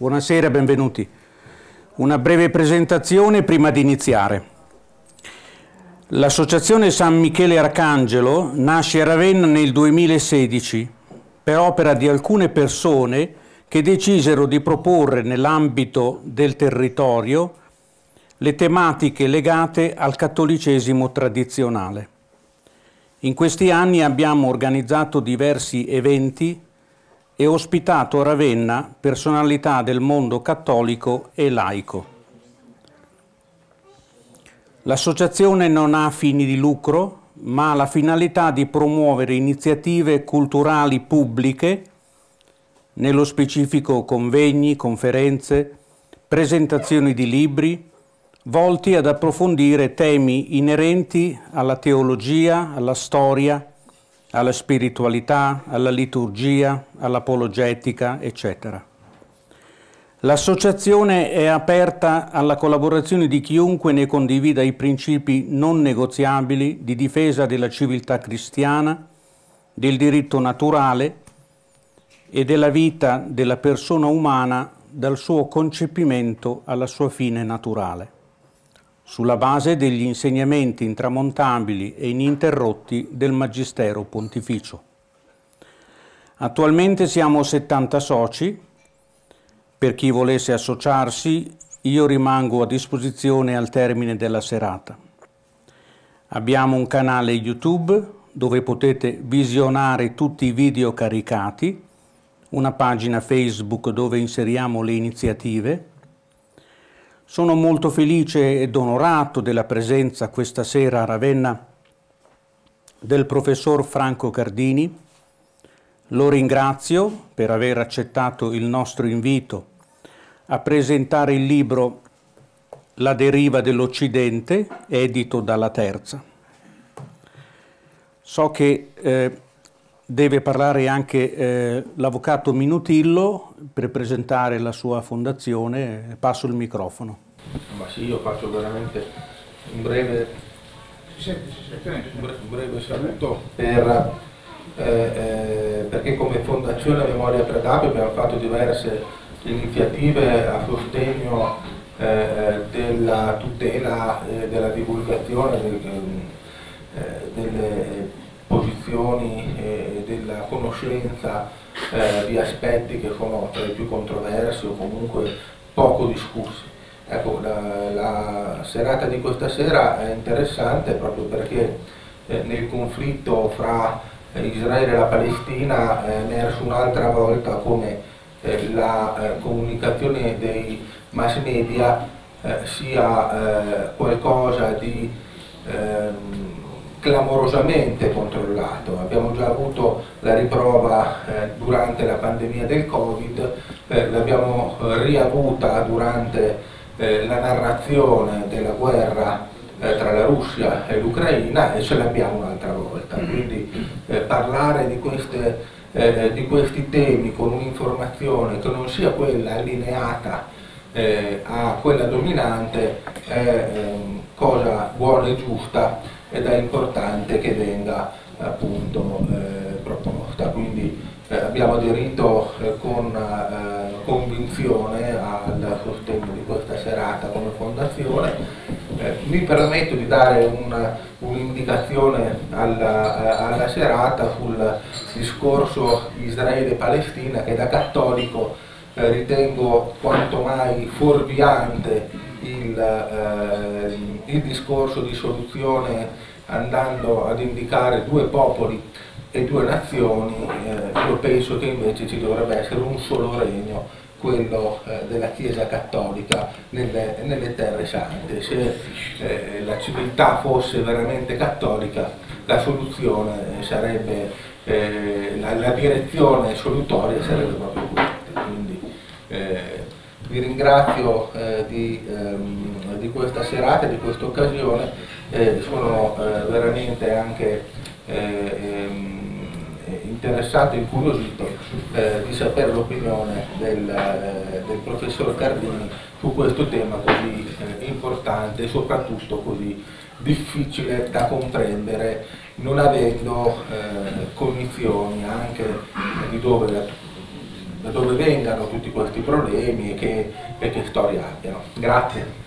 Buonasera, benvenuti. Una breve presentazione prima di iniziare. L'associazione San Michele Arcangelo nasce a Ravenna nel 2016 per opera di alcune persone che decisero di proporre nell'ambito del territorio le tematiche legate al cattolicesimo tradizionale. In questi anni abbiamo organizzato diversi eventi e ospitato a Ravenna personalità del mondo cattolico e laico. L'associazione non ha fini di lucro, ma ha la finalità di promuovere iniziative culturali pubbliche, nello specifico convegni, conferenze, presentazioni di libri, volti ad approfondire temi inerenti alla teologia, alla storia, alla alla spiritualità, alla liturgia, all'apologetica, eccetera. L'associazione è aperta alla collaborazione di chiunque ne condivida i principi non negoziabili di difesa della civiltà cristiana, del diritto naturale e della vita della persona umana dal suo concepimento alla sua fine naturale sulla base degli insegnamenti intramontabili e ininterrotti del Magistero Pontificio. Attualmente siamo 70 soci, per chi volesse associarsi io rimango a disposizione al termine della serata. Abbiamo un canale YouTube dove potete visionare tutti i video caricati, una pagina Facebook dove inseriamo le iniziative, sono molto felice ed onorato della presenza questa sera a Ravenna del professor Franco Cardini. Lo ringrazio per aver accettato il nostro invito a presentare il libro La deriva dell'Occidente, edito dalla Terza. So che eh, deve parlare anche eh, l'avvocato Minutillo per presentare la sua fondazione. Passo il microfono. Ma sì, io faccio veramente un breve, un breve saluto per, eh, eh, perché come Fondazione Memoria Predato abbiamo fatto diverse iniziative a sostegno eh, della tutela e eh, della divulgazione del, eh, delle posizioni e eh, della conoscenza di aspetti che sono tra i più controversi o comunque poco discussi. Ecco, la, la, serata di questa sera è interessante proprio perché eh, nel conflitto fra Israele e la Palestina eh, emerso un'altra volta come eh, la eh, comunicazione dei mass media eh, sia eh, qualcosa di ehm, clamorosamente controllato. Abbiamo già avuto la riprova eh, durante la pandemia del Covid, eh, l'abbiamo riavuta durante eh, la narrazione della guerra eh, tra la Russia e l'Ucraina e ce l'abbiamo un'altra volta. Mm. Quindi eh, parlare di, queste, di, questi temi con un'informazione che non sia quella allineata a quella dominante è ehm, cosa buona e giusta ed è importante che venga appunto proposta. Quindi abbiamo aderito con convinzione al sostegno fondazione. Eh, mi permetto di dare un'indicazione un alla, eh, alla, serata sul discorso Israele-Palestina che da cattolico eh, ritengo quanto mai fuorviante il, eh, il discorso di soluzione andando ad indicare due popoli e due nazioni, eh, io penso che invece ci dovrebbe essere un solo regno quello eh, della Chiesa Cattolica nelle, nelle Terre Sante. Se eh, la civiltà fosse veramente cattolica la soluzione sarebbe, eh, la, la, direzione solutoria sarebbe proprio questa. Quindi eh, vi ringrazio eh, di, ehm, di, questa serata, di questa occasione, eh, sono veramente anche ehm, interessato e incuriosito eh, di sapere l'opinione del, eh, del, professor Cardini su questo tema così eh, importante e soprattutto così difficile da comprendere non avendo eh, cognizioni anche di dove, da dove vengano tutti questi problemi e che, e che storia abbiano. Grazie.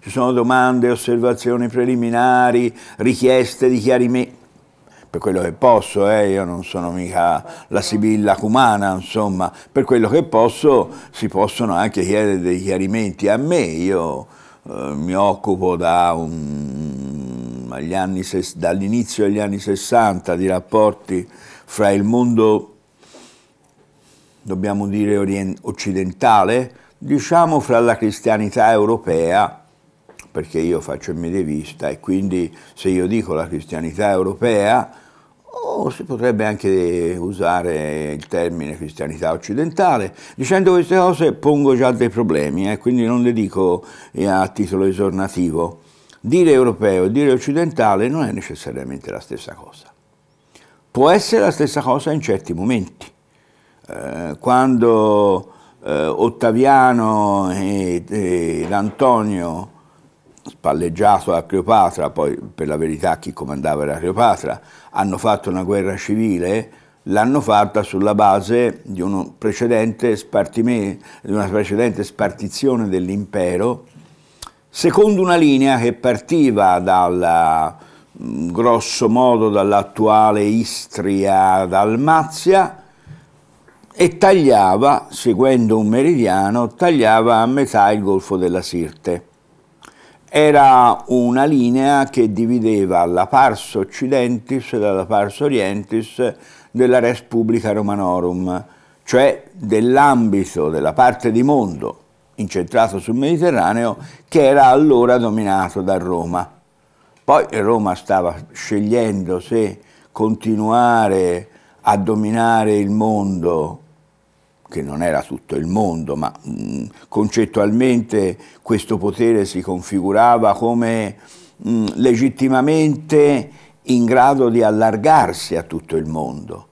Ci sono domande, osservazioni preliminari, richieste di chiarimento? per quello che posso, eh, io non sono mica la Sibilla cumana, insomma, per quello che posso si possono anche chiedere dei chiarimenti a me, io eh, mi occupo da dall'inizio degli anni 60 di rapporti fra il mondo, dobbiamo dire, occidentale, diciamo fra la cristianità europea perché io faccio il medievista e quindi se io dico la cristianità europea o si potrebbe anche usare il termine cristianità occidentale. Dicendo queste cose pongo già dei problemi, eh, quindi non le dico eh, a titolo esornativo. Dire europeo e dire occidentale non è necessariamente la stessa cosa. Può essere la stessa cosa in certi momenti. Eh, quando eh, Ottaviano e, e Antonio spalleggiato a Cleopatra, poi per la verità chi comandava era Cleopatra, hanno fatto una guerra civile, l'hanno fatta sulla base di, precedente di una precedente spartizione dell'impero, secondo una linea che partiva dal, mm, grosso modo dall'attuale Istria-Dalmazia e tagliava, seguendo un meridiano, tagliava a metà il golfo della Sirte era una linea che divideva la pars occidentis dalla pars orientis della res publica romanorum, cioè dell'ambito, della parte di mondo incentrato sul Mediterraneo che era allora dominato da Roma. Poi Roma stava scegliendo se continuare a dominare il mondo che non era tutto il mondo, ma mh, mm, concettualmente questo potere si configurava come mh, mm, legittimamente in grado di allargarsi a tutto il mondo.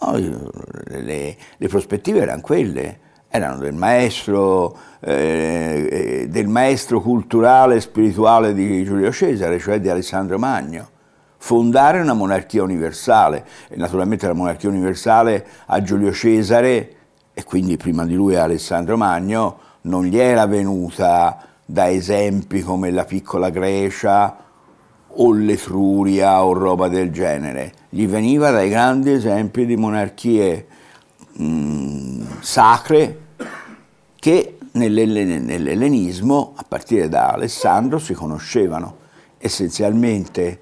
No, le, le, prospettive erano quelle, erano del maestro, eh, eh del maestro culturale e spirituale di Giulio Cesare, cioè di Alessandro Magno fondare una monarchia universale e naturalmente la monarchia universale a Giulio Cesare e quindi prima di lui Alessandro Magno, non gli era venuta da esempi come la piccola Grecia o l'Etruria o roba del genere, gli veniva dai grandi esempi di monarchie mh, mm, sacre che nell'ellenismo, a partire da Alessandro, si conoscevano essenzialmente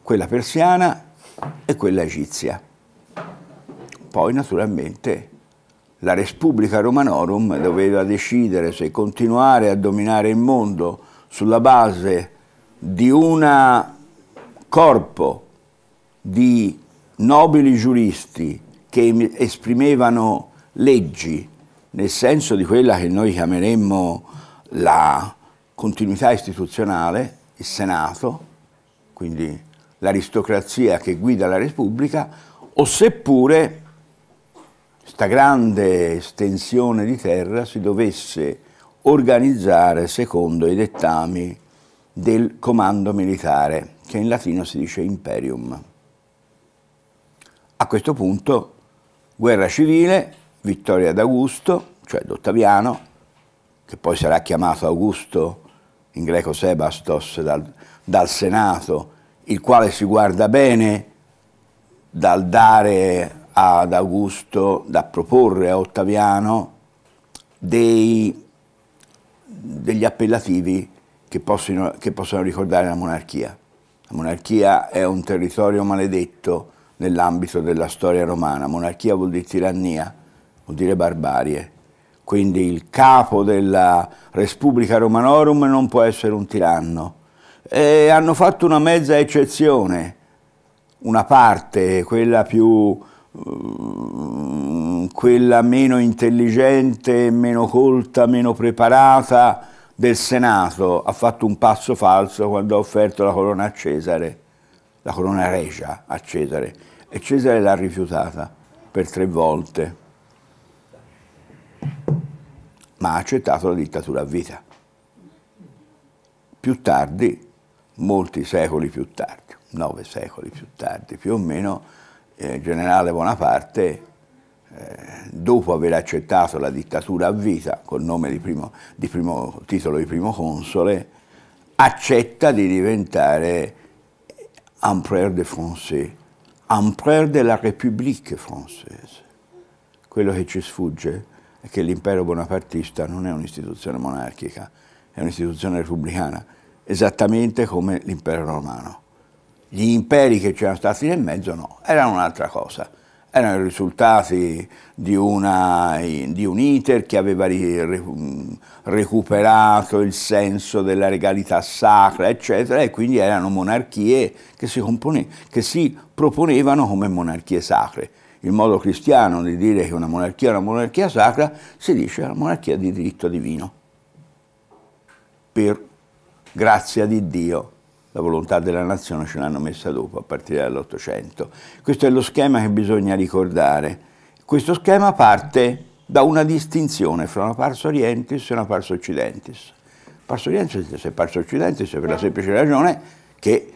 quella persiana e quella egizia. Poi naturalmente la Respubblica Romanorum doveva decidere se continuare a dominare il mondo sulla base di un corpo di nobili giuristi che esprimevano leggi nel senso di quella che noi chiameremmo la continuità istituzionale, il Senato, quindi l'aristocrazia che guida la Repubblica, o seppure questa grande estensione di terra si dovesse organizzare secondo i dettami del comando militare, che in latino si dice imperium. A questo punto, guerra civile, vittoria d'Augusto, cioè d'Ottaviano, che poi sarà chiamato Augusto, in greco Sebastos, dal, dal Senato, il quale si guarda bene dal dare ad Augusto da proporre a Ottaviano dei, degli appellativi che possono, che possono ricordare la monarchia. La monarchia è un territorio maledetto nell'ambito della storia romana. Monarchia vuol dire tirannia, vuol dire barbarie. Quindi il capo della Respubblica Romanorum non può essere un tiranno. E hanno fatto una mezza eccezione, una parte, quella più Mm, quella meno intelligente, meno colta, meno preparata del Senato ha fatto un passo falso quando ha offerto la corona a Cesare, la corona regia a Cesare, e Cesare l'ha rifiutata per tre volte, ma ha accettato la dittatura a vita. Più tardi, molti secoli più tardi, nove secoli più tardi più o meno, eh, generale Bonaparte, eh, dopo aver accettato la dittatura a vita con nome di primo, di primo, titolo di primo console, accetta di diventare empereur de français, empereur de la République française. Quello che ci sfugge è che l'impero bonapartista non è un'istituzione monarchica, è un'istituzione repubblicana, esattamente come l'impero romano gli imperi che c'erano stati nel mezzo no, erano un'altra cosa, erano i risultati di, una, di un iter che aveva recuperato il senso della regalità sacra, eccetera, e quindi erano monarchie che si, che si proponevano come monarchie sacre. Il modo cristiano di dire che una monarchia è una monarchia sacra si dice una monarchia di diritto divino, per grazia di Dio la volontà della nazione ce l'hanno messa dopo, a partire dall'Ottocento. Questo è lo schema che bisogna ricordare. Questo schema parte da una distinzione fra una pars orientis e una pars occidentis. Pars orientis e pars occidentis per la semplice ragione che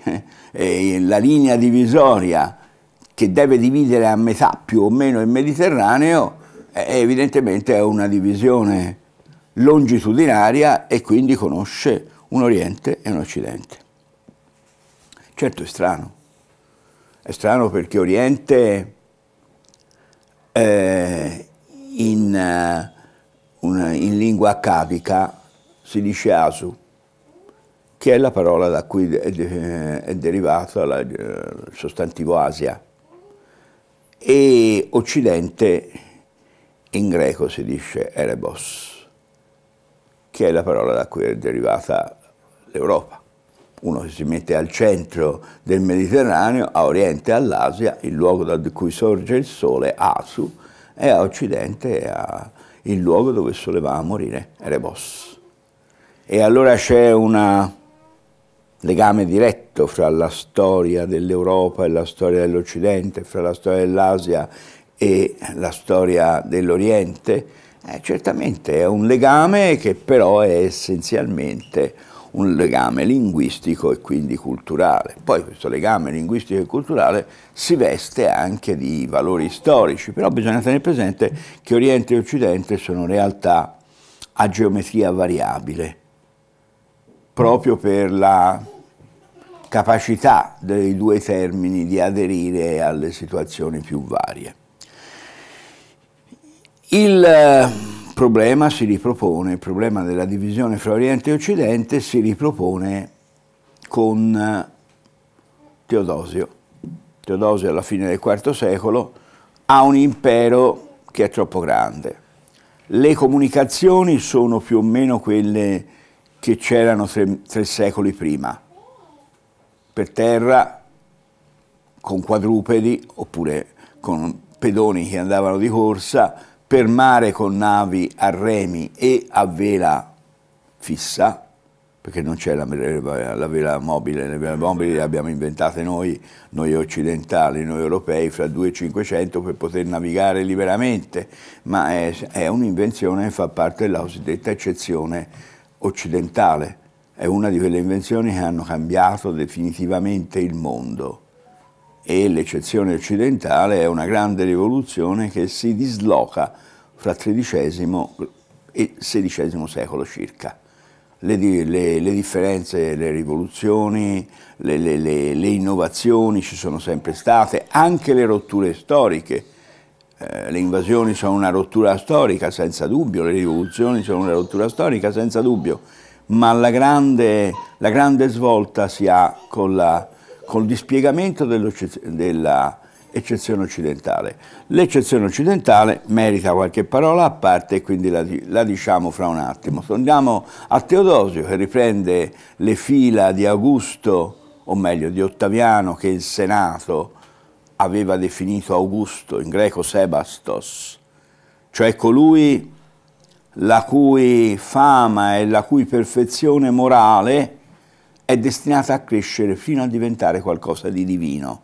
eh, la linea divisoria che deve dividere a metà più o meno il Mediterraneo eh, è, evidentemente è una divisione longitudinaria e quindi conosce un Oriente e un Occidente. Certo è strano, è strano perché Oriente eh, in, uh, una, in, lingua acabica si dice asu, che è la parola da cui è, de è derivata eh, il sostantivo Asia, e Occidente in greco si dice erebos, che è la parola da cui è derivata l'Europa uno che si mette al centro del Mediterraneo, a oriente all'Asia, il luogo da cui sorge il sole, Asu, e a occidente a il luogo dove il sole va a morire, Erebos. E allora c'è un legame diretto fra la storia dell'Europa e la storia dell'Occidente, fra la storia dell'Asia e la storia dell'Oriente, eh, certamente è un legame che però è essenzialmente un legame linguistico e quindi culturale. Poi questo legame linguistico e culturale si veste anche di valori storici, però bisogna tenere presente che Oriente e Occidente sono realtà a geometria variabile, proprio per la capacità dei due termini di aderire alle situazioni più varie. Il problema si ripropone, il problema della divisione fra Oriente e Occidente si ripropone con eh, Teodosio. Teodosio alla fine del IV secolo ha un impero che è troppo grande. Le comunicazioni sono più o meno quelle che c'erano tre, tre secoli prima, per terra, con quadrupedi, oppure con pedoni che andavano di corsa, per mare con navi a remi e a vela fissa, perché non c'è la, la, vela mobile, le vele mobili le abbiamo inventate noi, noi occidentali, noi europei, fra 2 e 500 per poter navigare liberamente, ma è, è un'invenzione che fa parte della cosiddetta eccezione occidentale, è una di quelle invenzioni che hanno cambiato definitivamente il mondo e l'eccezione occidentale è una grande rivoluzione che si disloca fra XIII e XVI secolo circa. Le, le, le differenze, le rivoluzioni, le, le, innovazioni ci sono sempre state, anche le rotture storiche. Eh, le invasioni sono una rottura storica, senza dubbio, le rivoluzioni sono una rottura storica, senza dubbio, ma la grande, la grande svolta si ha con la col dispiegamento dell'eccezione occidentale. L'eccezione occidentale merita qualche parola a parte e quindi la, la, diciamo fra un attimo. Andiamo a Teodosio che riprende le fila di Augusto, o meglio di Ottaviano che il Senato aveva definito Augusto, in greco Sebastos, cioè colui la cui fama e la cui perfezione morale è destinata a crescere fino a diventare qualcosa di divino.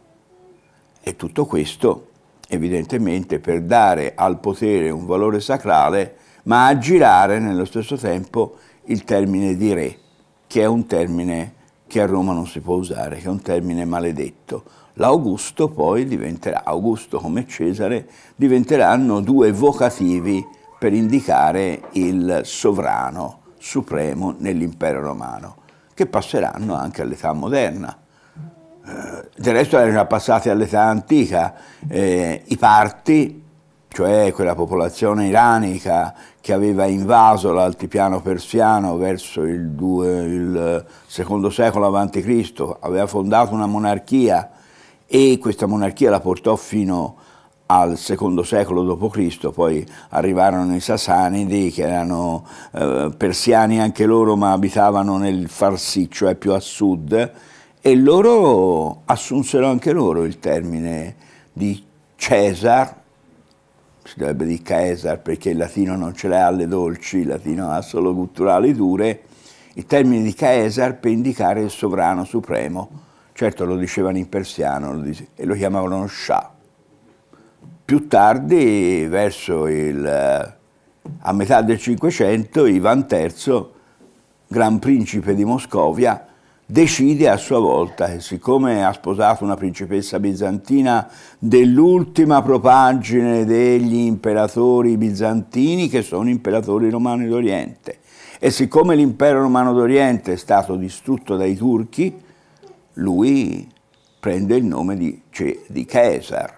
E tutto questo, evidentemente, per dare al potere un valore sacrale, ma a girare nello stesso tempo il termine di re, che è un termine che a Roma non si può usare, che è un termine maledetto. L'Augusto poi diventerà, Augusto come Cesare, diventeranno due vocativi per indicare il sovrano supremo nell'impero romano che passeranno anche all'età moderna. Eh, del resto erano già passati all'età antica, eh, i parti, cioè quella popolazione iranica che aveva invaso l'altipiano persiano verso il, due, il secondo secolo a.C., aveva fondato una monarchia e questa monarchia la portò fino a al secondo secolo d.C. poi arrivarono i Sasanidi che erano eh, persiani anche loro ma abitavano nel Farsi, cioè più a sud e loro assunsero anche loro il termine di Cesar, si dovrebbe dire Caesar perché il latino non ce l'ha alle dolci, il latino ha solo gutturali dure, il termine di Caesar per indicare il sovrano supremo, certo lo dicevano in persiano lo dice, e lo chiamavano Shah più tardi, verso il, eh, a metà del Cinquecento, Ivan III, Gran Principe di Moscovia, decide a sua volta che siccome ha sposato una principessa bizantina dell'ultima propagine degli imperatori bizantini che sono imperatori romani d'Oriente e siccome l'impero romano d'Oriente è stato distrutto dai turchi, lui prende il nome di, di Caesar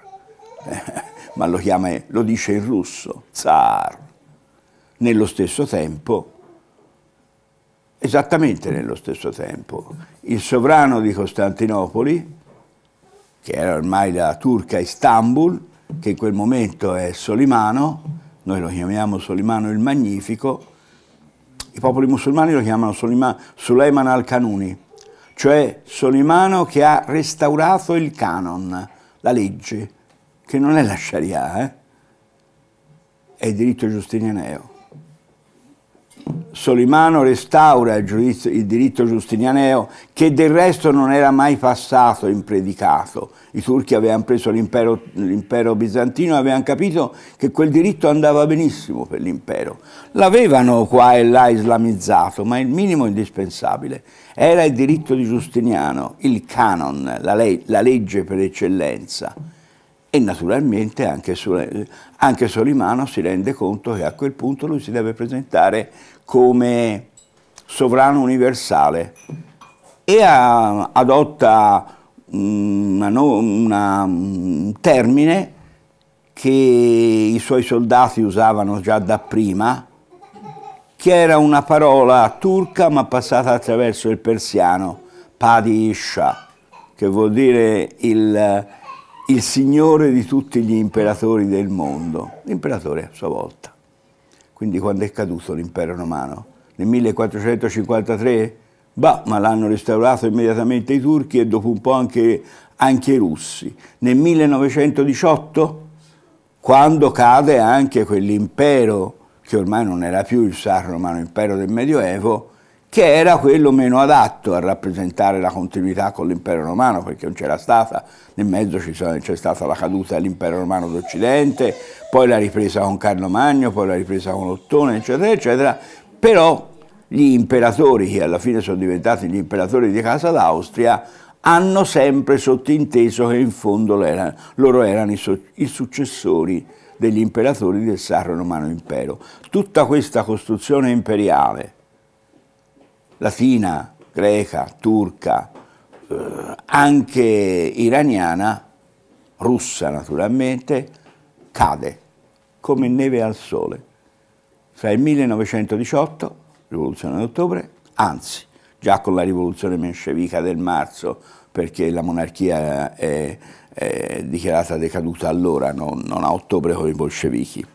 ma lo, chiama, lo dice in russo, zar. Nello stesso tempo, esattamente nello stesso tempo, il sovrano di Costantinopoli, che era ormai la turca Istanbul, che in quel momento è Solimano, noi lo chiamiamo Solimano il Magnifico, i popoli musulmani lo chiamano Suleiman al-Kanuni, cioè Solimano che ha restaurato il canon, la legge, che non è la Sharia, eh? è il diritto giustinianeo. Solimano restaura il, giudizio, il diritto giustinianeo che del resto non era mai passato in predicato. I turchi avevano preso l'impero, bizantino e avevano capito che quel diritto andava benissimo per l'impero. L'avevano qua e là islamizzato, ma il minimo indispensabile era il diritto di Giustiniano, il canon, la, le la legge per eccellenza e naturalmente anche, anche Solimano si rende conto che a quel punto lui si deve presentare come sovrano universale e a, adotta una, una, un termine che i suoi soldati usavano già da prima, che era una parola turca ma passata attraverso il persiano, padisha, che vuol dire il il signore di tutti gli imperatori del mondo, l'imperatore a sua volta. Quindi quando è caduto l'impero romano? Nel 1453? Bah, ma l'hanno restaurato immediatamente i turchi e dopo un po' anche, anche i russi. Nel 1918? Quando cade anche quell'impero che ormai non era più il Sacro Romano Impero del Medioevo, che era quello meno adatto a rappresentare la continuità con l'impero romano, perché non c'era stata, nel mezzo c'è stata la caduta dell'impero romano d'Occidente, poi la ripresa con Carlo Magno, poi la ripresa con Ottone, eccetera, eccetera, però gli imperatori, che alla fine sono diventati gli imperatori di Casa d'Austria, hanno sempre sottinteso che in fondo loro erano i successori degli imperatori del Sacro Romano Impero. Tutta questa costruzione imperiale, latina, greca, turca, eh, anche iraniana, russa naturalmente, cade come neve al sole. Fra il 1918, rivoluzione d'ottobre, anzi, già con la rivoluzione menscevica del marzo, perché la monarchia è, è dichiarata decaduta allora, non, non a ottobre con i bolscevichi.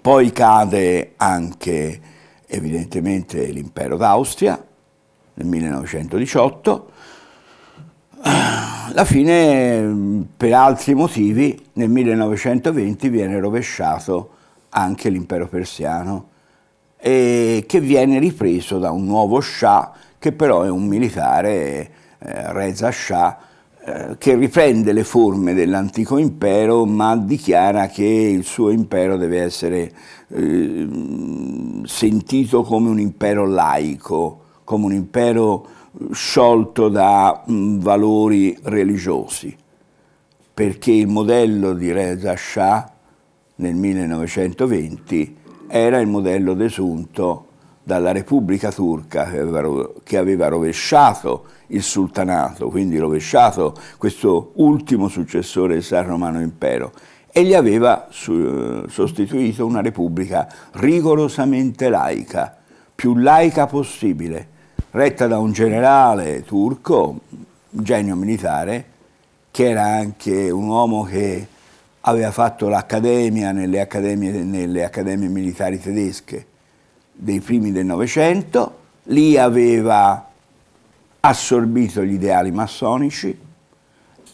Poi cade anche evidentemente l'impero d'Austria nel 1918, la fine per altri motivi nel 1920 viene rovesciato anche l'impero persiano e che viene ripreso da un nuovo scià che però è un militare, eh, Reza Shah, eh, che riprende le forme dell'antico impero ma dichiara che il suo impero deve essere Ehm, sentito come un impero laico, come un impero sciolto da mh, valori religiosi, perché il modello di Reza Shah nel 1920 era il modello desunto dalla Repubblica Turca che aveva rovesciato il sultanato, quindi rovesciato questo ultimo successore del San Romano Impero e gli aveva su, sostituito una repubblica rigorosamente laica, più laica possibile, retta da un generale turco, un genio militare, che era anche un uomo che aveva fatto l'accademia nelle, nelle accademie, militari tedesche dei primi del Novecento, lì aveva assorbito gli ideali massonici,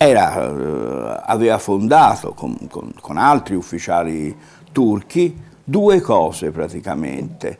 era, eh, aveva fondato con, con, con altri ufficiali turchi due cose praticamente,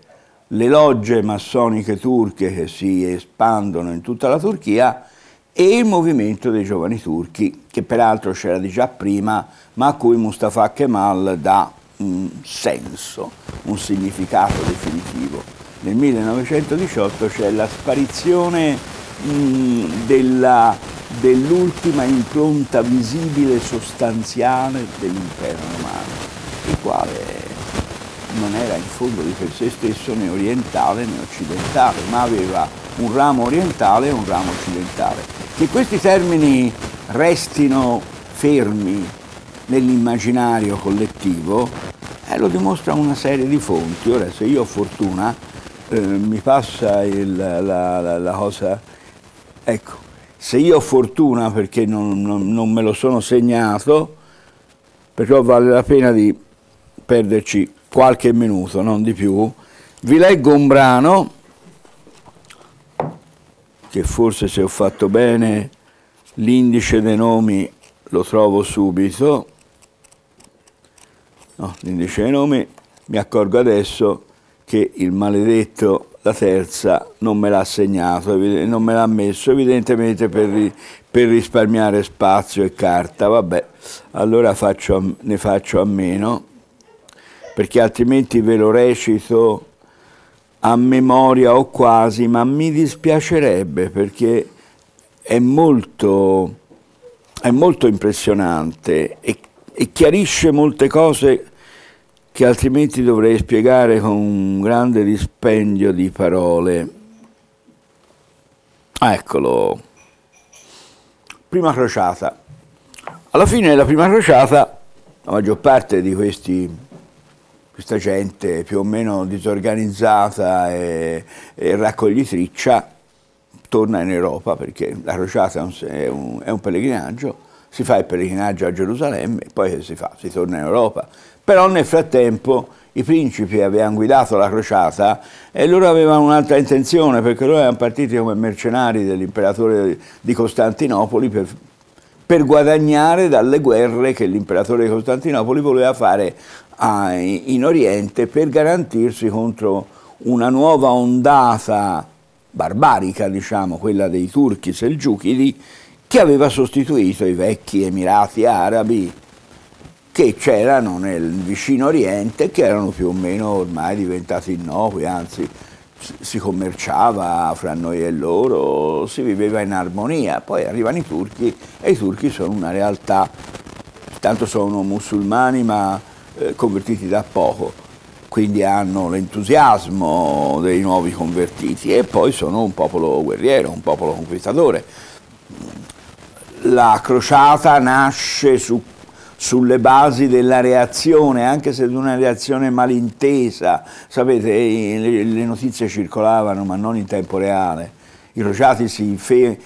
le logge massoniche turche che si espandono in tutta la Turchia e il movimento dei giovani turchi, che peraltro c'era già prima, ma a cui Mustafa Kemal dà un senso, un significato definitivo. Nel 1918 c'è la sparizione mh, mm, della dell'ultima impronta visibile e sostanziale dell'impero romano, il quale non era in fondo di per sé stesso né orientale né occidentale, ma aveva un ramo orientale e un ramo occidentale. Che questi termini restino fermi nell'immaginario collettivo eh, lo dimostra una serie di fonti. Ora, se io ho fortuna, eh, mi passa il, la, la, la cosa... Ecco, se io ho fortuna perché non, non, non me lo sono segnato, perciò vale la pena di perderci qualche minuto, non di più, vi leggo un brano che forse se ho fatto bene l'indice dei nomi lo trovo subito, no, l'indice dei nomi mi accorgo adesso che il maledetto la terza non me l'ha segnato, non me l'ha messo, evidentemente per, per, risparmiare spazio e carta, vabbè, allora faccio, ne faccio a meno, perché altrimenti ve lo recito a memoria o quasi, ma mi dispiacerebbe perché è molto, è molto impressionante e, e chiarisce molte cose che altrimenti dovrei spiegare con un grande dispendio di parole. eccolo. Prima crociata. Alla fine della prima crociata, la maggior parte di questi questa gente più o meno disorganizzata e, e, raccoglitriccia torna in Europa perché la crociata è un, è un pellegrinaggio, si fa il pellegrinaggio a Gerusalemme e poi che si fa? Si torna in Europa però nel frattempo i principi avevano guidato la crociata e loro avevano un'altra intenzione perché loro erano partiti come mercenari dell'imperatore di Costantinopoli per, per, guadagnare dalle guerre che l'imperatore di Costantinopoli voleva fare a, in Oriente per garantirsi contro una nuova ondata barbarica, diciamo, quella dei turchi selgiuchidi, che aveva sostituito i vecchi emirati arabi che c'erano nel vicino Oriente, che erano più o meno ormai diventati innocui, anzi si commerciava fra noi e loro, si viveva in armonia. Poi arrivano i turchi e i turchi sono una realtà, tanto sono musulmani ma eh, convertiti da poco, quindi hanno l'entusiasmo dei nuovi convertiti e poi sono un popolo guerriero, un popolo conquistatore. La crociata nasce su sulle basi della reazione, anche se di una reazione malintesa. Sapete, le, notizie circolavano, ma non in tempo reale i crociati si,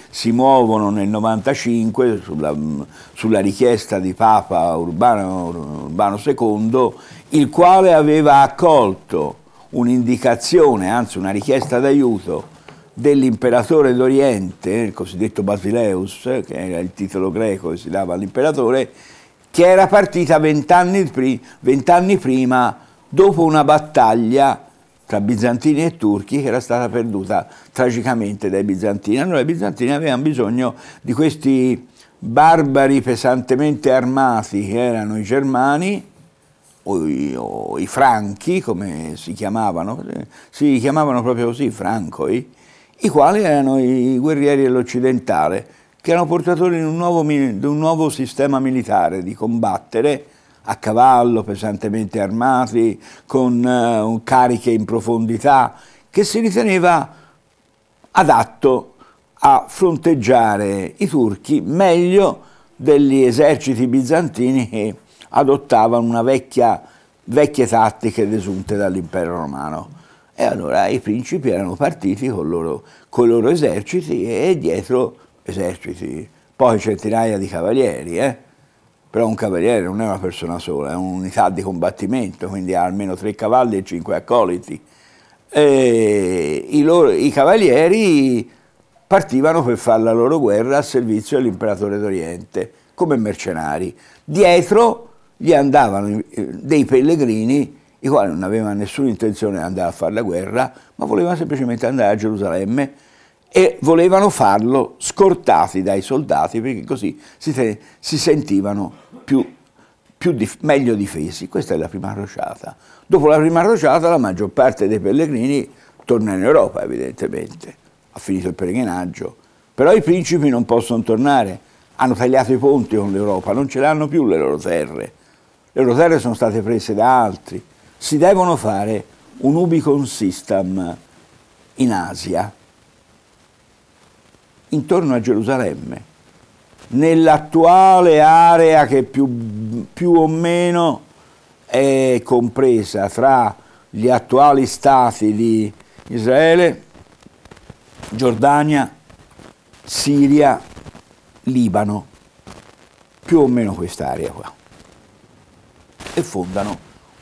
si, muovono nel 95 sulla, sulla richiesta di Papa Urbano, Urbano, II, il quale aveva accolto un'indicazione, anzi una richiesta d'aiuto dell'imperatore d'Oriente, il cosiddetto Basileus, che era il titolo greco che si dava all'imperatore, che era partita vent'anni pri prima dopo una battaglia tra bizantini e turchi che era stata perduta tragicamente dai bizantini. Allora i bizantini avevano bisogno di questi barbari pesantemente armati che erano i germani o i, o i franchi, come si chiamavano, si chiamavano proprio così, francoi, i quali erano i guerrieri dell'occidentale che erano portatori di un, nuovo, di un nuovo sistema militare di combattere a cavallo, pesantemente armati, con eh, cariche in profondità, che si riteneva adatto a fronteggiare i turchi meglio degli eserciti bizantini che adottavano una vecchia, vecchie tattiche desunte dall'impero romano. E allora i principi erano partiti con i loro, loro eserciti e dietro eserciti, poi centinaia di cavalieri, eh? però un cavaliere non è una persona sola, è un'unità di combattimento, quindi ha almeno tre cavalli e cinque accoliti. E i, loro, I cavalieri partivano per fare la loro guerra al servizio dell'imperatore d'Oriente, come mercenari. Dietro gli andavano eh, dei pellegrini, i quali non avevano nessuna intenzione di andare a fare la guerra, ma volevano semplicemente andare a Gerusalemme e volevano farlo scortati dai soldati perché così si, si sentivano più, più dif meglio difesi. Questa è la prima rociata. Dopo la prima rociata la maggior parte dei pellegrini torna in Europa evidentemente, ha finito il pellegrinaggio, però i principi non possono tornare, hanno tagliato i ponti con l'Europa, non ce l'hanno più le loro terre, le loro terre sono state prese da altri, si devono fare un ubicon system in Asia intorno a Gerusalemme, nell'attuale area che più, più o meno è compresa tra gli attuali stati di Israele, Giordania, Siria, Libano, più o meno quest'area qua, e fondano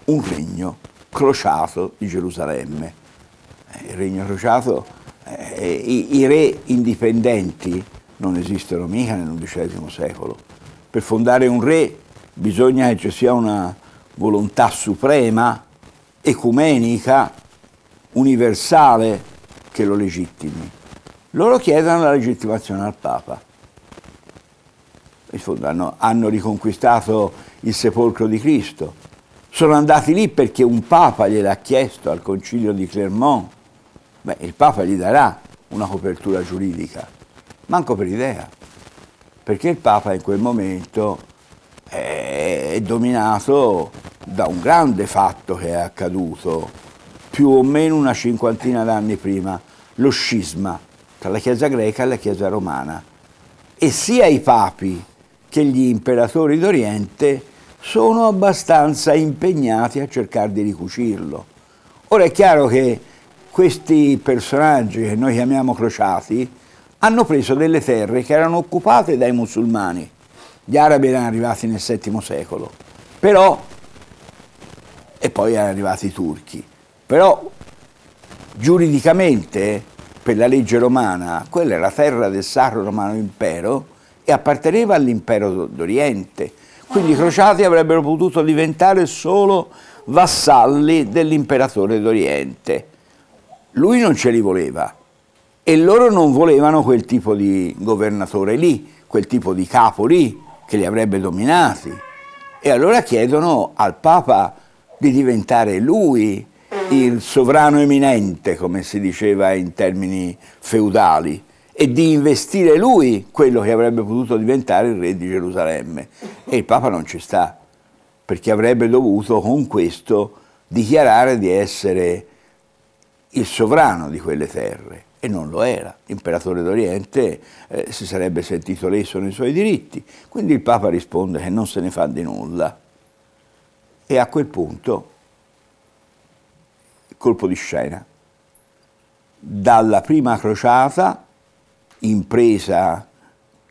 un regno crociato di Gerusalemme. Eh, il regno crociato eh, eh, i, i, re indipendenti non esistono mica nell'undicesimo secolo. Per fondare un re bisogna che ci sia una volontà suprema, ecumenica, universale, che lo legittimi. Loro chiedono la legittimazione al Papa. hanno, hanno riconquistato il sepolcro di Cristo. Sono andati lì perché un Papa gliel'ha chiesto al concilio di Clermont Beh, il Papa gli darà una copertura giuridica, manco per idea, perché il Papa in quel momento è dominato da un grande fatto che è accaduto più o meno una cinquantina d'anni prima, lo scisma tra la Chiesa greca e la Chiesa romana. E sia i papi che gli imperatori d'Oriente sono abbastanza impegnati a cercare di ricucirlo. Ora è chiaro che questi personaggi che noi chiamiamo crociati hanno preso delle terre che erano occupate dai musulmani. Gli arabi erano arrivati nel VII secolo, però, e poi erano arrivati i turchi, però giuridicamente per la legge romana quella era terra del Sacro Romano Impero e apparteneva all'impero d'Oriente. Quindi i crociati avrebbero potuto diventare solo vassalli dell'imperatore d'Oriente lui non ce li voleva e loro non volevano quel tipo di governatore lì, quel tipo di capo lì che li avrebbe dominati. E allora chiedono al Papa di diventare lui il sovrano eminente, come si diceva in termini feudali, e di investire lui quello che avrebbe potuto diventare il re di Gerusalemme. E il Papa non ci sta, perché avrebbe dovuto con questo dichiarare di essere il sovrano di quelle terre e non lo era. L'imperatore d'Oriente eh, si sarebbe sentito leso nei suoi diritti, quindi il Papa risponde che non se ne fa di nulla. E a quel punto, colpo di scena, dalla prima crociata, impresa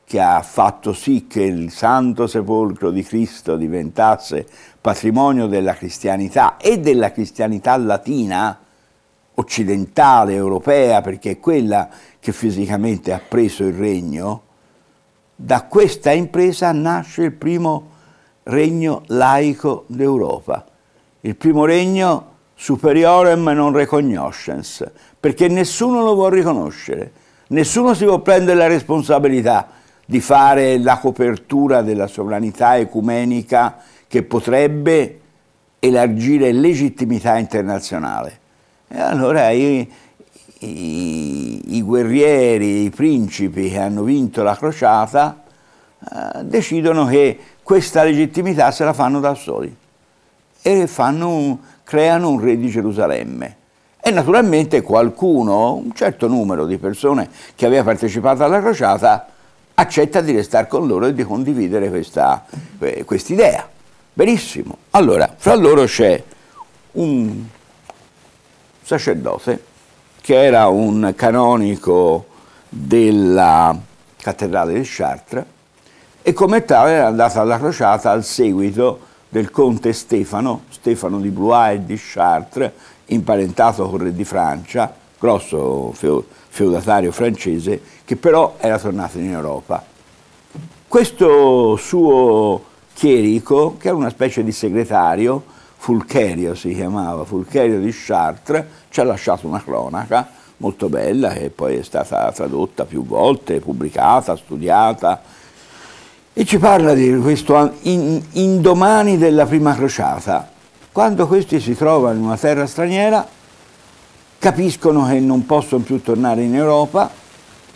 che ha fatto sì che il Santo Sepolcro di Cristo diventasse patrimonio della cristianità e della cristianità latina, occidentale, europea, perché è quella che fisicamente ha preso il regno, da questa impresa nasce il primo regno laico d'Europa, il primo regno superiorem non recognoscens, perché nessuno lo vuole riconoscere, nessuno si può prendere la responsabilità di fare la copertura della sovranità ecumenica che potrebbe elargire legittimità internazionale. E allora i, i, i guerrieri, i principi che hanno vinto la crociata eh, decidono che questa legittimità se la fanno da soli e fanno, creano un re di Gerusalemme. E naturalmente qualcuno, un certo numero di persone che aveva partecipato alla crociata, accetta di restare con loro e di condividere questa eh, quest idea. Benissimo. Allora, fra loro c'è un sacerdote che era un canonico della cattedrale di Chartres e come tale era andato alla crociata al seguito del conte Stefano, Stefano di Blois e di Chartres, imparentato con re di Francia, grosso feudatario francese, che però era tornato in Europa. Questo suo chierico, che era una specie di segretario, Fulcherio si chiamava, Fulcherio di Chartres, ci ha lasciato una cronaca molto bella che poi è stata tradotta più volte, pubblicata, studiata e ci parla di questo indomani in della prima crociata. Quando questi si trovano in una terra straniera capiscono che non possono più tornare in Europa,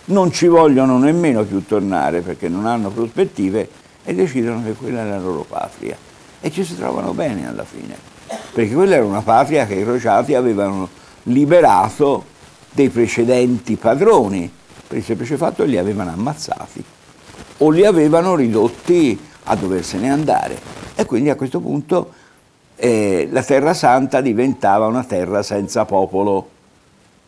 non ci vogliono nemmeno più tornare perché non hanno prospettive e decidono che quella è la loro patria e ci si trovano bene alla fine, perché quella era una patria che i crociati avevano liberato dei precedenti padroni, per il semplice fatto li avevano ammazzati o li avevano ridotti a doversene andare. E quindi a questo punto eh, la Terra Santa diventava una terra senza popolo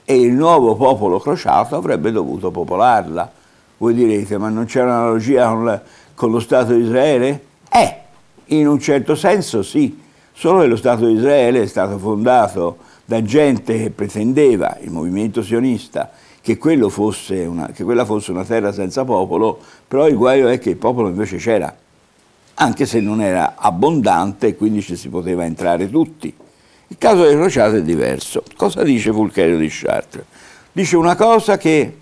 e il nuovo popolo crociato avrebbe dovuto popolarla. Voi direte, ma non c'è un'analogia con, con lo Stato di Israele? Eh! In un certo senso sì, solo che lo Stato di Israele è stato fondato da gente che pretendeva, il movimento sionista, che, fosse una, che quella fosse una terra senza popolo, però il guaio è che il popolo invece c'era, anche se non era abbondante e quindi ci si poteva entrare tutti. Il caso delle crociate è diverso. Cosa dice Fulcherio di Chartres? Dice una cosa che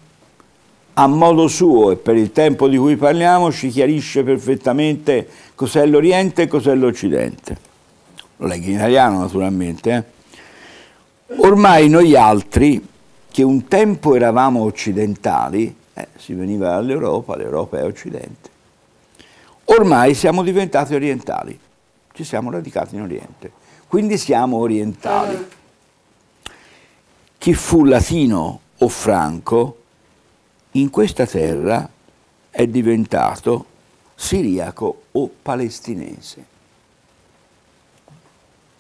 a modo suo e per il tempo di cui parliamo ci chiarisce perfettamente cos'è l'Oriente e cos'è l'Occidente. Lo leggo in italiano naturalmente. Eh? Ormai noi altri, che un tempo eravamo occidentali, eh, si veniva dall'Europa, l'Europa è Occidente, ormai siamo diventati orientali, ci siamo radicati in Oriente, quindi siamo orientali. Chi fu latino o franco in questa terra è diventato siriaco o palestinese.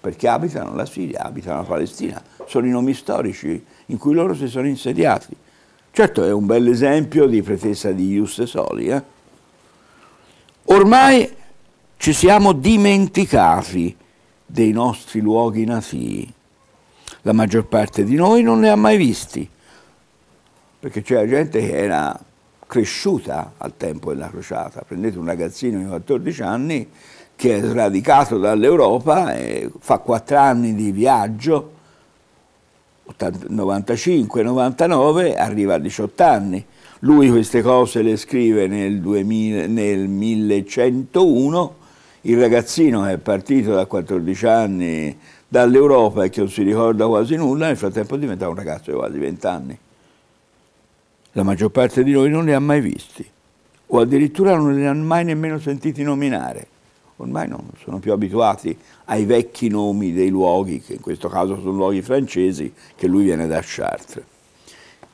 Perché abitano la Siria, abitano la Palestina, sono i nomi storici in cui loro si sono insediati. Certo è un bel esempio di pretesa di Ius Soli. Eh? Ormai ci siamo dimenticati dei nostri luoghi nativi. La maggior parte di noi non ne ha mai visti, perché c'era gente che era cresciuta al tempo della crociata. Prendete un ragazzino di 14 anni che è sradicato dall'Europa, fa 4 anni di viaggio, 95-99, arriva a 18 anni. Lui queste cose le scrive nel, 2000, nel 1101, il ragazzino che è partito da 14 anni dall'Europa e che non si ricorda quasi nulla, nel frattempo diventa un ragazzo di quasi 20 anni la maggior parte di noi non li ha mai visti o addirittura non li ha mai nemmeno sentiti nominare. Ormai non sono più abituati ai vecchi nomi dei luoghi, che in questo caso sono luoghi francesi, che lui viene da Chartres.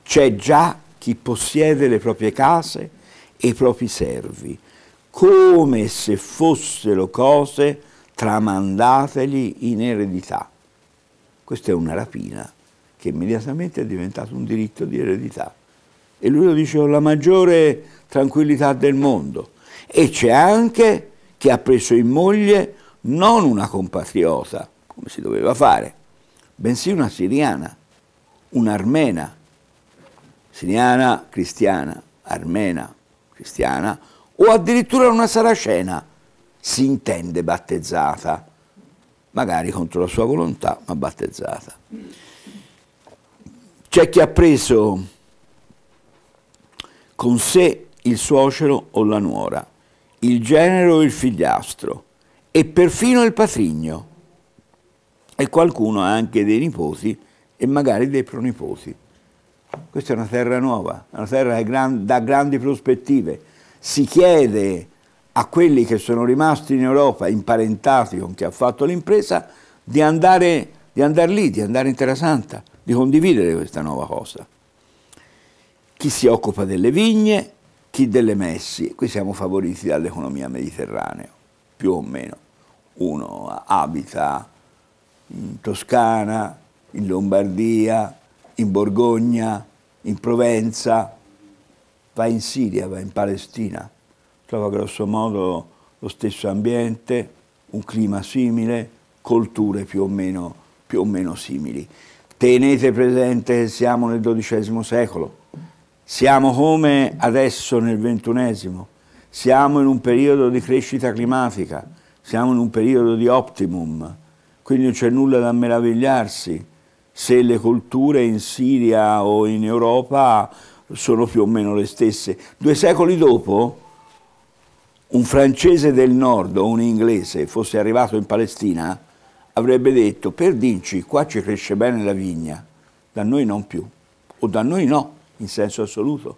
C'è già chi possiede le proprie case e i propri servi, come se fossero cose tramandateli in eredità. Questa è una rapina che immediatamente è diventata un diritto di eredità. E lui lo dice con la maggiore tranquillità del mondo. E c'è anche che ha preso in moglie non una compatriota, come si doveva fare, bensì una siriana, un'armena, siriana cristiana, armena cristiana, o addirittura una saracena, si intende battezzata, magari contro la sua volontà, ma battezzata. C'è chi ha preso con sé il suocero o la nuora, il genero o il figliastro e perfino il patrigno e qualcuno anche dei nipoti e magari dei pronipoti. Questa è una terra nuova, una terra che gran, dà grandi prospettive. Si chiede a quelli che sono rimasti in Europa, imparentati con chi ha fatto l'impresa, di andare, di andare lì, di andare in Terra Santa, di condividere questa nuova cosa chi si occupa delle vigne, chi delle messi. Qui siamo favoriti dall'economia mediterranea, più o meno. Uno abita in Toscana, in Lombardia, in Borgogna, in Provenza, va in Siria, va in Palestina, trova grosso modo lo stesso ambiente, un clima simile, colture più o meno, più o meno simili. Tenete presente che siamo nel XII secolo, siamo come adesso nel ventunesimo, siamo in un periodo di crescita climatica, siamo in un periodo di optimum, quindi non c'è nulla da meravigliarsi se le culture in Siria o in Europa sono più o meno le stesse. Due secoli dopo un francese del nord o un inglese fosse arrivato in Palestina avrebbe detto per dirci qua ci cresce bene la vigna, da noi non più o da noi no in senso assoluto,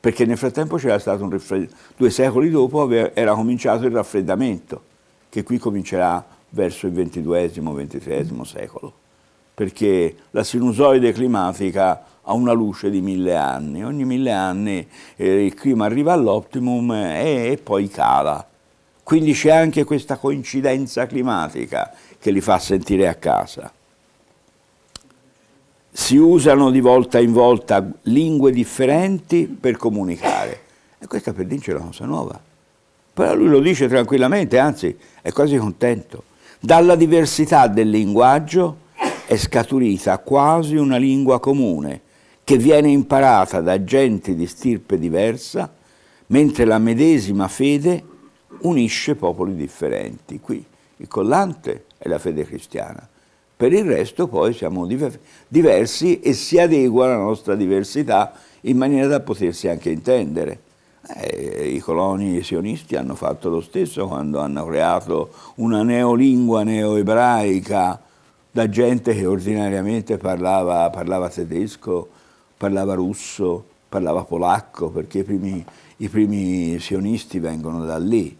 perché nel frattempo c'era stato un raffreddamento, due secoli dopo era cominciato il raffreddamento, che qui comincerà verso il XXII-XXIII secolo, perché la sinusoide climatica ha una luce di mille anni, ogni mille anni eh, il clima arriva all'optimum e poi cala. Quindi c'è anche questa coincidenza climatica che li fa sentire a casa si usano di volta in volta lingue differenti per comunicare. E questa per dirci è una cosa nuova. Però lui lo dice tranquillamente, anzi è quasi contento. Dalla diversità del linguaggio è scaturita quasi una lingua comune che viene imparata da gente di stirpe diversa, mentre la medesima fede unisce popoli differenti. Qui il collante è la fede cristiana per il resto poi siamo diversi e si adegua alla nostra diversità in maniera da potersi anche intendere. Eh, I coloni sionisti hanno fatto lo stesso quando hanno creato una neolingua neoebraica da gente che ordinariamente parlava, parlava tedesco, parlava russo, parlava polacco, perché i primi, i primi sionisti vengono da lì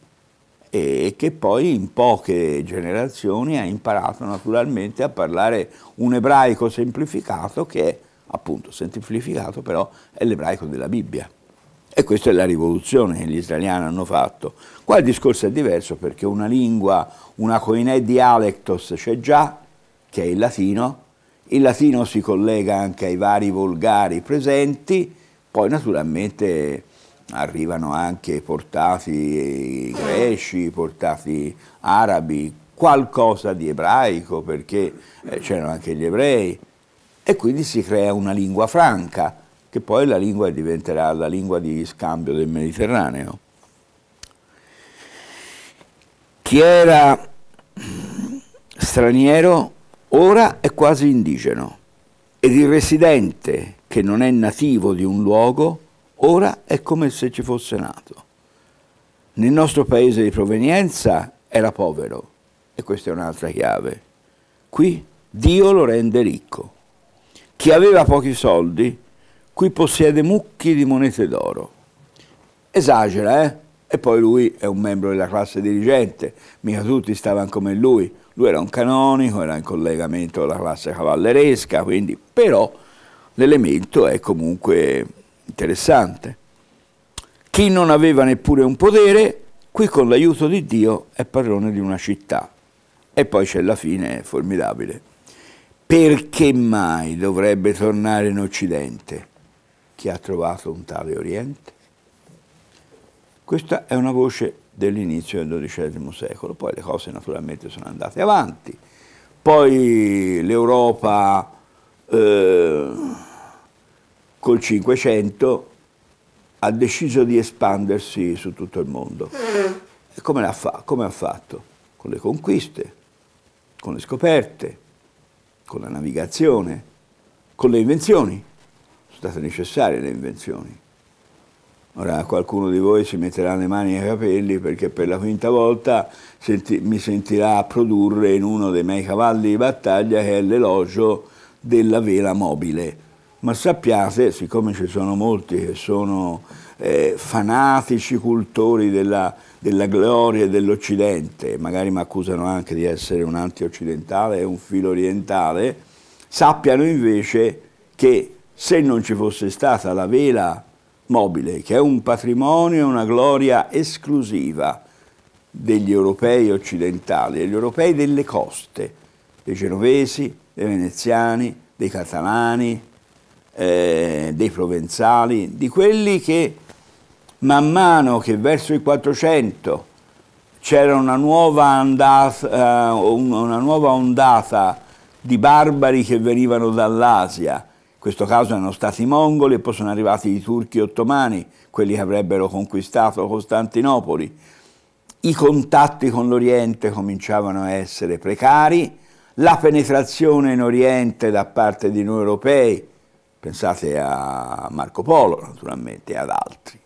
e che poi in poche generazioni ha imparato naturalmente a parlare un ebraico semplificato che è appunto semplificato però è l'ebraico della Bibbia. E questa è la rivoluzione che gli israeliani hanno fatto. Qua il discorso è diverso perché una lingua, una coinè dialectos c'è già, che è il latino, il latino si collega anche ai vari volgari presenti, poi naturalmente arrivano anche portati greci, portati arabi, qualcosa di ebraico perché eh, c'erano anche gli ebrei e quindi si crea una lingua franca che poi la lingua diventerà la lingua di scambio del Mediterraneo. Chi era straniero ora è quasi indigeno ed il residente che non è nativo di un luogo Ora è come se ci fosse nato. Nel nostro paese di provenienza era povero, e questa è un'altra chiave. Qui Dio lo rende ricco. Chi aveva pochi soldi, qui possiede mucchi di monete d'oro. Esagera, eh? E poi lui è un membro della classe dirigente, mica tutti stavano come lui. Lui era un canonico, era in collegamento alla classe cavalleresca, quindi però l'elemento è comunque interessante. Chi non aveva neppure un potere, qui con l'aiuto di Dio è padrone di una città. E poi c'è la fine formidabile. Perché mai dovrebbe tornare in Occidente chi ha trovato un tale Oriente? Questa è una voce dell'inizio del XII secolo, poi le cose naturalmente sono andate avanti. Poi l'Europa eh, col 500 ha deciso di espandersi su tutto il mondo. E come, l'ha fa- come ha fatto? Con le conquiste, con le scoperte, con la navigazione, con le invenzioni. Sono state necessarie le invenzioni. Ora qualcuno di voi si metterà le mani nei capelli perché per la quinta volta senti- mi sentirà produrre in uno dei miei cavalli di battaglia che è l'elogio della vela mobile ma sappiate, siccome ci sono molti che sono eh, fanatici cultori della, della gloria dell'Occidente, magari mi accusano anche di essere un anti-occidentale e un filo orientale, sappiano invece che se non ci fosse stata la vela mobile, che è un patrimonio e una gloria esclusiva degli europei occidentali, degli europei delle coste, dei genovesi, dei veneziani, dei catalani, eh, dei provenzali, di quelli che man mano che verso il 400 c'era una nuova, andata, eh, una nuova ondata di barbari che venivano dall'Asia, in questo caso erano stati i mongoli e poi sono arrivati i turchi ottomani, quelli che avrebbero conquistato Costantinopoli. I contatti con l'Oriente cominciavano a essere precari, la penetrazione in Oriente da parte di noi europei Pensate a Marco Polo, naturalmente, e ad altri.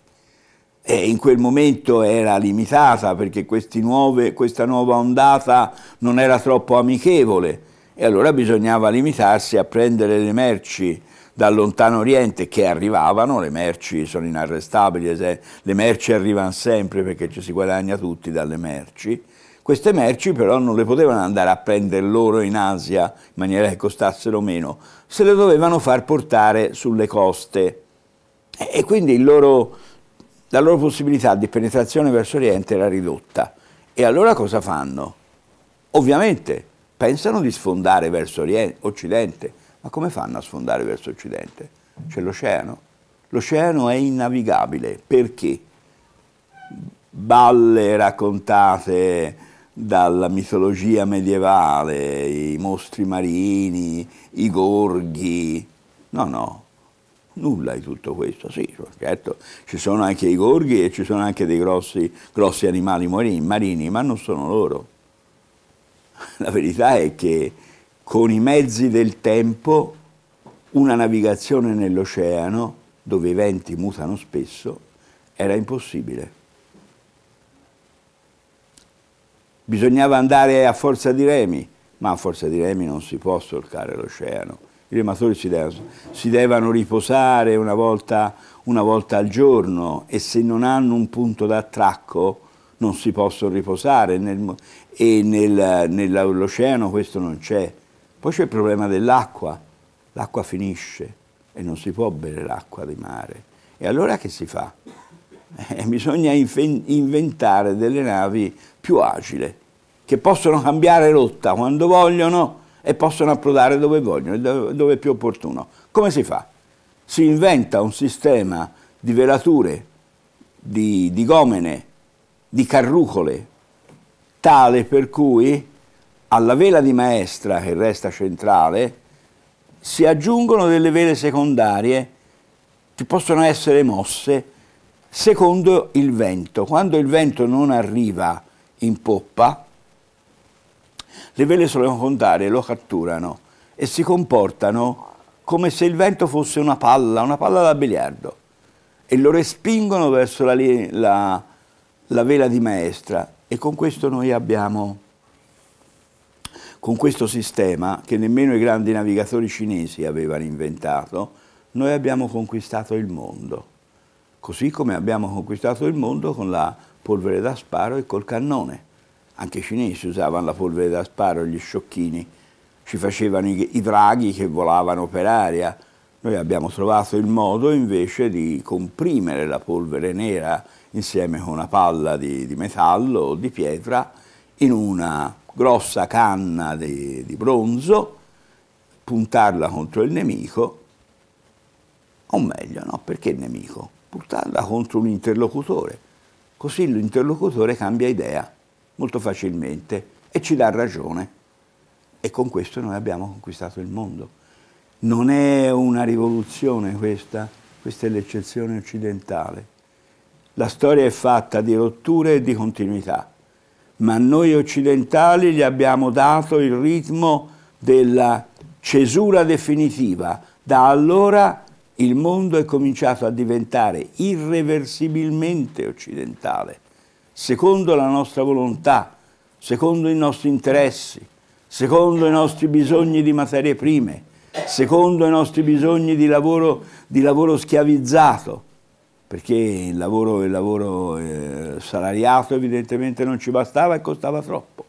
E in quel momento era limitata perché nuove, questa nuova ondata non era troppo amichevole e allora bisognava limitarsi a prendere le merci dal lontano oriente che arrivavano, le merci sono inarrestabili, le merci arrivano sempre perché ci si guadagna tutti dalle merci, queste merci però non le potevano andare a prendere loro in Asia in maniera che costassero meno, se le dovevano far portare sulle coste. E quindi loro, la loro possibilità di penetrazione verso Oriente era ridotta. E allora cosa fanno? Ovviamente pensano di sfondare verso Oriente, Occidente, ma come fanno a sfondare verso Occidente? C'è l'oceano. L'oceano è innavigabile perché? Balle raccontate, dalla mitologia medievale, i mostri marini, i gorghi, no, no, nulla di tutto questo, sì, certo, ci sono anche i gorghi e ci sono anche dei grossi, grossi animali marini, ma non sono loro. La verità è che con i mezzi del tempo una navigazione nell'oceano, dove i venti mutano spesso, era impossibile. bisognava andare a Forza di Remi, ma a Forza di Remi non si può solcare l'oceano. I rematori si devono, si devono riposare una volta, una volta al giorno e se non hanno un punto d'attracco non si possono riposare nel, e nel, nell'oceano questo non c'è. Poi c'è il problema dell'acqua, l'acqua finisce e non si può bere l'acqua di mare. E allora che si fa? Eh, bisogna inventare delle navi più agile, che possono cambiare rotta quando vogliono e possono approdare dove vogliono, dove è più opportuno. Come si fa? Si inventa un sistema di velature, di, di gomene, di carrucole, tale per cui alla vela di maestra, che resta centrale, si aggiungono delle vele secondarie che possono essere mosse secondo il vento. Quando il vento non arriva in poppa, le vele sulle contrarie lo catturano e si comportano come se il vento fosse una palla, una palla da biliardo, e lo respingono verso la, la, la vela di maestra. E con questo noi abbiamo, con questo sistema che nemmeno i grandi navigatori cinesi avevano inventato, noi abbiamo conquistato il mondo, così come abbiamo conquistato il mondo con la polvere da sparo e col cannone. Anche i cinesi usavano la polvere da sparo, gli sciocchini, ci facevano i, i draghi che volavano per aria. Noi abbiamo trovato il modo invece di comprimere la polvere nera insieme con una palla di, di metallo o di pietra in una grossa canna di, di bronzo, puntarla contro il nemico, o meglio, no, perché il nemico? Puntarla contro un interlocutore Così l'interlocutore cambia idea molto facilmente e ci dà ragione. E con questo noi abbiamo conquistato il mondo. Non è una rivoluzione questa, questa è l'eccezione occidentale. La storia è fatta di rotture e di continuità, ma noi occidentali gli abbiamo dato il ritmo della cesura definitiva. Da allora il mondo è cominciato a diventare irreversibilmente occidentale, secondo la nostra volontà, secondo i nostri interessi, secondo i nostri bisogni di materie prime, secondo i nostri bisogni di lavoro, di lavoro schiavizzato, perché il lavoro, il lavoro eh, salariato evidentemente non ci bastava e costava troppo.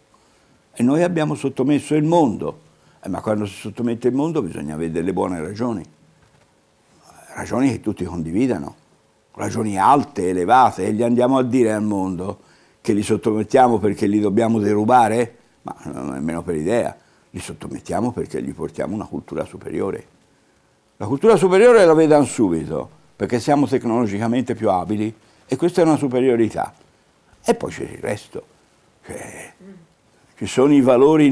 E noi abbiamo sottomesso il mondo, eh, ma quando si sottomette il mondo bisogna avere delle buone ragioni ragioni che tutti condividano, ragioni alte, elevate, e gli andiamo a dire al mondo che li sottomettiamo perché li dobbiamo derubare? Ma nemmeno per idea, li sottomettiamo perché gli portiamo una cultura superiore. La cultura superiore la vedano subito, perché siamo tecnologicamente più abili e questa è una superiorità. E poi c'è il resto, cioè, ci sono i valori,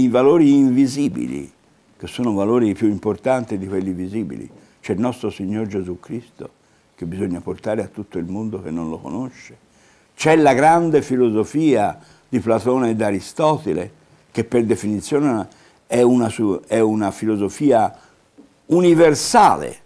i valori invisibili, che sono valori più importanti di quelli visibili. C'è il nostro Signor Gesù Cristo che bisogna portare a tutto il mondo che non lo conosce. C'è la grande filosofia di Platone e di che per definizione è una, è una filosofia universale.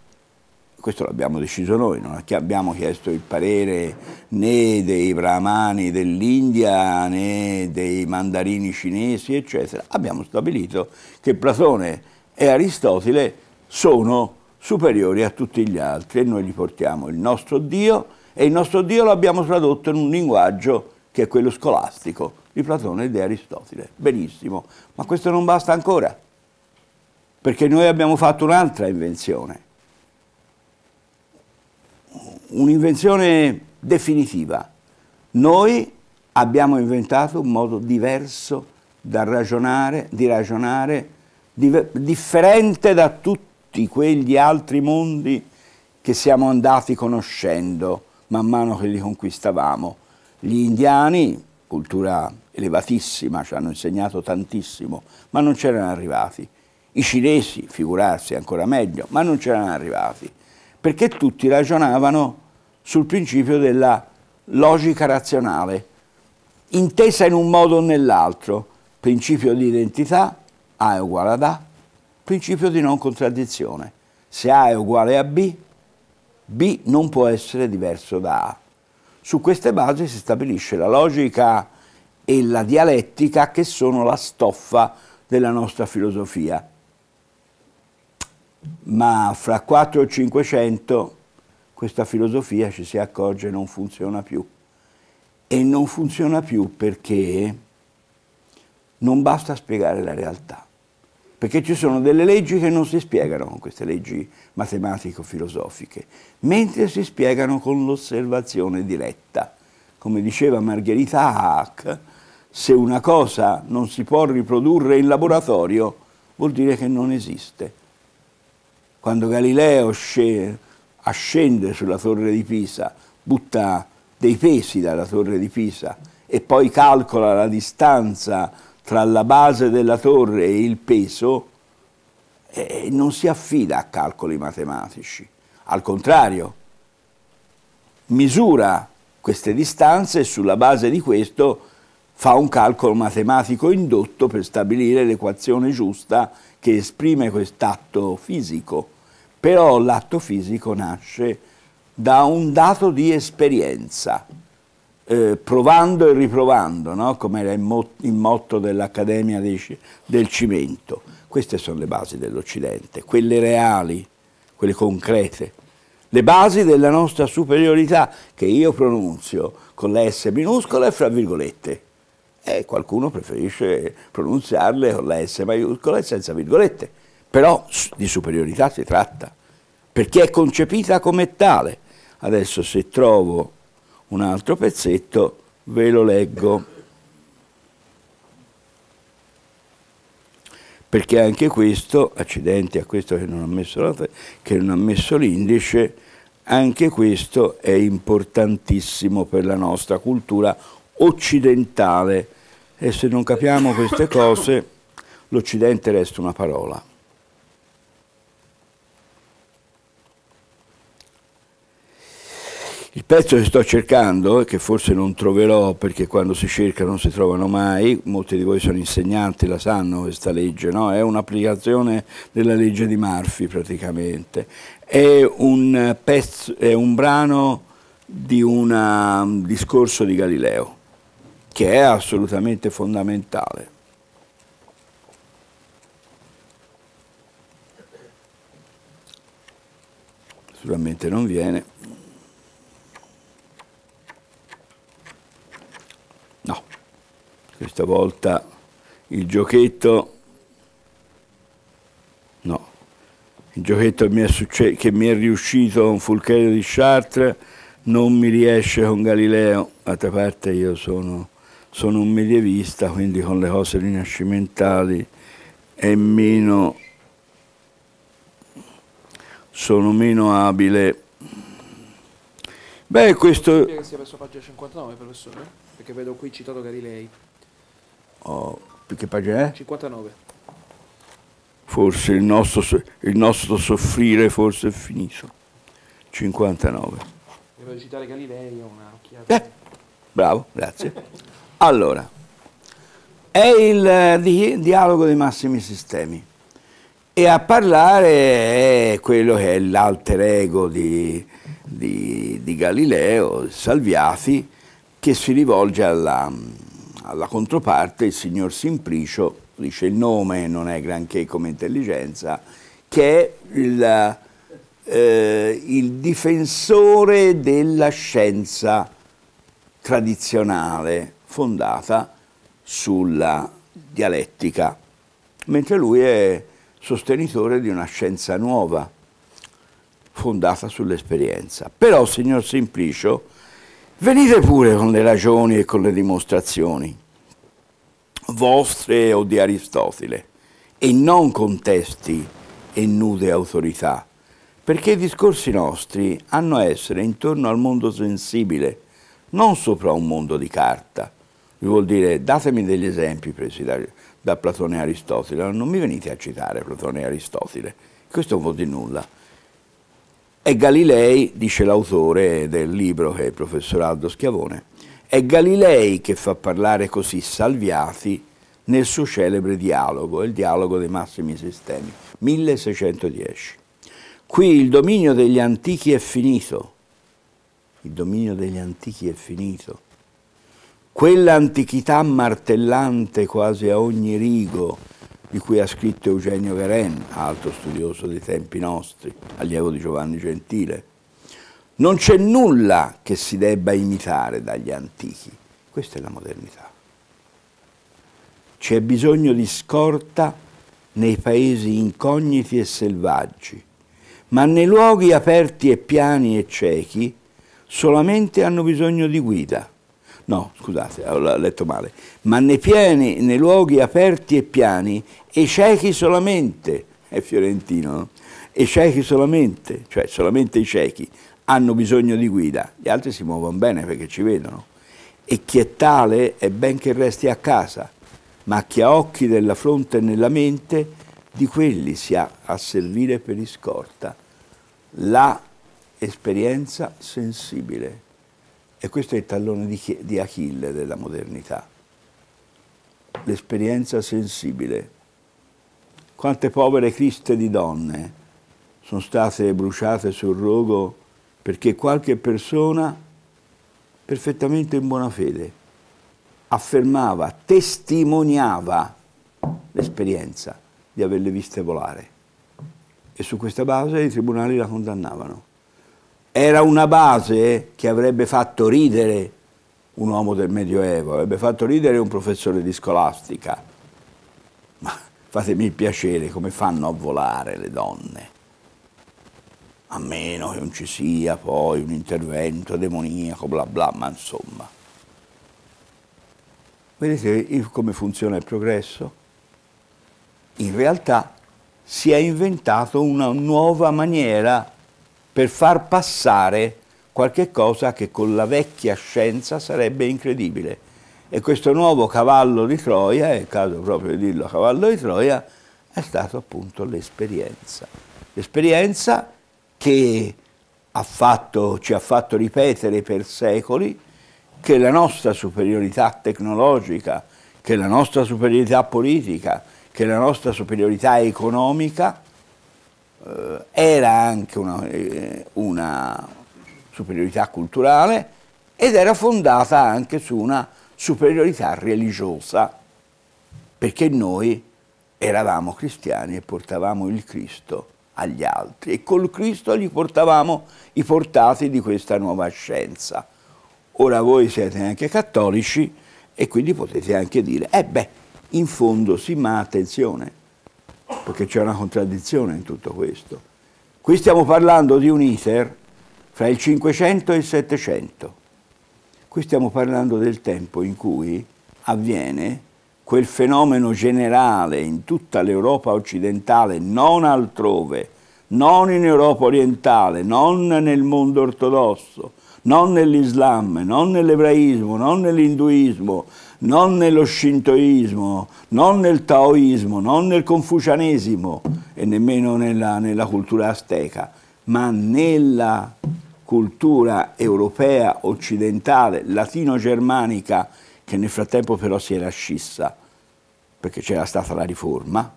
Questo l'abbiamo deciso noi, non abbiamo chiesto il parere né dei brahmani dell'India né dei mandarini cinesi, eccetera. Abbiamo stabilito che Platone e Aristotele sono superiori a tutti gli altri e noi gli portiamo il nostro Dio e il nostro Dio lo abbiamo tradotto in un linguaggio che è quello scolastico di Platone e di Aristotele. Benissimo, ma questo non basta ancora, perché noi abbiamo fatto un'altra invenzione, un'invenzione definitiva. Noi abbiamo inventato un modo diverso ragionare, di ragionare, differente da tutti tutti quegli altri mondi che siamo andati conoscendo man mano che li conquistavamo. Gli indiani, cultura elevatissima, ci hanno insegnato tantissimo, ma non c'erano arrivati. I cinesi, figurarsi ancora meglio, ma non c'erano arrivati, perché tutti ragionavano sul principio della logica razionale, intesa in un modo o nell'altro, principio di identità, A è uguale ad A, Principio di non contraddizione. Se A è uguale a B, B non può essere diverso da A. Su queste basi si stabilisce la logica e la dialettica che sono la stoffa della nostra filosofia. Ma fra 4 e 500 questa filosofia ci si accorge non funziona più. E non funziona più perché non basta spiegare la realtà perché ci sono delle leggi che non si spiegano con queste leggi matematico-filosofiche, mentre si spiegano con l'osservazione diretta. Come diceva Margherita Haack, se una cosa non si può riprodurre in laboratorio vuol dire che non esiste. Quando Galileo ascende sulla torre di Pisa, butta dei pesi dalla torre di Pisa e poi calcola la distanza tra la base della torre e il peso eh, non si affida a calcoli matematici, al contrario, misura queste distanze e sulla base di questo fa un calcolo matematico indotto per stabilire l'equazione giusta che esprime quest'atto fisico. Però l'atto fisico nasce da un dato di esperienza eh, provando e riprovando, no? come era il, mot il motto dell'Accademia del Cimento. Queste sono le basi dell'Occidente, quelle reali, quelle concrete, le basi della nostra superiorità che io pronunzio con la S minuscola e fra virgolette. E qualcuno preferisce pronunziarle con la S maiuscola e senza virgolette. Però di superiorità si tratta, perché è concepita come tale. Adesso se trovo un altro pezzetto, ve lo leggo. Perché anche questo, accidenti a questo che non ha messo, messo l'indice, anche questo è importantissimo per la nostra cultura occidentale. E se non capiamo queste cose, l'Occidente resta una parola. Il pezzo che sto cercando, e che forse non troverò perché quando si cerca non si trovano mai, molti di voi sono insegnanti, la sanno questa legge, no? è un'applicazione della legge di Murphy praticamente, è un, pezzo, è un brano di una, un um, discorso di Galileo che è assolutamente fondamentale. Sicuramente non viene. Questa volta il giochetto, no, il giochetto mi succe... che mi è riuscito con Fulcherio di Chartres non mi riesce con Galileo, d'altra parte io sono, sono un medievista, quindi con le cose rinascimentali è meno sono meno abile. Beh, questo... Che sia per 59, professore? Perché vedo qui citato Galilei oh, che pagina è? 59. Forse il nostro, il nostro soffrire forse è finito. 59. Devo citare Galileo, una occhiata. Eh, bravo, grazie. Allora, è il eh, di, dialogo dei massimi sistemi e a parlare è quello che è l'alter ego di, di, di Galileo, Salviati, che si rivolge alla, alla controparte il signor Simplicio, dice il nome non è granché come intelligenza, che è il, eh, il difensore della scienza tradizionale fondata sulla dialettica, mentre lui è sostenitore di una scienza nuova fondata sull'esperienza. Però, signor Simplicio, Venite pure con le ragioni e con le dimostrazioni vostre o di Aristotele e non con testi e nude autorità, perché i discorsi nostri hanno a essere intorno al mondo sensibile, non sopra un mondo di carta. Vi vuol dire datemi degli esempi presi da, da Platone e Aristotele, non mi venite a citare Platone e Aristotele, questo non vuol dire nulla. E Galilei, dice l'autore del libro che è il professor Aldo Schiavone, è Galilei che fa parlare così Salviati nel suo celebre dialogo, il dialogo dei massimi sistemi, 1610. Qui il dominio degli antichi è finito, il dominio degli antichi è finito. Quell'antichità martellante quasi a ogni rigo, di cui ha scritto Eugenio Guerin, alto studioso dei tempi nostri, allievo di Giovanni Gentile. Non c'è nulla che si debba imitare dagli antichi. Questa è la modernità. C'è bisogno di scorta nei paesi incogniti e selvaggi, ma nei luoghi aperti e piani e ciechi solamente hanno bisogno di guida no scusate, ho letto male, ma nei pieni, nei luoghi aperti e piani, e ciechi solamente, è fiorentino, no? e ciechi solamente, cioè solamente i ciechi, hanno bisogno di guida, gli altri si muovono bene perché ci vedono, e chi è tale è ben che resti a casa, ma chi ha occhi nella fronte e nella mente, di quelli si ha a servire per iscorta. La esperienza sensibile. E questo è il tallone di, di Achille della modernità, l'esperienza sensibile. Quante povere criste di donne sono state bruciate sul rogo perché qualche persona, perfettamente in buona fede, affermava, testimoniava l'esperienza di averle viste volare. E su questa base i tribunali la condannavano era una base che avrebbe fatto ridere un uomo del Medioevo, avrebbe fatto ridere un professore di scolastica. Ma fatemi il piacere, come fanno a volare le donne? A meno che non ci sia poi un intervento demoniaco, bla bla, ma insomma. Vedete come funziona il progresso? In realtà si è inventato una nuova maniera per far passare qualche cosa che con la vecchia scienza sarebbe incredibile. E questo nuovo cavallo di Troia, è il caso proprio di dirlo cavallo di Troia, è stato appunto l'esperienza. L'esperienza che ha fatto, ci ha fatto ripetere per secoli che la nostra superiorità tecnologica, che la nostra superiorità politica, che la nostra superiorità economica eh, era anche una, eh, una superiorità culturale ed era fondata anche su una superiorità religiosa, perché noi eravamo cristiani e portavamo il Cristo agli altri e col Cristo gli portavamo i portati di questa nuova scienza. Ora voi siete anche cattolici e quindi potete anche dire, eh beh, in fondo sì, ma attenzione, perché c'è una contraddizione in tutto questo. Qui stiamo parlando di un iter fra il 500 e il 700. Qui stiamo parlando del tempo in cui avviene quel fenomeno generale in tutta l'Europa occidentale, non altrove, non in Europa orientale, non nel mondo ortodosso, non nell'Islam, non nell'ebraismo, non nell'induismo, non nello shintoismo, non nel taoismo, non nel confucianesimo e nemmeno nella, nella cultura azteca, ma nella cultura europea, occidentale, latino-germanica, che nel frattempo però si era scissa, perché c'era stata la riforma,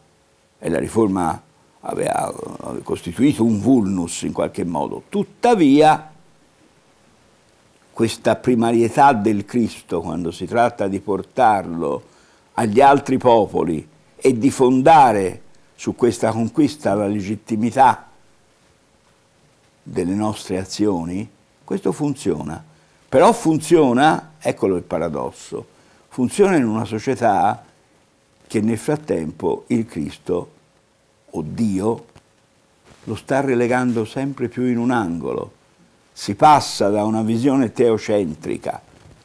e la riforma aveva costituito un vulnus in qualche modo. Tuttavia questa primarietà del Cristo quando si tratta di portarlo agli altri popoli e di fondare su questa conquista la legittimità delle nostre azioni, questo funziona. Però funziona, eccolo il paradosso, funziona in una società che nel frattempo il Cristo o Dio lo sta relegando sempre più in un angolo si passa da una visione teocentrica,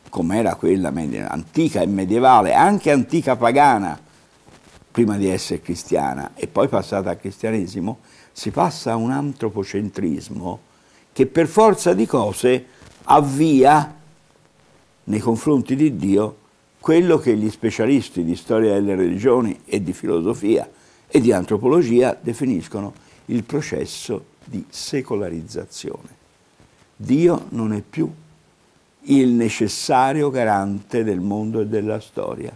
come era quella antica e medievale, anche antica pagana, prima di essere cristiana, e poi passata al cristianesimo, si passa a un antropocentrismo che per forza di cose avvia nei confronti di Dio quello che gli specialisti di storia delle religioni e di filosofia e di antropologia definiscono il processo di secolarizzazione. Dio non è più il necessario garante del mondo e della storia.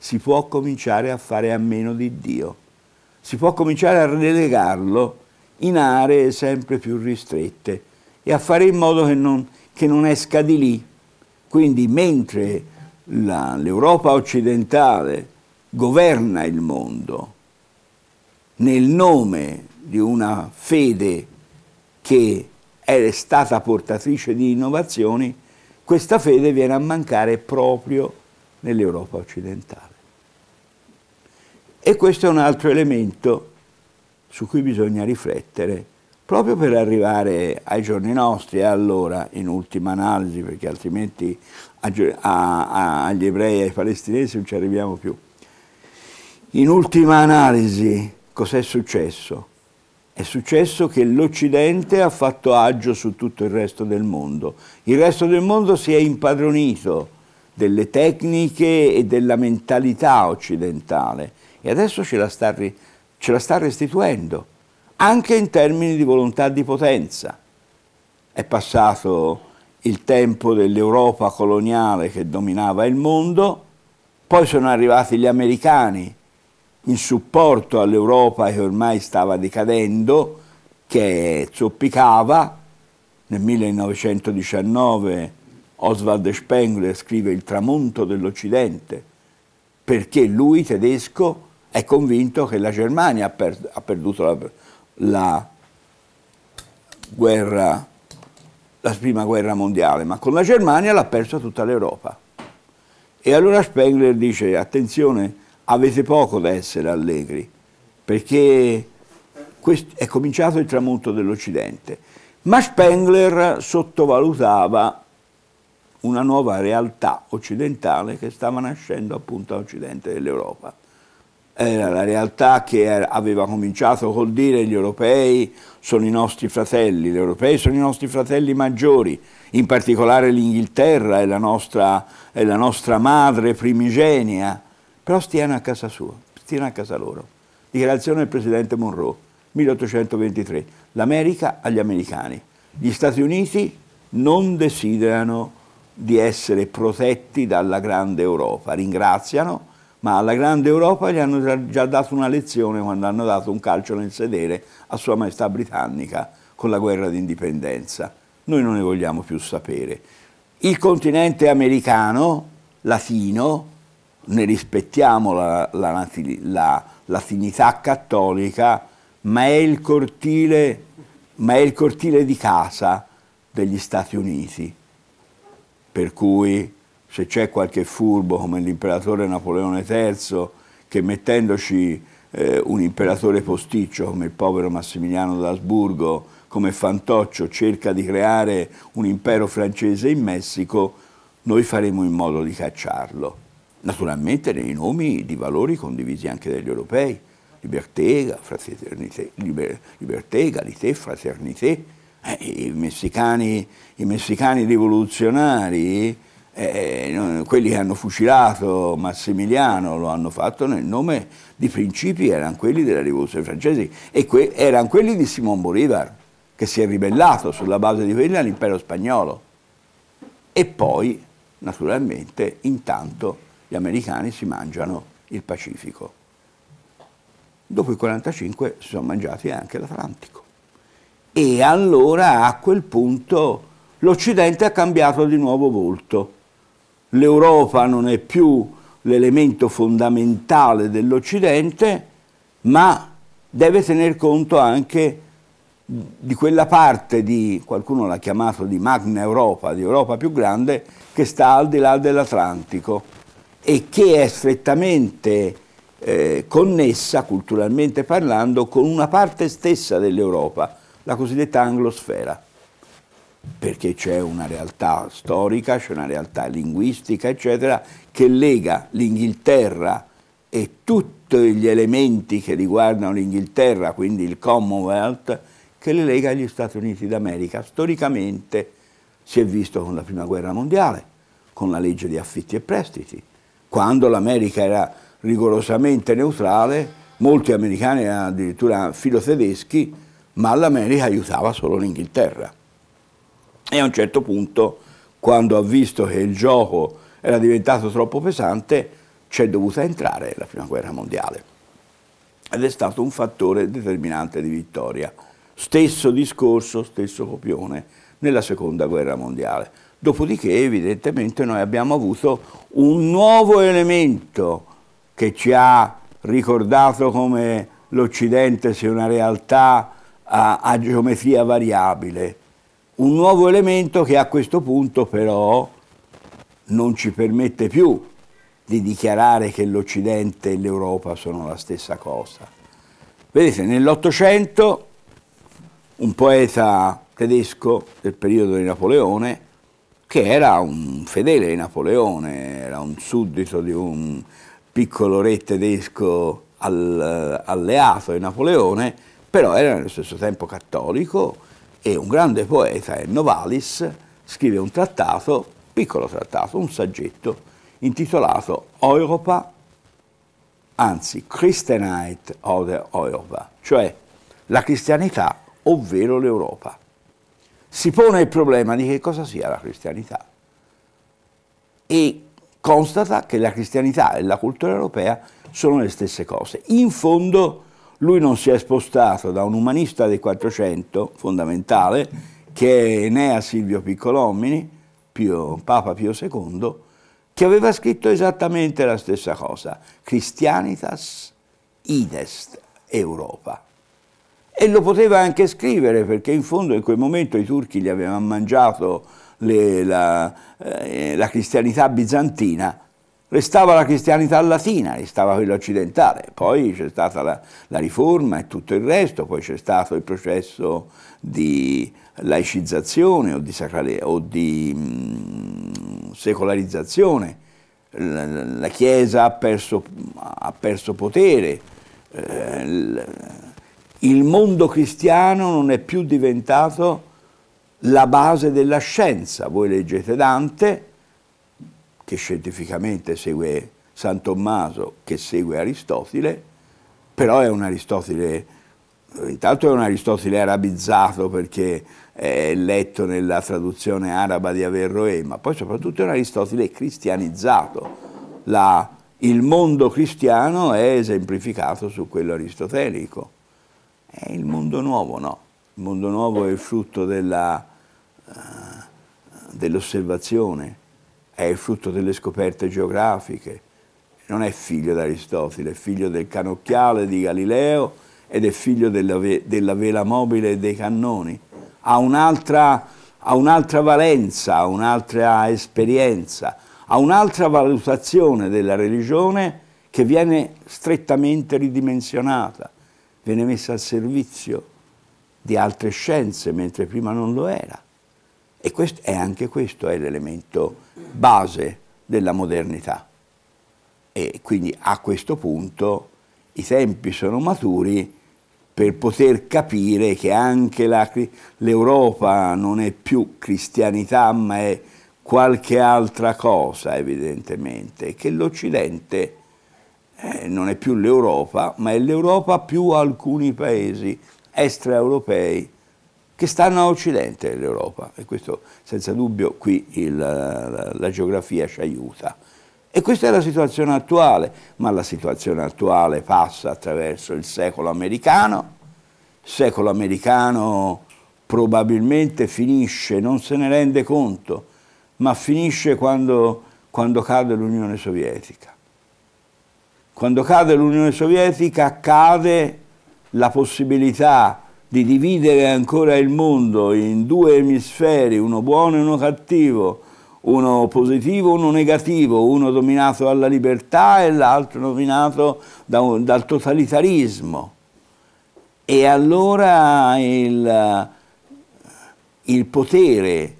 Si può cominciare a fare a meno di Dio, si può cominciare a relegarlo in aree sempre più ristrette e a fare in modo che non, che non esca di lì. Quindi mentre l'Europa occidentale governa il mondo nel nome di una fede che è stata portatrice di innovazioni, questa fede viene a mancare proprio nell'Europa occidentale. E questo è un altro elemento su cui bisogna riflettere, proprio per arrivare ai giorni nostri e allora, in ultima analisi, perché altrimenti a, a, agli ebrei e ai palestinesi non ci arriviamo più. In ultima analisi, cos'è successo? è successo che l'Occidente ha fatto agio su tutto il resto del mondo. Il resto del mondo si è impadronito delle tecniche e della mentalità occidentale e adesso ce la sta, ce la sta restituendo, anche in termini di volontà di potenza. È passato il tempo dell'Europa coloniale che dominava il mondo, poi sono arrivati gli americani in supporto all'Europa che ormai stava decadendo, che zoppicava. Nel 1919 Oswald Spengler scrive Il tramonto dell'Occidente, perché lui tedesco è convinto che la Germania ha, per, ha perduto la, la, guerra, la prima guerra mondiale, ma con la Germania l'ha persa tutta l'Europa. E allora Spengler dice, attenzione, avete poco da essere allegri, perché è cominciato il tramonto dell'Occidente. Ma Spengler sottovalutava una nuova realtà occidentale che stava nascendo appunto all'Occidente dell'Europa. Era la realtà che era, aveva cominciato col dire gli europei sono i nostri fratelli, gli europei sono i nostri fratelli maggiori, in particolare l'Inghilterra è la nostra, è la nostra madre primigenia, però stiano a casa sua, stiano a casa loro. Dichiarazione del Presidente Monroe, 1823. L'America agli americani. Gli Stati Uniti non desiderano di essere protetti dalla grande Europa, ringraziano, ma alla grande Europa gli hanno già dato una lezione quando hanno dato un calcio nel sedere a Sua Maestà Britannica con la guerra d'indipendenza. Noi non ne vogliamo più sapere. Il continente americano, latino, ne rispettiamo la, la, la, l'affinità cattolica, ma è, il cortile, ma è il cortile di casa degli Stati Uniti. Per cui se c'è qualche furbo come l'imperatore Napoleone III, che mettendoci eh, un imperatore posticcio come il povero Massimiliano d'Asburgo, come fantoccio, cerca di creare un impero francese in Messico, noi faremo in modo di cacciarlo naturalmente nei nomi di valori condivisi anche dagli europei, libertà, fraternité, liber, liberté, égalité, fraternité, eh, i, messicani, i, messicani, rivoluzionari, eh, quelli che hanno fucilato Massimiliano lo hanno fatto nel nome di principi, che erano quelli della rivoluzione francese e que erano quelli di Simon Bolivar, che si è ribellato sulla base di quelli all'impero spagnolo. E poi, naturalmente, intanto gli americani si mangiano il Pacifico. Dopo il 1945 si sono mangiati anche l'Atlantico. E allora a quel punto l'Occidente ha cambiato di nuovo volto. L'Europa non è più l'elemento fondamentale dell'Occidente, ma deve tener conto anche di quella parte di, qualcuno l'ha chiamato di Magna Europa, di Europa più grande, che sta al di là dell'Atlantico e che è strettamente eh, connessa, culturalmente parlando, con una parte stessa dell'Europa, la cosiddetta anglosfera, perché c'è una realtà storica, c'è una realtà linguistica, eccetera, che lega l'Inghilterra e tutti gli elementi che riguardano l'Inghilterra, quindi il Commonwealth, che le lega agli Stati Uniti d'America. Storicamente si è visto con la Prima Guerra Mondiale, con la legge di affitti e prestiti, quando l'America era rigorosamente neutrale, molti americani erano addirittura filo tedeschi, ma l'America aiutava solo l'Inghilterra. E a un certo punto, quando ha visto che il gioco era diventato troppo pesante, c'è dovuta entrare la Prima Guerra Mondiale. Ed è stato un fattore determinante di vittoria. Stesso discorso, stesso copione nella Seconda Guerra Mondiale. Dopodiché evidentemente noi abbiamo avuto un nuovo elemento che ci ha ricordato come l'Occidente sia una realtà a, a geometria variabile, un nuovo elemento che a questo punto però non ci permette più di dichiarare che l'Occidente e l'Europa sono la stessa cosa. Vedete, nell'Ottocento un poeta tedesco del periodo di Napoleone che era un fedele di Napoleone, era un suddito di un piccolo re tedesco al, eh, alleato di Napoleone, però era nello stesso tempo cattolico e un grande poeta, e Novalis, scrive un trattato, piccolo trattato, un saggetto, intitolato Europa, anzi Christianite of the Europa, cioè la cristianità ovvero l'Europa si pone il problema di che cosa sia la cristianità e constata che la cristianità e la cultura europea sono le stesse cose. In fondo lui non si è spostato da un umanista del 400 fondamentale che è Enea Silvio Piccolomini, Pio, Papa Pio II, che aveva scritto esattamente la stessa cosa, Christianitas idest Europa e lo poteva anche scrivere perché in fondo in quel momento i turchi gli avevano mangiato le, la, eh, la, cristianità bizantina, restava la cristianità latina, restava quella occidentale, poi c'è stata la, la riforma e tutto il resto, poi c'è stato il processo di laicizzazione o di, sacrale, o di mh, mm, secolarizzazione, la, la Chiesa ha perso, ha perso potere. Eh, il mondo cristiano non è più diventato la base della scienza. Voi leggete Dante, che scientificamente segue San Tommaso, che segue Aristotele, però è un Aristotele, intanto è un Aristotele arabizzato perché è letto nella traduzione araba di Averroè, ma poi soprattutto è un Aristotele cristianizzato. La, il mondo cristiano è esemplificato su quello aristotelico. È il mondo nuovo, no. Il mondo nuovo è il frutto eh, dell'osservazione, uh, dell è il frutto delle scoperte geografiche, non è figlio d'Aristotele, è figlio del canocchiale di Galileo ed è figlio della, ve della vela mobile e dei cannoni. Ha un'altra, un valenza, ha un'altra esperienza, ha un'altra valutazione della religione che viene strettamente ridimensionata viene messa al servizio di altre scienze, mentre prima non lo era. E questo, è anche questo è l'elemento base della modernità. E quindi a questo punto i tempi sono maturi per poter capire che anche l'Europa non è più cristianità, ma è qualche altra cosa, evidentemente, che l'Occidente eh, non è più l'Europa, ma è l'Europa più alcuni paesi extraeuropei che stanno a occidente dell'Europa e questo senza dubbio qui il, la, la geografia ci aiuta. E questa è la situazione attuale, ma la situazione attuale passa attraverso il secolo americano, il secolo americano probabilmente finisce, non se ne rende conto, ma finisce quando, quando cade l'Unione Sovietica. Quando cade l'Unione Sovietica cade la possibilità di dividere ancora il mondo in due emisferi, uno buono e uno cattivo, uno positivo, e uno negativo, uno dominato dalla libertà e l'altro dominato da un, dal totalitarismo. E allora il, il potere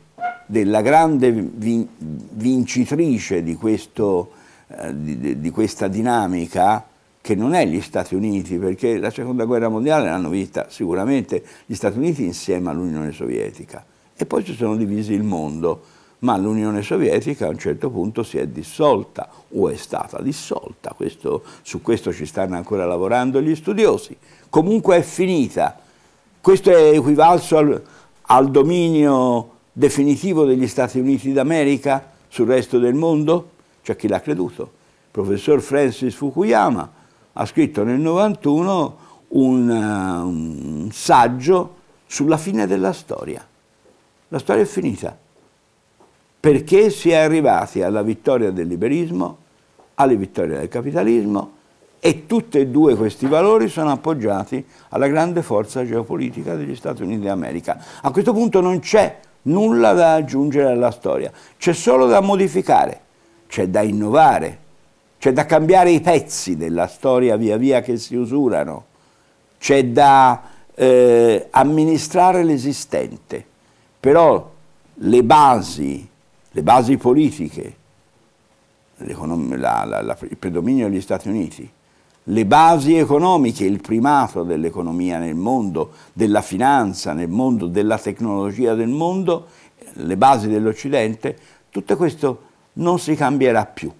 della grande vincitrice di questo eh, di, di, questa dinamica che non è gli Stati Uniti, perché la seconda guerra mondiale l'hanno vista sicuramente gli Stati Uniti insieme all'Unione Sovietica e poi si sono divisi il mondo, ma l'Unione Sovietica a un certo punto si è dissolta o è stata dissolta, questo, su questo ci stanno ancora lavorando gli studiosi, comunque è finita, questo è equivalso al, al dominio definitivo degli Stati Uniti d'America sul resto del mondo? c'è cioè, chi l'ha creduto. Il professor Francis Fukuyama ha scritto nel 91 un, eh, un saggio sulla fine della storia. La storia è finita. Perché si è arrivati alla vittoria del liberismo, alla vittoria del capitalismo e tutti e due questi valori sono appoggiati alla grande forza geopolitica degli Stati Uniti d'America. A questo punto non c'è nulla da aggiungere alla storia, c'è solo da modificare c'è da innovare, c'è da cambiare i pezzi della storia via via che si usurano, c'è da eh, amministrare l'esistente, però le basi, le basi politiche, la, la, la, il predominio degli Stati Uniti, le basi economiche, il primato dell'economia nel mondo, della finanza nel mondo, della tecnologia del mondo, le basi dell'Occidente, tutto questo non si cambierà più.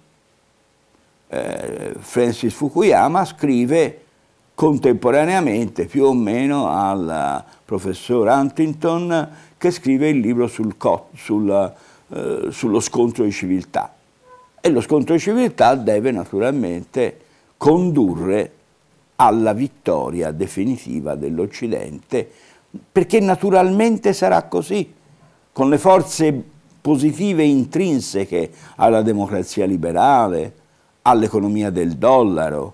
Eh, Francis Fukuyama scrive contemporaneamente più o meno al professor Huntington che scrive il libro sul sul, eh, sullo scontro di civiltà. E lo scontro di civiltà deve naturalmente condurre alla vittoria definitiva dell'Occidente, perché naturalmente sarà così, con le forze positive intrinseche alla democrazia liberale, all'economia del dollaro,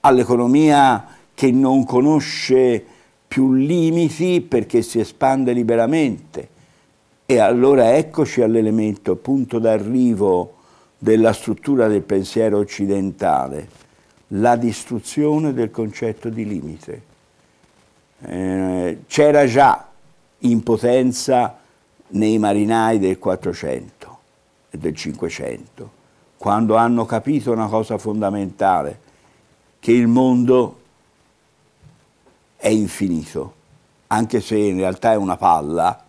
all'economia che non conosce più limiti perché si espande liberamente. E allora eccoci all'elemento punto d'arrivo della struttura del pensiero occidentale, la distruzione del concetto di limite. Eh, C'era già in potenza nei marinai del 400 e del 500, quando hanno capito una cosa fondamentale, che il mondo è infinito, anche se in realtà è una palla,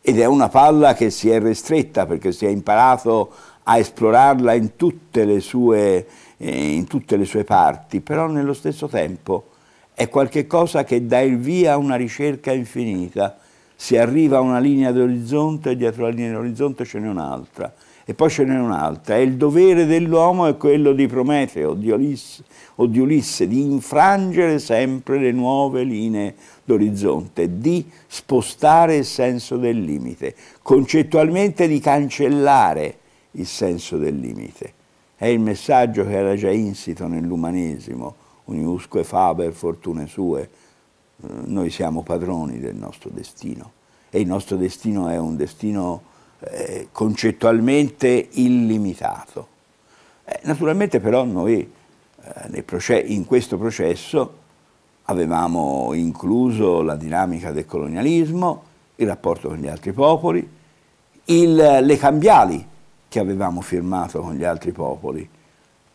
ed è una palla che si è ristretta perché si è imparato a esplorarla in tutte le sue, eh, in tutte le sue parti, però nello stesso tempo è qualcosa che dà il via a una ricerca infinita si arriva a una linea d'orizzonte e dietro la linea d'orizzonte ce n'è un'altra e poi ce n'è un'altra. E il dovere dell'uomo è quello di Prometeo di Ulisse, o di Ulisse, di infrangere sempre le nuove linee d'orizzonte, di spostare il senso del limite, concettualmente di cancellare il senso del limite. È il messaggio che era già insito nell'umanesimo, uniusque faber fortune sue, eh, noi siamo padroni del nostro destino e il nostro destino è un destino eh, concettualmente illimitato. Eh, naturalmente però noi eh, in questo processo avevamo incluso la dinamica del colonialismo, il rapporto con gli altri popoli, il, le cambiali che avevamo firmato con gli altri popoli.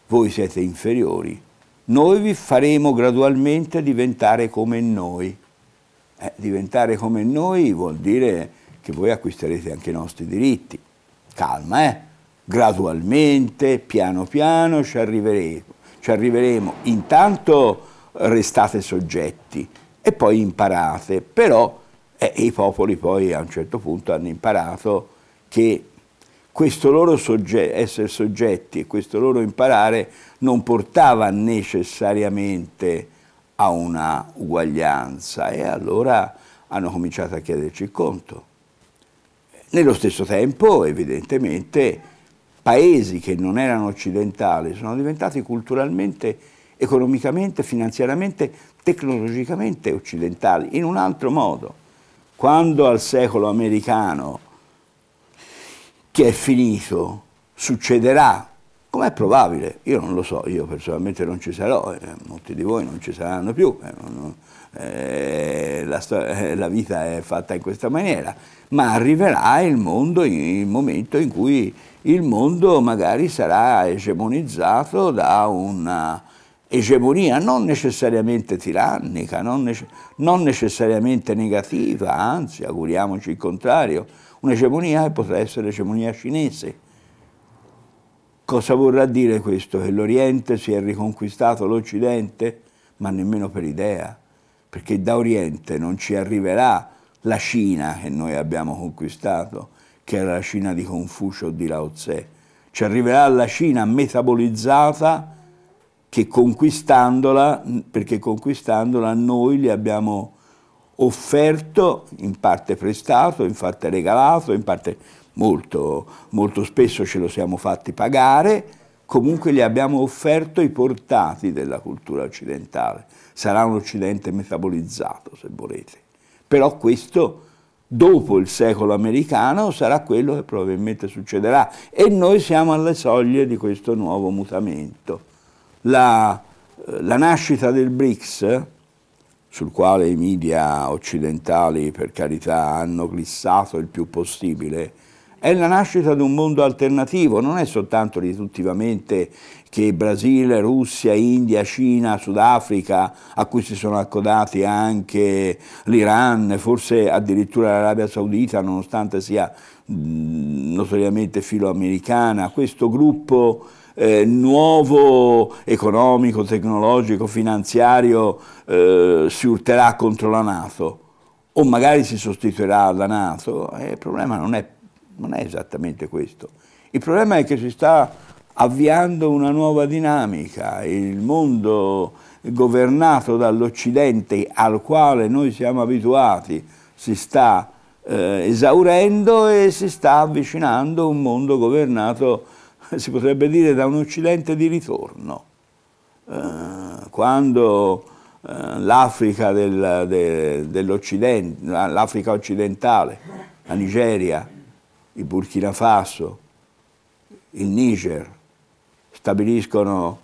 Voi siete inferiori, noi vi faremo gradualmente diventare come noi. Eh, diventare come noi vuol dire che voi acquisterete anche i nostri diritti. Calma, eh? Gradualmente, piano piano ci arriveremo. Ci arriveremo. Intanto restate soggetti e poi imparate. Però eh, i popoli poi a un certo punto hanno imparato che questo loro sogge essere soggetti e questo loro imparare non portava necessariamente a una uguaglianza e allora hanno cominciato a chiederci il conto. Nello stesso tempo, evidentemente, paesi che non erano occidentali sono diventati culturalmente, economicamente, finanziariamente, tecnologicamente occidentali, in un altro modo. Quando al secolo americano, che è finito, succederà Com'è probabile? Io non lo so, io personalmente non ci sarò, eh, molti di voi non ci saranno più, eh, non, eh, la, eh, la, vita è fatta in questa maniera, ma arriverà il, mondo, il momento in cui il mondo magari sarà egemonizzato da una egemonia non necessariamente tirannica, non, nece non necessariamente negativa, anzi auguriamoci il contrario, un'egemonia che potrà essere l'egemonia cinese Cosa vorrà dire questo? Che l'Oriente si è riconquistato l'Occidente? Ma nemmeno per idea, perché da Oriente non ci arriverà la Cina che noi abbiamo conquistato, che era la Cina di Confucio o di Lao Tse. Ci arriverà la Cina metabolizzata che conquistandola, perché conquistandola noi gli abbiamo offerto, in parte prestato, in parte regalato, in parte molto, molto spesso ce lo siamo fatti pagare, comunque gli abbiamo offerto i portati della cultura occidentale. Sarà un occidente metabolizzato, se volete. Però questo dopo il secolo americano sarà quello che probabilmente succederà e noi siamo alle soglie di questo nuovo mutamento. La, eh, la nascita del BRICS, sul quale i media occidentali per carità hanno glissato il più possibile, è la nascita di un mondo alternativo, non è soltanto riduttivamente che Brasile, Russia, India, Cina, Sudafrica, a cui si sono accodati anche l'Iran, forse addirittura l'Arabia Saudita, nonostante sia notoriamente filoamericana, questo gruppo eh, nuovo economico, tecnologico, finanziario eh, si urterà contro la Nato o magari si sostituirà alla Nato, eh, il problema non è non è esattamente questo. Il problema è che si sta avviando una nuova dinamica, il mondo governato dall'Occidente al quale noi siamo abituati si sta eh, esaurendo e si sta avvicinando un mondo governato, si potrebbe dire, da un Occidente di ritorno. Eh, quando eh, l'Africa del, de, dell'Occidente, l'Africa occidentale, la Nigeria, il Burkina Faso, il Niger, stabiliscono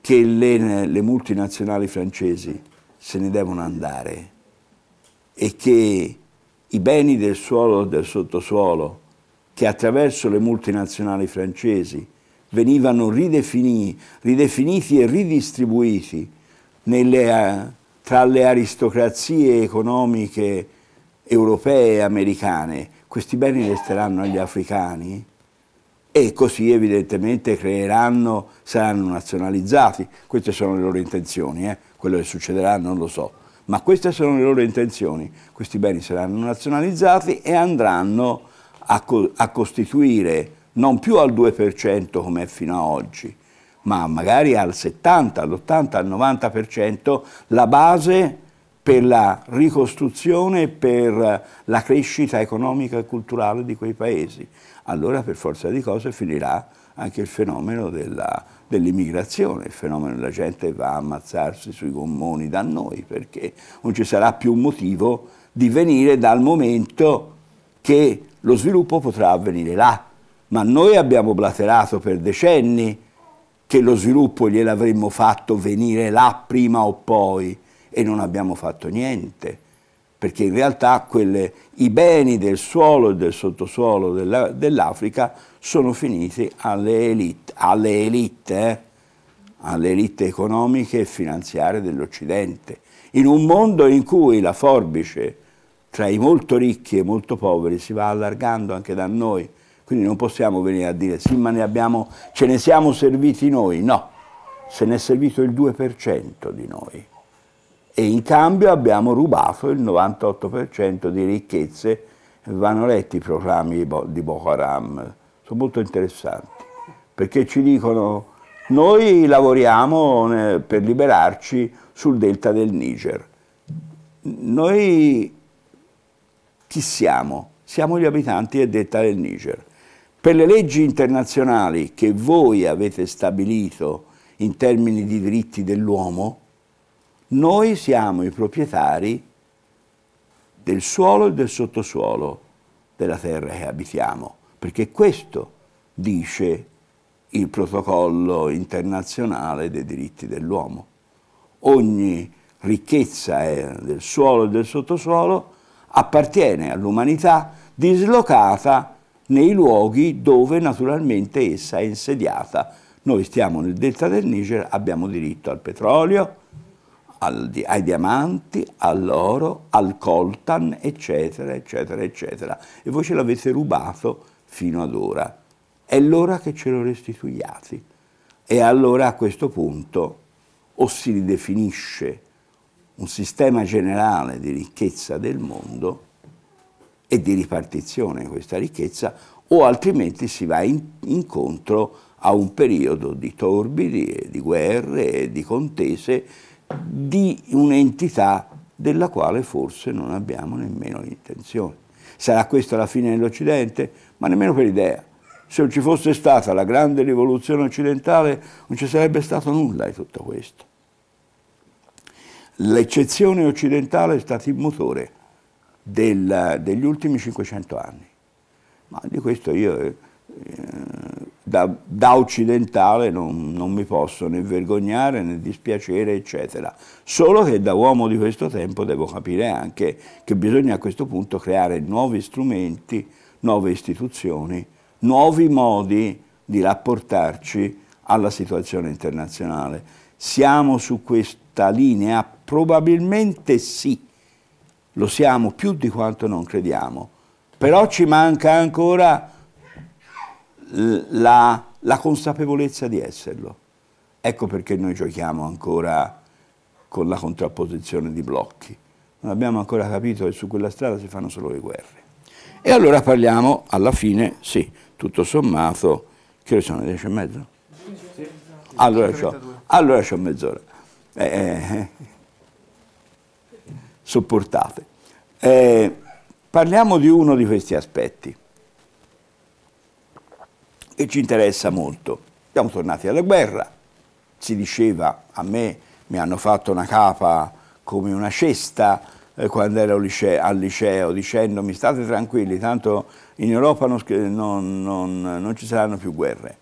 che le, le multinazionali francesi se ne devono andare e che i beni del suolo e del sottosuolo che attraverso le multinazionali francesi venivano ridefini, ridefiniti e ridistribuiti nelle, eh, tra le aristocrazie economiche europee e americane questi beni resteranno agli africani e così evidentemente creeranno, saranno nazionalizzati. Queste sono le loro intenzioni, eh? quello che succederà non lo so, ma queste sono le loro intenzioni. Questi beni saranno nazionalizzati e andranno a, co a costituire non più al 2% come è fino ad oggi, ma magari al 70, all'80, al 90% la base per la ricostruzione e per la crescita economica e culturale di quei paesi. Allora per forza di cose finirà anche il fenomeno dell'immigrazione, dell il fenomeno della gente va a ammazzarsi sui gommoni da noi, perché non ci sarà più motivo di venire dal momento che lo sviluppo potrà avvenire là. Ma noi abbiamo blaterato per decenni che lo sviluppo gliel'avremmo fatto venire là prima o poi, e non abbiamo fatto niente, perché in realtà quelle, i beni del suolo e del sottosuolo dell'Africa sono finiti alle elite, alle elite, eh? alle elite economiche e finanziarie dell'Occidente, in un mondo in cui la forbice tra i molto ricchi e i molto poveri si va allargando anche da noi, quindi non possiamo venire a dire sì ma ne abbiamo, ce ne siamo serviti noi, no, se ne è servito il 2% di noi e in cambio abbiamo rubato il 98% di ricchezze. Vanno letti i proclami di Boko Haram, sono molto interessanti, perché ci dicono noi lavoriamo per liberarci sul delta del Niger. Noi chi siamo? Siamo gli abitanti del delta del Niger. Per le leggi internazionali che voi avete stabilito in termini di diritti dell'uomo, noi siamo i proprietari del suolo e del sottosuolo della terra che abitiamo, perché questo dice il protocollo internazionale dei diritti dell'uomo. Ogni ricchezza del suolo e del sottosuolo appartiene all'umanità dislocata nei luoghi dove naturalmente essa è insediata. Noi stiamo nel delta del Niger, abbiamo diritto al petrolio, al, ai diamanti, all'oro, al coltan, eccetera, eccetera, eccetera. E voi ce l'avete rubato fino ad ora. È l'ora che ce lo restituiate. E allora a questo punto o si ridefinisce un sistema generale di ricchezza del mondo e di ripartizione di questa ricchezza, o altrimenti si va in, incontro a un periodo di torbidi, di guerre, di contese, di un'entità della quale forse non abbiamo nemmeno l'intenzione. Sarà questa la fine dell'Occidente? Ma nemmeno per idea. Se non ci fosse stata la grande rivoluzione occidentale non ci sarebbe stato nulla di tutto questo. L'eccezione occidentale è stata il motore del, degli ultimi 500 anni. Ma di questo io eh, da, da occidentale non, non, mi posso né vergognare né dispiacere, eccetera. Solo che da uomo di questo tempo devo capire anche che bisogna a questo punto creare nuovi strumenti, nuove istituzioni, nuovi modi di rapportarci alla situazione internazionale. Siamo su questa linea? Probabilmente sì, lo siamo più di quanto non crediamo, però ci manca ancora la, la consapevolezza di esserlo. Ecco perché noi giochiamo ancora con la contrapposizione di blocchi. Non abbiamo ancora capito che su quella strada si fanno solo le guerre. E allora parliamo, alla fine, sì, tutto sommato, che sono le dieci e mezzo? Allora c'ho allora mezz'ora. Eh, eh, eh, sopportate. Eh, parliamo di uno di questi aspetti e ci interessa molto. Siamo tornati alla guerra, si diceva a me, mi hanno fatto una capa come una cesta eh, quando ero liceo, al liceo, dicendomi state tranquilli, tanto in Europa non, non, non, non ci saranno più guerre.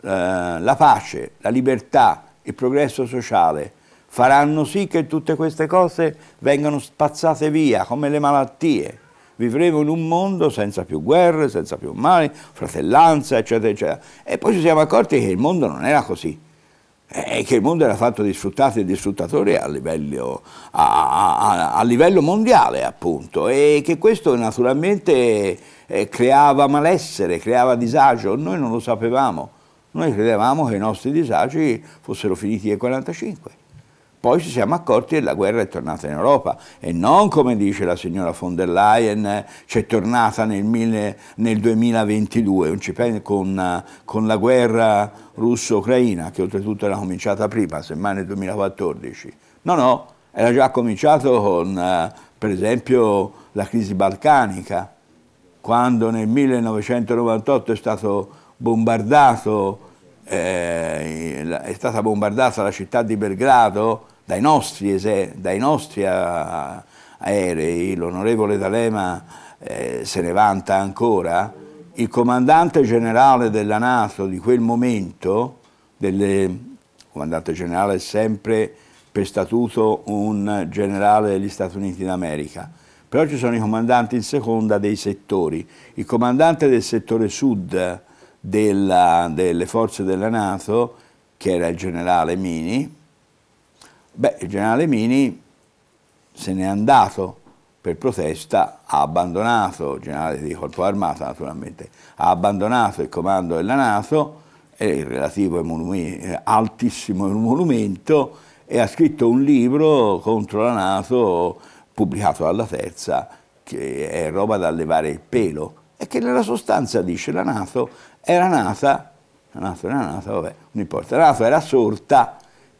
Eh, la pace, la libertà, il progresso sociale faranno sì che tutte queste cose vengano spazzate via come le malattie vivremo in un mondo senza più guerre, senza più mali, fratellanza, eccetera, eccetera. E poi ci siamo accorti che il mondo non era così. Eh, e che il mondo era fatto di sfruttati e di sfruttatori a livello, a, a, a livello mondiale, appunto, e che questo naturalmente eh, creava malessere, creava disagio. Noi non lo sapevamo, noi credevamo che i nostri disagi fossero finiti nel 1945. Poi ci siamo accorti che la guerra è tornata in Europa e non come dice la signora von der Leyen c'è tornata nel, mille, nel 2022 con, con la guerra russo-ucraina che oltretutto era cominciata prima, semmai nel 2014. No, no, era già cominciato con eh, per esempio la crisi balcanica quando nel 1998 è stato bombardato eh, è stata bombardata la città di Belgrado dai nostri, dai nostri aerei, l'onorevole D'Alema eh, se ne vanta ancora, il comandante generale della Nato di quel momento, il comandante generale è sempre per statuto un generale degli Stati Uniti d'America, però ci sono i comandanti in seconda dei settori, il comandante del settore sud della, delle forze della Nato, che era il generale Mini, beh, il generale Mini se n'è andato per protesta, ha abbandonato, il generale di corpo armato naturalmente, ha abbandonato il comando della Nato e il relativo altissimo monumento e ha scritto un libro contro la Nato pubblicato dalla terza che è roba da levare il pelo e che nella sostanza dice la Nato era nata, la Nato era nata, vabbè, non importa, la Nato era sorta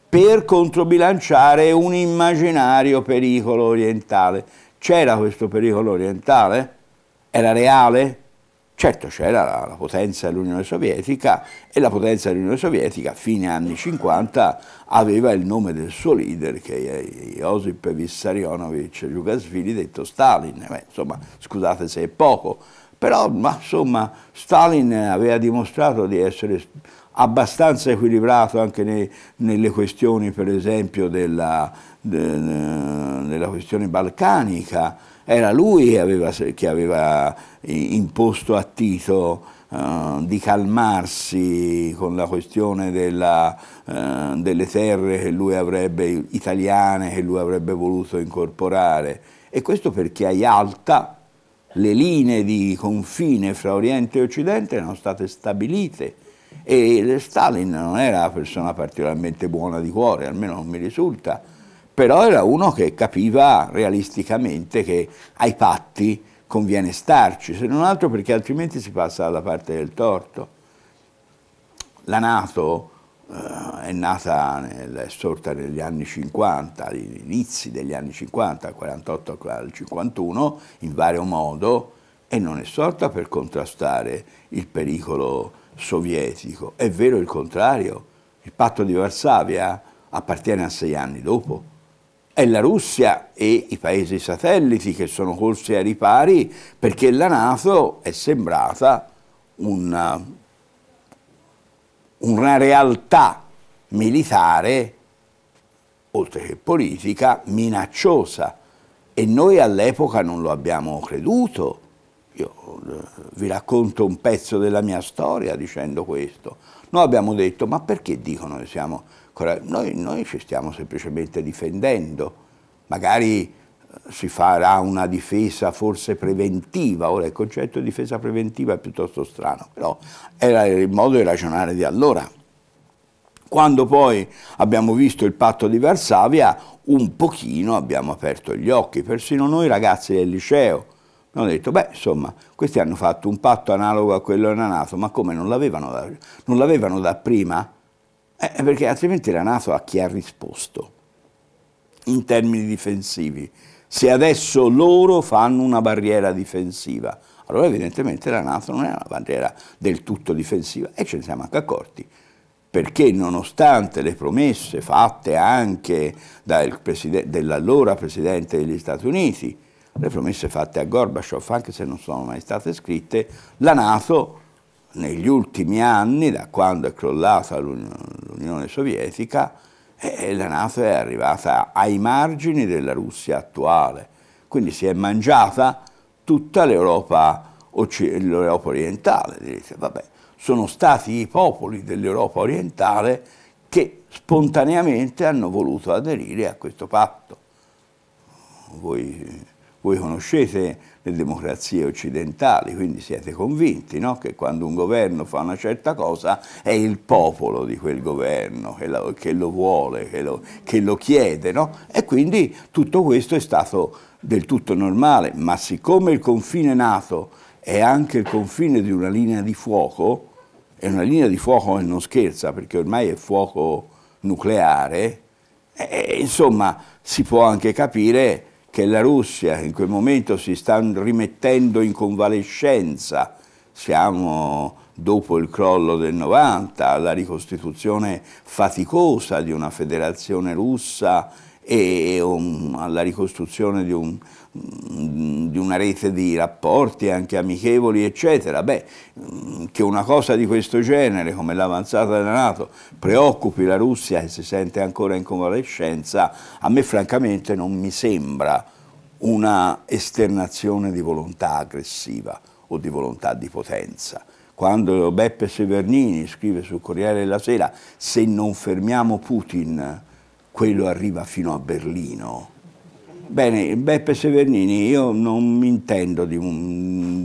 per controbilanciare un immaginario pericolo orientale. C'era questo pericolo orientale? Era reale? Certo c'era la, la, potenza dell'Unione Sovietica e la potenza dell'Unione Sovietica fine anni 50 aveva il nome del suo leader che è Josip Vissarionovich Jugasvili detto Stalin, Beh, insomma scusate se è poco, però, ma, insomma, Stalin aveva dimostrato di essere abbastanza equilibrato anche nei, nelle questioni, per esempio, della, de, della questione balcanica. Era lui che aveva, che aveva imposto a Tito Uh, di calmarsi con la questione della, uh, delle terre che lui avrebbe, italiane che lui avrebbe voluto incorporare. E questo perché a Yalta le linee di confine fra Oriente e Occidente erano state stabilite e Stalin non era una persona particolarmente buona di cuore, almeno non mi risulta, però era uno che capiva realisticamente che ai patti conviene starci, se non altro perché altrimenti si passa dalla parte del torto. La Nato eh, è nata, è sorta negli anni 50, agli inizi degli anni 50, dal 48 al 51, in vario modo, e non è sorta per contrastare il pericolo sovietico. È vero il contrario, il patto di Varsavia appartiene a sei anni dopo. È la Russia e i paesi satelliti che sono corsi ai ripari perché la Nato è sembrata un una realtà militare, oltre che politica, minacciosa. E noi all'epoca non lo abbiamo creduto. Io eh, vi racconto un pezzo della mia storia dicendo questo. Noi abbiamo detto, ma perché dicono che siamo... Noi, noi ci stiamo semplicemente difendendo. Magari si farà una difesa forse preventiva, ora il concetto di difesa preventiva è piuttosto strano, però era il modo di ragionare di allora. Quando poi abbiamo visto il patto di Varsavia, un pochino abbiamo aperto gli occhi, persino noi ragazzi del liceo, abbiamo detto, beh, insomma, questi hanno fatto un patto analogo a quello della Nato, ma come non l'avevano da, non l'avevano da prima? Eh, perché altrimenti la Nato a chi ha risposto in termini difensivi se adesso loro fanno una barriera difensiva. Allora evidentemente la Nato non è una barriera del tutto difensiva e ce ne siamo anche accorti, perché nonostante le promesse fatte anche preside dall'allora Presidente degli Stati Uniti, le promesse fatte a Gorbaciov, anche se non sono mai state scritte, la Nato negli ultimi anni, da quando è crollata l'Unione Sovietica, e la Nato è arrivata ai margini della Russia attuale, quindi si è mangiata tutta l'Europa orientale. Direte, vabbè, sono stati i popoli dell'Europa orientale che spontaneamente hanno voluto aderire a questo patto. Voi voi conoscete le democrazie occidentali, quindi siete convinti no? che quando un governo fa una certa cosa è il popolo di quel governo che lo, che lo vuole, che lo, che lo chiede. No? E quindi tutto questo è stato del tutto normale, ma siccome il confine nato è anche il confine di una linea di fuoco, è una linea di fuoco che non scherza perché ormai è fuoco nucleare, e, eh, insomma si può anche capire che la Russia in quel momento si sta rimettendo in convalescenza, siamo dopo il crollo del 90, la ricostituzione faticosa di una federazione russa e um, alla ricostruzione di un, di una rete di rapporti anche amichevoli, eccetera. Beh, mm, che una cosa di questo genere, come l'avanzata della Nato, preoccupi la Russia che si sente ancora in convalescenza, a me francamente non mi sembra una esternazione di volontà aggressiva o di volontà di potenza. Quando Beppe Severnini scrive sul Corriere della Sera se non fermiamo Putin, quello arriva fino a Berlino Bene, Beppe Severnini, io non mi intendo di,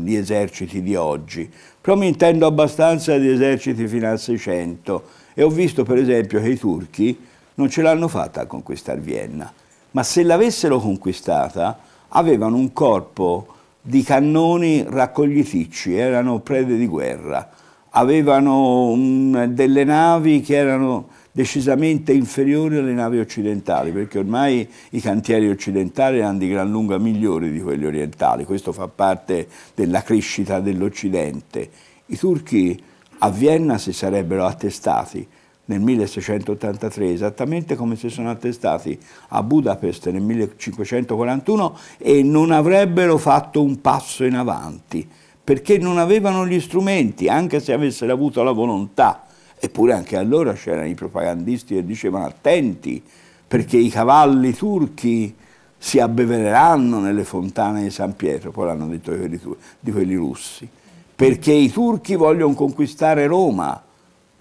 di eserciti di oggi, però mi intendo abbastanza di eserciti fino al 600 e ho visto per esempio che i turchi non ce l'hanno fatta a conquistare Vienna, ma se l'avessero conquistata avevano un corpo di cannoni raccogliticci, erano prede di guerra, avevano um, delle navi che erano decisamente inferiori alle navi occidentali, perché ormai i cantieri occidentali erano di gran lunga migliori di quelli orientali, questo fa parte della crescita dell'Occidente. I turchi a Vienna si sarebbero attestati nel 1683, esattamente come si sono attestati a Budapest nel 1541 e non avrebbero fatto un passo in avanti, perché non avevano gli strumenti, anche se avessero avuto la volontà Eppure anche allora c'erano i propagandisti che dicevano attenti perché i cavalli turchi si abbevereranno nelle fontane di San Pietro, poi l'hanno detto di quelli, di quelli russi, perché i turchi vogliono conquistare Roma,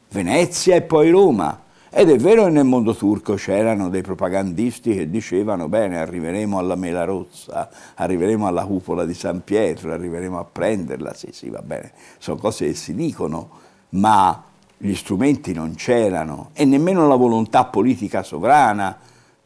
Venezia e poi Roma. Ed è vero che nel mondo turco c'erano dei propagandisti che dicevano bene arriveremo alla Mela Rozza, arriveremo alla cupola di San Pietro, arriveremo a prenderla, sì sì va bene, sono cose che si dicono, ma gli strumenti non c'erano e nemmeno la volontà politica sovrana,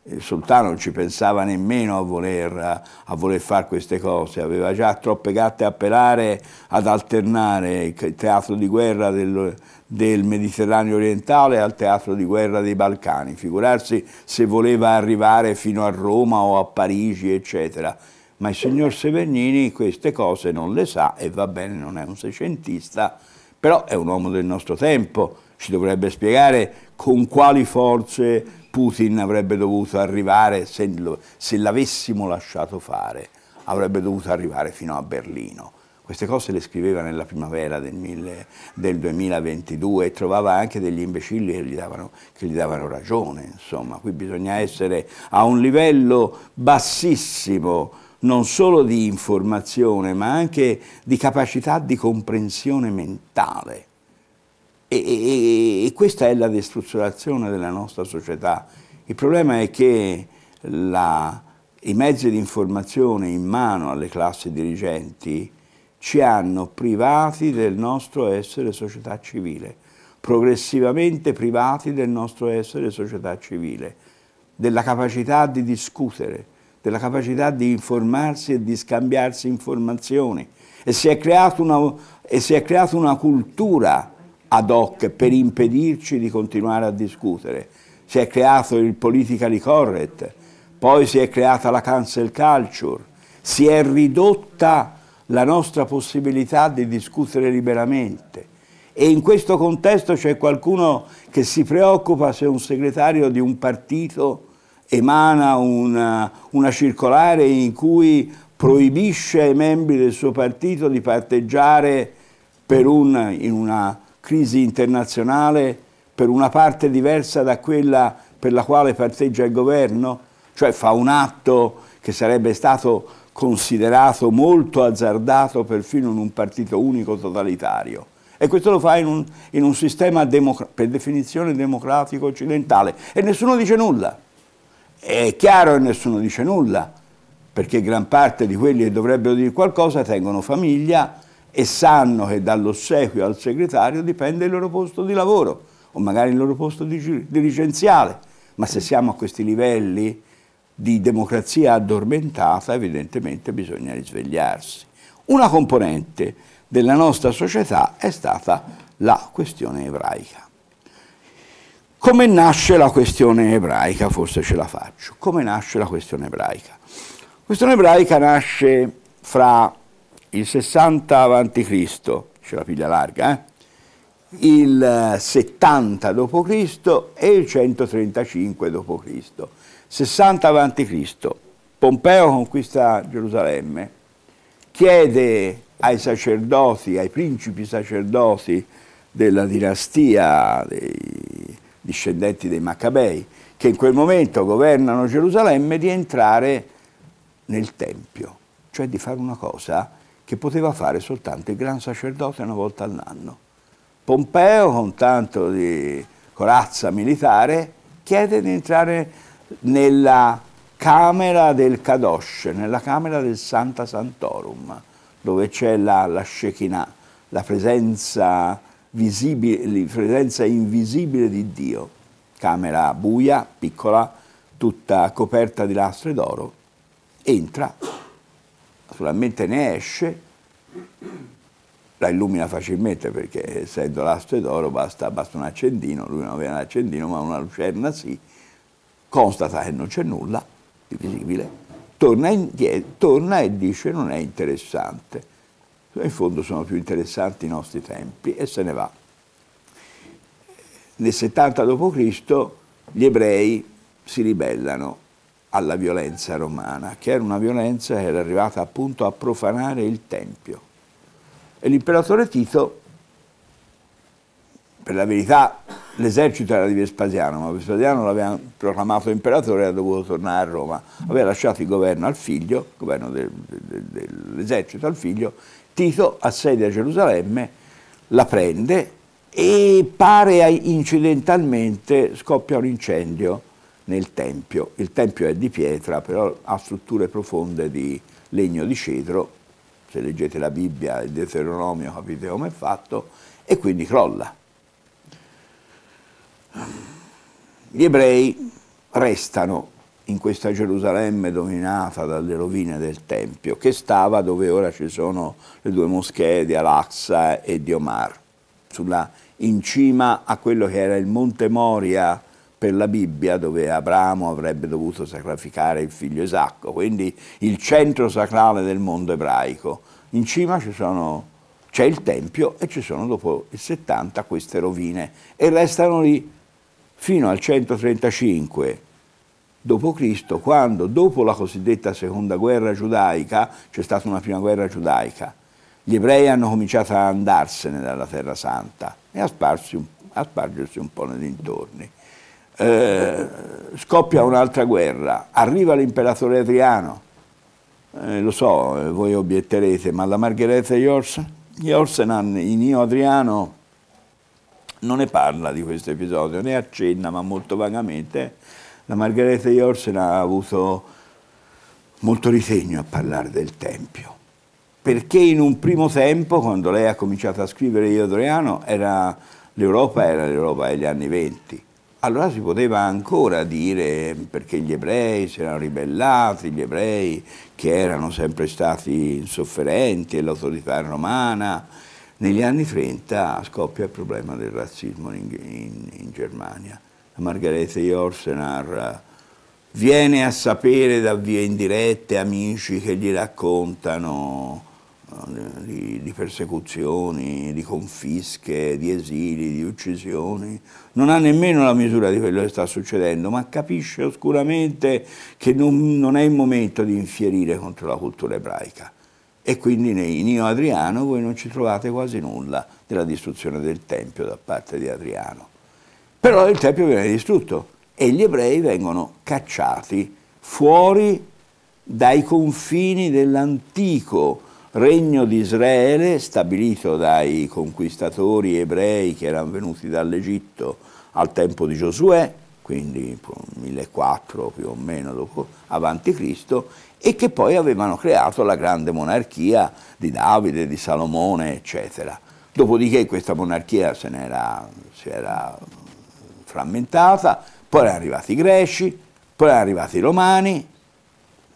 il sultano non ci pensava nemmeno a voler, a voler fare queste cose, aveva già troppe gatte a pelare ad alternare il teatro di guerra del, del Mediterraneo orientale al teatro di guerra dei Balcani, figurarsi se voleva arrivare fino a Roma o a Parigi, eccetera. Ma il signor Severnini queste cose non le sa e va bene, non è un secentista, però è un uomo del nostro tempo, ci dovrebbe spiegare con quali forze Putin avrebbe dovuto arrivare se, se l'avessimo lasciato fare, avrebbe dovuto arrivare fino a Berlino. Queste cose le scriveva nella primavera del, mille, del 2022 e trovava anche degli imbecilli che gli, davano, che gli davano ragione. Insomma, qui bisogna essere a un livello bassissimo non solo di informazione, ma anche di capacità di comprensione mentale. E, e, e, questa è la destrutturazione della nostra società. Il problema è che la, i mezzi di informazione in mano alle classi dirigenti ci hanno privati del nostro essere società civile, progressivamente privati del nostro essere società civile, della capacità di discutere, della capacità di informarsi e di scambiarsi informazioni. E si è creata una, una, cultura ad hoc per impedirci di continuare a discutere. Si è creato il politically correct, poi si è creata la cancel culture, si è ridotta la nostra possibilità di discutere liberamente. E in questo contesto c'è qualcuno che si preoccupa se un segretario di un partito emana una, una circolare in cui proibisce ai membri del suo partito di parteggiare un, in una crisi internazionale per una parte diversa da quella per la quale parteggia il governo? Cioè fa un atto che sarebbe stato considerato molto azzardato perfino in un partito unico totalitario. E questo lo fa in un, in un sistema per definizione democratico occidentale e nessuno dice nulla. È chiaro che nessuno dice nulla, perché gran parte di quelli che dovrebbero dire qualcosa tengono famiglia e sanno che dall'ossequio al segretario dipende il loro posto di lavoro o magari il loro posto dirigenziale. Ma se siamo a questi livelli di democrazia addormentata, evidentemente bisogna risvegliarsi. Una componente della nostra società è stata la questione ebraica. Come nasce la questione ebraica? Forse ce la faccio. Come nasce la questione ebraica? La questione ebraica nasce fra il 60 a.C., ce la piglia larga, eh? il 70 d.C. e il 135 d.C. 60 a.C. Pompeo conquista Gerusalemme, chiede ai sacerdoti, ai principi sacerdoti della dinastia dei discendenti dei Maccabei, che in quel momento governano Gerusalemme, di entrare nel Tempio, cioè di fare una cosa che poteva fare soltanto il gran sacerdote una volta all'anno. Pompeo, con tanto di corazza militare, chiede di entrare nella camera del Kadosh, nella camera del Santa Santorum, dove c'è la, la Shekinah, la presenza visibile, presenza invisibile di Dio. Camera buia, piccola, tutta coperta di lastre d'oro. Entra, naturalmente ne esce, la illumina facilmente perché essendo lastre d'oro basta, basta un accendino, lui non aveva un accendino ma una lucerna sì, constata che non c'è nulla di visibile, torna, indietro, torna e dice non è interessante in fondo sono più interessanti i nostri tempi e se ne va. Nel 70 d.C. gli ebrei si ribellano alla violenza romana, che era una violenza che era arrivata appunto a profanare il Tempio. E l'imperatore Tito, per la verità l'esercito era di Vespasiano, ma Vespasiano l'aveva proclamato imperatore e era dovuto tornare a Roma, aveva lasciato il governo al figlio, il governo dell'esercito al figlio, Tito a Gerusalemme, la prende e pare incidentalmente scoppia un incendio nel Tempio. Il Tempio è di pietra, però ha strutture profonde di legno di cedro, se leggete la Bibbia, il Deuteronomio capite come è fatto, e quindi crolla. Gli ebrei restano in questa Gerusalemme dominata dalle rovine del Tempio, che stava dove ora ci sono le due moschee di Al-Aqsa e di Omar, sulla, in cima a quello che era il Monte Moria per la Bibbia, dove Abramo avrebbe dovuto sacrificare il figlio Esacco, quindi il centro sacrale del mondo ebraico. In cima c'è il Tempio e ci sono dopo il 70 queste rovine e restano lì fino al 135 dopo Cristo, quando dopo la cosiddetta seconda guerra giudaica, c'è stata una prima guerra giudaica, gli ebrei hanno cominciato ad andarsene dalla Terra Santa e a, sparsi, a spargersi un po' nei dintorni. Eh, scoppia un'altra guerra, arriva l'imperatore Adriano, eh, lo so, eh, voi obietterete, ma la Margherita Jorsenan in Io Adriano non ne parla di questo episodio, ne accenna ma molto vagamente, la Margherita Jorsen ha avuto molto ritegno a parlare del Tempio, perché in un primo tempo, quando lei ha cominciato a scrivere Io Doriano, l'Europa era l'Europa degli anni Venti. Allora si poteva ancora dire perché gli ebrei si erano ribellati, gli ebrei che erano sempre stati insofferenti l'autorità romana. Negli anni 30 scoppia il problema del razzismo in, in, in Germania Margherita Jorsenar, viene a sapere da vie indirette amici che gli raccontano eh, di, di, persecuzioni, di confische, di esili, di uccisioni, non ha nemmeno la misura di quello che sta succedendo, ma capisce oscuramente che non, non è il momento di infierire contro la cultura ebraica. E quindi in Io Adriano voi non ci trovate quasi nulla della distruzione del Tempio da parte di Adriano. Però il Tempio viene distrutto e gli ebrei vengono cacciati fuori dai confini dell'antico regno di Israele stabilito dai conquistatori ebrei che erano venuti dall'Egitto al tempo di Giosuè, quindi 1004 più o meno dopo, avanti Cristo, e che poi avevano creato la grande monarchia di Davide, di Salomone, eccetera. Dopodiché questa monarchia se n'era frammentata, poi erano arrivati i greci, poi erano arrivati i romani,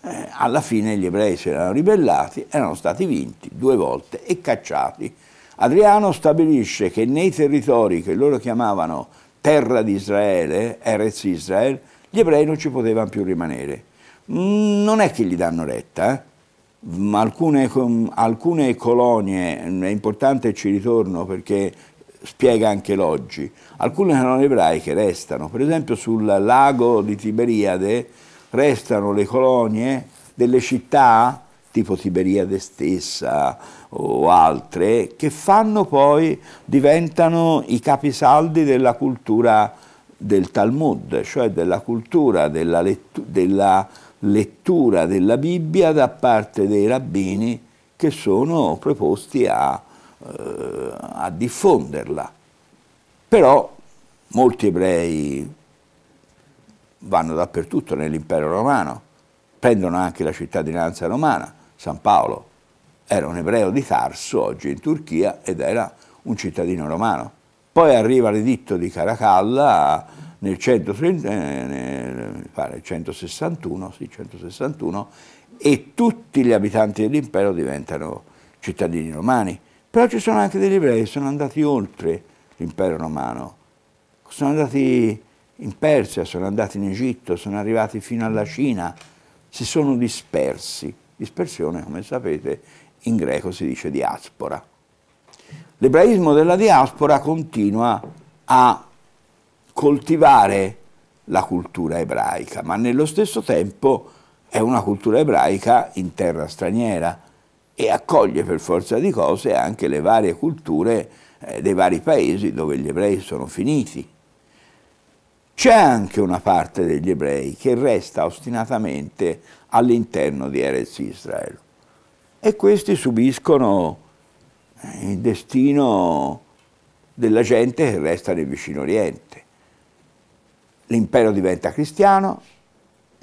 eh, alla fine gli ebrei si erano ribellati, erano stati vinti due volte e cacciati. Adriano stabilisce che nei territori che loro chiamavano terra di Israele, Erez Israel, gli ebrei non ci potevano più rimanere. Mm, non è che gli danno retta, eh? Mm, alcune, alcune, colonie, mm, è importante ci ritorno perché spiega anche l'oggi. Alcune colonne ebraiche restano, per esempio sul lago di Tiberiade restano le colonie delle città tipo Tiberiade stessa o altre, che fanno poi, diventano i capisaldi della cultura del Talmud, cioè della cultura della, lettu della lettura della Bibbia da parte dei rabbini che sono preposti a eh, a diffonderla. Però molti ebrei vanno dappertutto nell'impero romano, prendono anche la cittadinanza romana, San Paolo era un ebreo di Tarso, oggi in Turchia, ed era un cittadino romano. Poi arriva l'editto di Caracalla nel, 130, eh, nel 161, sì, 161 e tutti gli abitanti dell'impero diventano cittadini romani. Però ci sono anche degli ebrei che sono andati oltre l'impero romano, sono andati in Persia, sono andati in Egitto, sono arrivati fino alla Cina, si sono dispersi. Dispersione, come sapete, in greco si dice diaspora. L'ebraismo della diaspora continua a coltivare la cultura ebraica, ma nello stesso tempo è una cultura ebraica in terra straniera, e accoglie per forza di cose anche le varie culture eh, dei vari paesi dove gli ebrei sono finiti. C'è anche una parte degli ebrei che resta ostinatamente all'interno di Erez Israel e questi subiscono eh, il destino della gente che resta nel vicino Oriente. L'impero diventa cristiano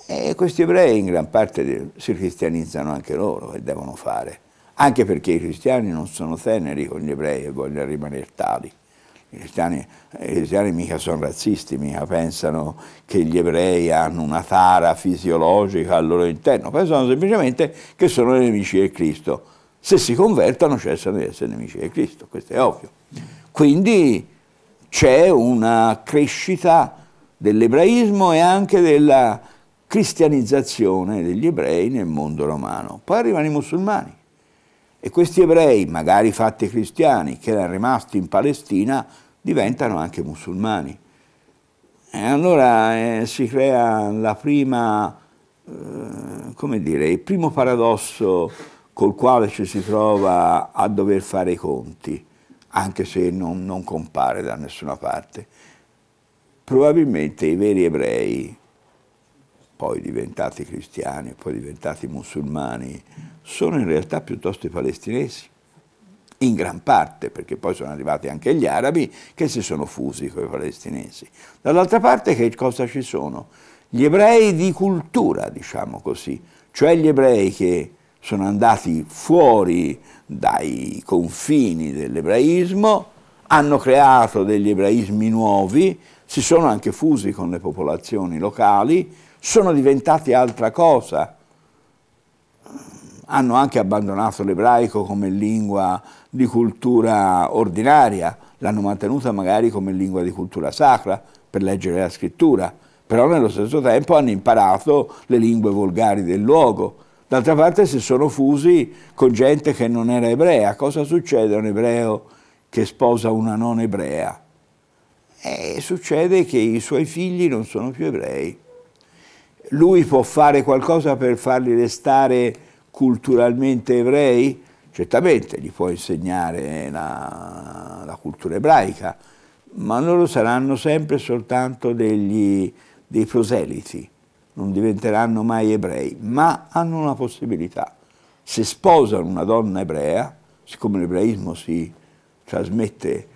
e questi ebrei in gran parte si cristianizzano anche loro e devono fare anche perché i cristiani non sono teneri con gli ebrei e vogliono rimanere tali. I cristiani, I cristiani, mica sono razzisti, mica pensano che gli ebrei hanno una tara fisiologica al loro interno, pensano semplicemente che sono nemici del Cristo. Se si convertono cessano di essere nemici del Cristo, questo è ovvio. Quindi c'è una crescita dell'ebraismo e anche della cristianizzazione degli ebrei nel mondo romano. Poi arrivano i musulmani e questi ebrei, magari fatti cristiani, che erano rimasti in Palestina, diventano anche musulmani. E allora eh, si crea la prima, eh, come dire, il primo paradosso col quale ci si trova a dover fare i conti, anche se non, non compare da nessuna parte. Probabilmente i veri ebrei, poi diventati cristiani, poi diventati musulmani, sono in realtà piuttosto i palestinesi, in gran parte, perché poi sono arrivati anche gli arabi che si sono fusi con i palestinesi. Dall'altra parte che cosa ci sono? Gli ebrei di cultura, diciamo così, cioè gli ebrei che sono andati fuori dai confini dell'ebraismo, hanno creato degli ebraismi nuovi, si sono anche fusi con le popolazioni locali, sono diventati altra cosa hanno anche abbandonato l'ebraico come lingua di cultura ordinaria, l'hanno mantenuta magari come lingua di cultura sacra per leggere la scrittura, però nello stesso tempo hanno imparato le lingue volgari del luogo. D'altra parte si sono fusi con gente che non era ebrea. Cosa succede a un ebreo che sposa una non ebrea? E eh, succede che i suoi figli non sono più ebrei. Lui può fare qualcosa per farli restare culturalmente ebrei? Certamente gli può insegnare la, la cultura ebraica, ma loro saranno sempre soltanto degli, dei proseliti, non diventeranno mai ebrei, ma hanno una possibilità. Se sposano una donna ebrea, siccome l'ebraismo si trasmette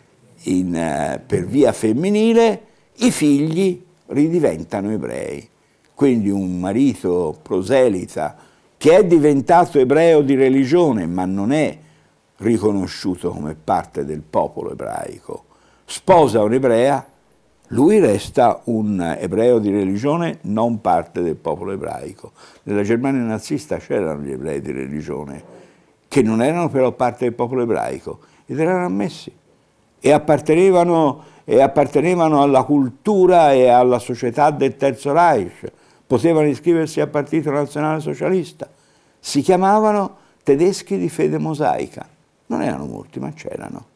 in, eh, per via femminile, i figli ridiventano ebrei. Quindi un marito proselita che è diventato ebreo di religione, ma non è riconosciuto come parte del popolo ebraico, sposa un'ebrea, lui resta un ebreo di religione non parte del popolo ebraico. Nella Germania nazista c'erano gli ebrei di religione, che non erano però parte del popolo ebraico, ed erano ammessi, e appartenevano, e appartenevano alla cultura e alla società del Terzo Reich, potevano iscriversi al Partito Nazionale Socialista, si chiamavano tedeschi di fede mosaica. Non erano molti, ma c'erano.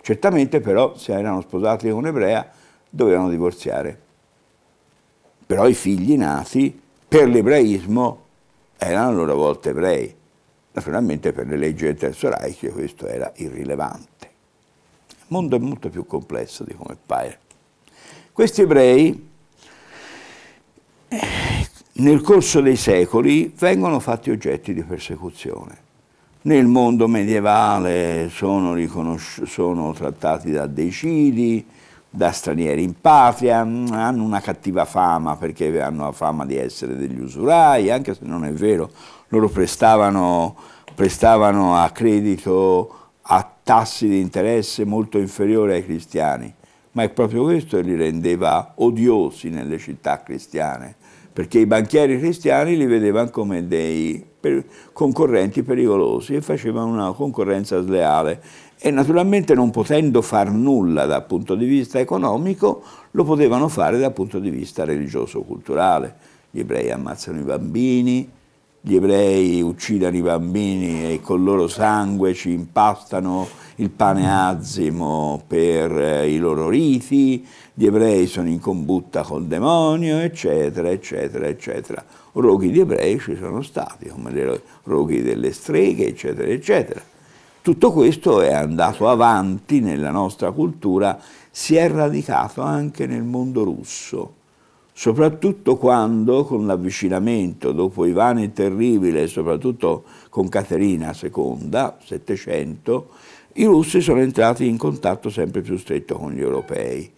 Certamente però, se erano sposati con un'ebrea, dovevano divorziare. Però i figli nati per l'ebraismo erano a loro volta ebrei. Naturalmente per le leggi del Terzo Reich questo era irrilevante. Il mondo è molto più complesso di come pare. Questi ebrei nel corso dei secoli vengono fatti oggetti di persecuzione. Nel mondo medievale sono, sono trattati da deicidi, da stranieri in patria, mm, hanno una cattiva fama perché hanno la fama di essere degli usurai, anche se non è vero, loro prestavano, prestavano a credito a tassi di interesse molto inferiori ai cristiani, ma è proprio questo che li rendeva odiosi nelle città cristiane perché i banchieri cristiani li vedevano come dei concorrenti pericolosi e facevano una concorrenza sleale e naturalmente non potendo far nulla dal punto di vista economico lo potevano fare dal punto di vista religioso-culturale. Gli ebrei ammazzano i bambini, gli ebrei uccidono i bambini e col loro sangue ci impastano il pane azimo per eh, i loro riti, gli ebrei sono in combutta col demonio, eccetera, eccetera, eccetera. Roghi di ebrei ci sono stati, come le roghi delle streghe, eccetera, eccetera. Tutto questo è andato avanti nella nostra cultura, si è radicato anche nel mondo russo, soprattutto quando con l'avvicinamento dopo Ivano il Terribile, soprattutto con Caterina II, 700, i russi sono entrati in contatto sempre più stretto con gli europei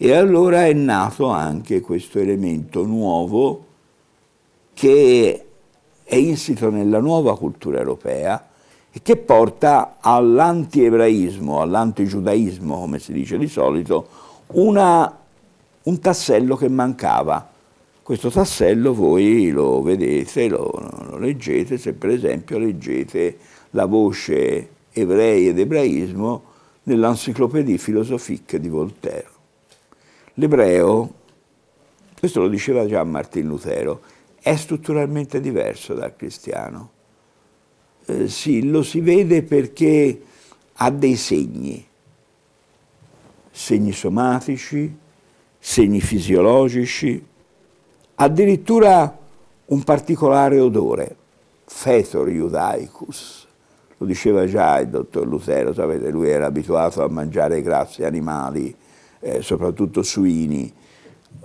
e allora è nato anche questo elemento nuovo che è insito nella nuova cultura europea e che porta all'antiebraismo, all'antigiudaismo, come si dice di solito, una, un tassello che mancava. Questo tassello voi lo vedete, lo, lo leggete, se per esempio leggete la voce ebrei ed ebraismo nell'Encyclopédie philosophique di Voltaire. L'ebreo, questo lo diceva già Martin Lutero, è strutturalmente diverso dal cristiano. Eh, sì, lo si vede perché ha dei segni, segni somatici, segni fisiologici, addirittura un particolare odore, fetor iudaicus. Lo diceva già il dottor Lutero, sapete, lui era abituato a mangiare grassi animali, eh, soprattutto suini,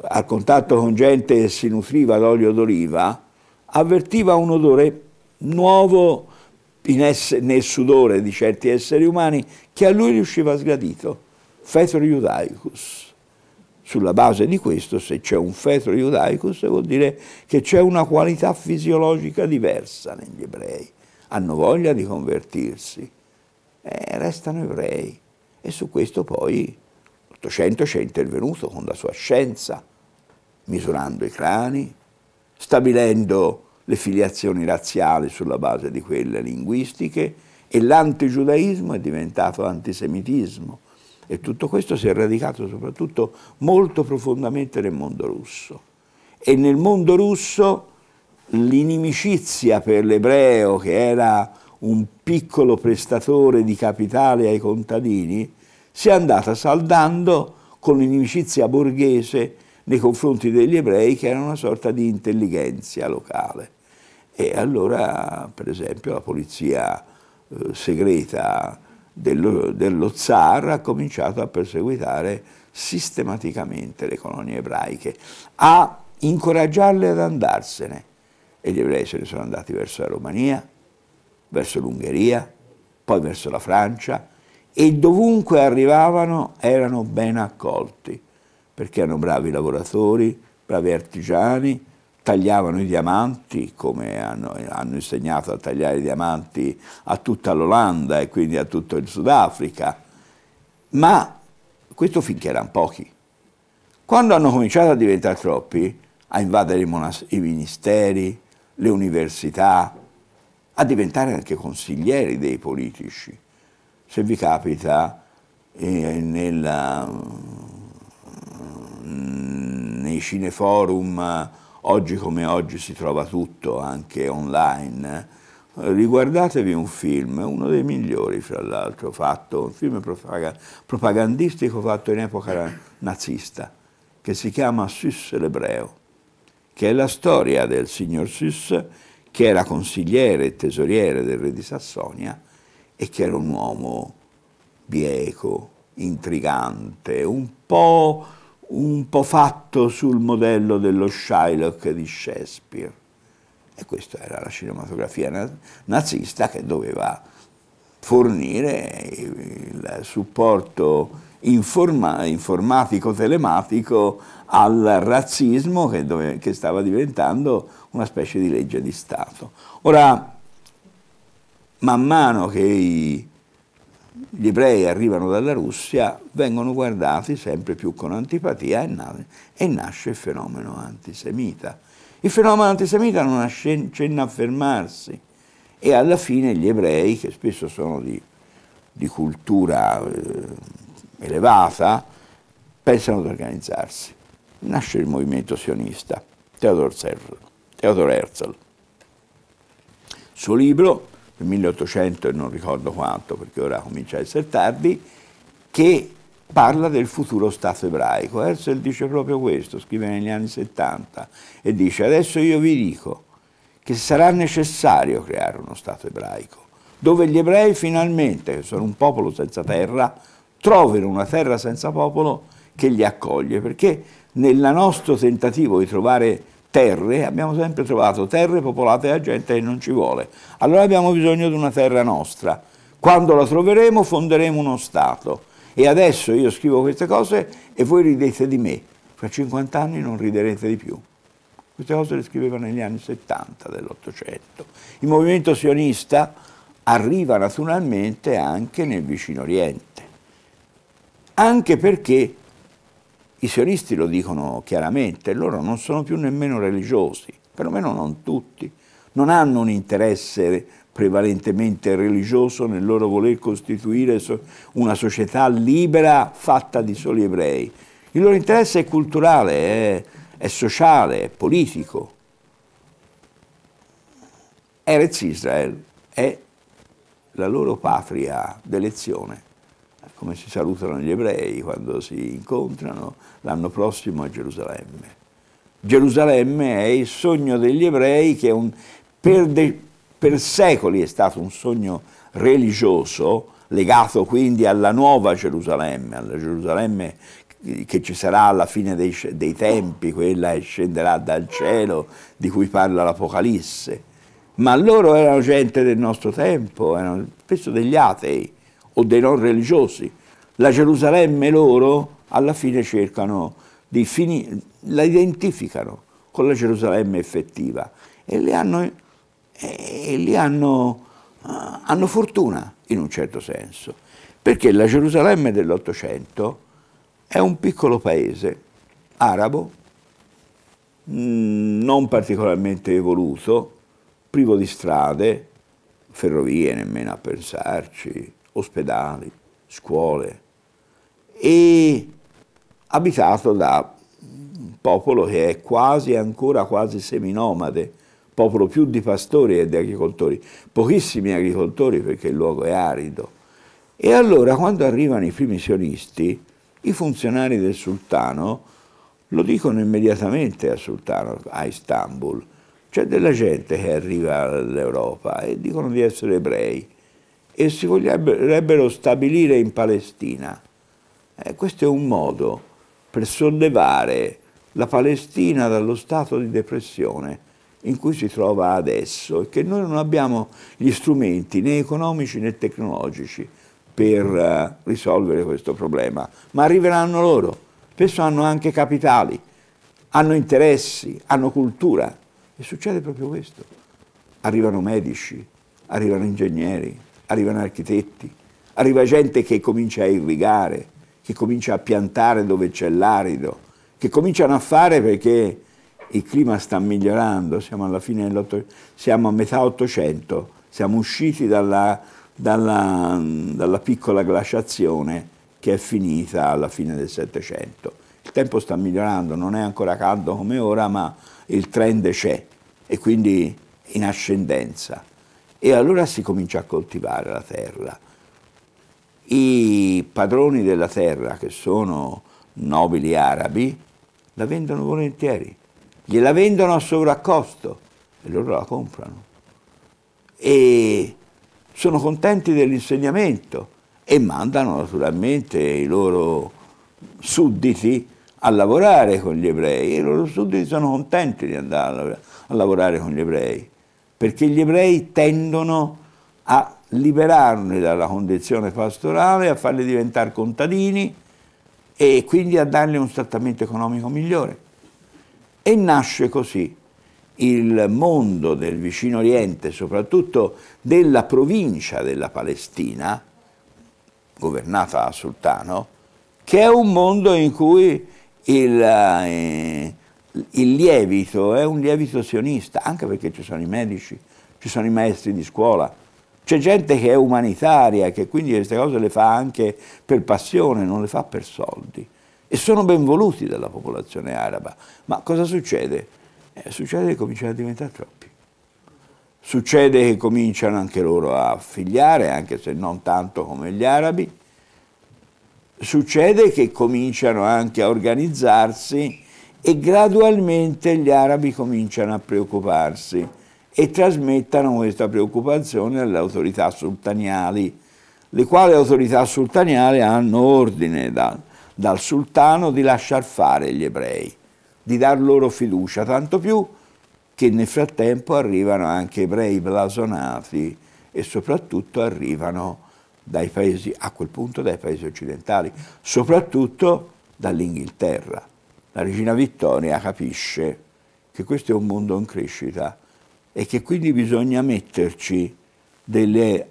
a contatto con gente che si nutriva d'olio d'oliva, avvertiva un odore nuovo nel sudore di certi esseri umani che a lui riusciva sgradito, fetro iudaicus. Sulla base di questo, se c'è un fetro iudaicus, vuol dire che c'è una qualità fisiologica diversa negli ebrei. Hanno voglia di convertirsi, eh, restano ebrei. E su questo poi L'Ottocento ci è intervenuto con la sua scienza, misurando i crani, stabilendo le filiazioni razziali sulla base di quelle linguistiche e l'antigiudaismo è diventato antisemitismo e tutto questo si è radicato soprattutto molto profondamente nel mondo russo e nel mondo russo l'inimicizia per l'ebreo che era un piccolo prestatore di capitale ai contadini si è andata saldando con l'inimicizia borghese nei confronti degli ebrei che era una sorta di intelligenza locale. E allora, per esempio, la polizia eh, segreta dello, dello zar ha cominciato a perseguitare sistematicamente le colonie ebraiche, a incoraggiarle ad andarsene. E gli ebrei se ne sono andati verso la Romania, verso l'Ungheria, poi verso la Francia, e dovunque arrivavano erano ben accolti, perché erano bravi lavoratori, bravi artigiani, tagliavano i diamanti, come hanno, hanno insegnato a tagliare i diamanti a tutta l'Olanda e quindi a tutto il Sudafrica, ma questo finché erano pochi. Quando hanno cominciato a diventare troppi, a invadere i, i ministeri, le università, a diventare anche consiglieri dei politici, se vi capita eh, nella, mm, nei cineforum, oggi come oggi si trova tutto anche online, eh, riguardatevi un film, uno dei migliori fra l'altro fatto, un film propagandistico fatto in epoca nazista, che si chiama Sus l'ebreo, che è la storia del signor Sus che era consigliere e tesoriere del re di Sassonia e che era un uomo bieco, intrigante, un po', un po fatto sul modello dello Shylock di Shakespeare. E questa era la cinematografia nazista che doveva fornire il supporto informa informatico-telematico al razzismo che, che stava diventando una specie di legge di Stato. Ora, man mano che i, gli ebrei arrivano dalla Russia, vengono guardati sempre più con antipatia e, na e nasce il fenomeno antisemita. Il fenomeno antisemita non ha cenno a fermarsi e alla fine gli ebrei, che spesso sono di, di cultura eh, elevata, pensano ad organizzarsi. Nasce il movimento sionista, Theodor Herzl. Theodor Herzl. suo libro del 1800 e non ricordo quanto perché ora comincia a essere tardi, che parla del futuro Stato ebraico. Herzl dice proprio questo, scrive negli anni 70 e dice adesso io vi dico che sarà necessario creare uno Stato ebraico, dove gli ebrei finalmente, che sono un popolo senza terra, trovino una terra senza popolo che li accoglie, perché nel nostro tentativo di trovare terre, abbiamo sempre trovato terre popolate da gente che non ci vuole. Allora abbiamo bisogno di una terra nostra. Quando la troveremo fonderemo uno Stato. E adesso io scrivo queste cose e voi ridete di me. Fra 50 anni non riderete di più. Queste cose le scriveva negli anni 70 dell'Ottocento. Il movimento sionista arriva naturalmente anche nel vicino Oriente, anche perché i sionisti lo dicono chiaramente, loro non sono più nemmeno religiosi, perlomeno non tutti, non hanno un interesse prevalentemente religioso nel loro voler costituire una società libera fatta di soli ebrei. Il loro interesse è culturale, è, è sociale, è politico. Erez Israel è la loro patria d'elezione, come si salutano gli ebrei quando si incontrano, l'anno prossimo a Gerusalemme. Gerusalemme è il sogno degli ebrei che un, per, de, per secoli è stato un sogno religioso, legato quindi alla nuova Gerusalemme, alla Gerusalemme che ci sarà alla fine dei, dei, tempi, quella che scenderà dal cielo, di cui parla l'Apocalisse. Ma loro erano gente del nostro tempo, erano spesso degli atei o dei non religiosi. La Gerusalemme loro alla fine cercano di finire, la identificano con la Gerusalemme effettiva e li hanno, e li hanno, eh, hanno fortuna in un certo senso, perché la Gerusalemme dell'Ottocento è un piccolo paese arabo, mm, non particolarmente evoluto, privo di strade, ferrovie nemmeno a pensarci, ospedali, scuole e abitato da un popolo che è quasi ancora quasi seminomade, popolo più di pastori e di agricoltori, pochissimi agricoltori perché il luogo è arido. E allora quando arrivano i primi sionisti, i funzionari del sultano lo dicono immediatamente al sultano a Istanbul. C'è della gente che arriva dall'Europa e dicono di essere ebrei e si vorrebbero stabilire in Palestina. Eh, questo è un modo per sollevare la Palestina dallo stato di depressione in cui si trova adesso e che noi non abbiamo gli strumenti né economici né tecnologici per uh, risolvere questo problema, ma arriveranno loro, spesso hanno anche capitali, hanno interessi, hanno cultura e succede proprio questo. Arrivano medici, arrivano ingegneri, arrivano architetti, arriva gente che comincia a irrigare, che comincia a piantare dove c'è l'arido, che cominciano a fare perché il clima sta migliorando, siamo alla fine siamo a metà Ottocento, siamo usciti dalla, dalla, dalla piccola glaciazione che è finita alla fine del Settecento. Il tempo sta migliorando, non è ancora caldo come ora, ma il trend c'è e quindi in ascendenza. E allora si comincia a coltivare la terra i padroni della terra, che sono nobili arabi, la vendono volentieri, gliela vendono a sovraccosto e loro la comprano. E sono contenti dell'insegnamento e mandano naturalmente i loro sudditi a lavorare con gli ebrei i loro sudditi sono contenti di andare a lavorare con gli ebrei perché gli ebrei tendono a liberarli dalla condizione pastorale, a farli diventare contadini e quindi a dargli un trattamento economico migliore. E nasce così il mondo del vicino Oriente, soprattutto della provincia della Palestina, governata da Sultano, che è un mondo in cui il, eh, il lievito è un lievito sionista, anche perché ci sono i medici, ci sono i maestri di scuola, c'è gente che è umanitaria, che quindi queste cose le fa anche per passione, non le fa per soldi. E sono ben voluti dalla popolazione araba. Ma cosa succede? Eh, succede che cominciano a diventare troppi. Succede che cominciano anche loro a figliare, anche se non tanto come gli arabi. Succede che cominciano anche a organizzarsi e gradualmente gli arabi cominciano a preoccuparsi e trasmettano questa preoccupazione alle autorità sultaniali, le quali autorità sultaniali hanno ordine da, dal sultano di lasciar fare gli ebrei, di dar loro fiducia, tanto più che nel frattempo arrivano anche ebrei blasonati e soprattutto arrivano dai paesi, a quel punto dai paesi occidentali, soprattutto dall'Inghilterra. La regina Vittoria capisce che questo è un mondo in crescita e che quindi bisogna metterci delle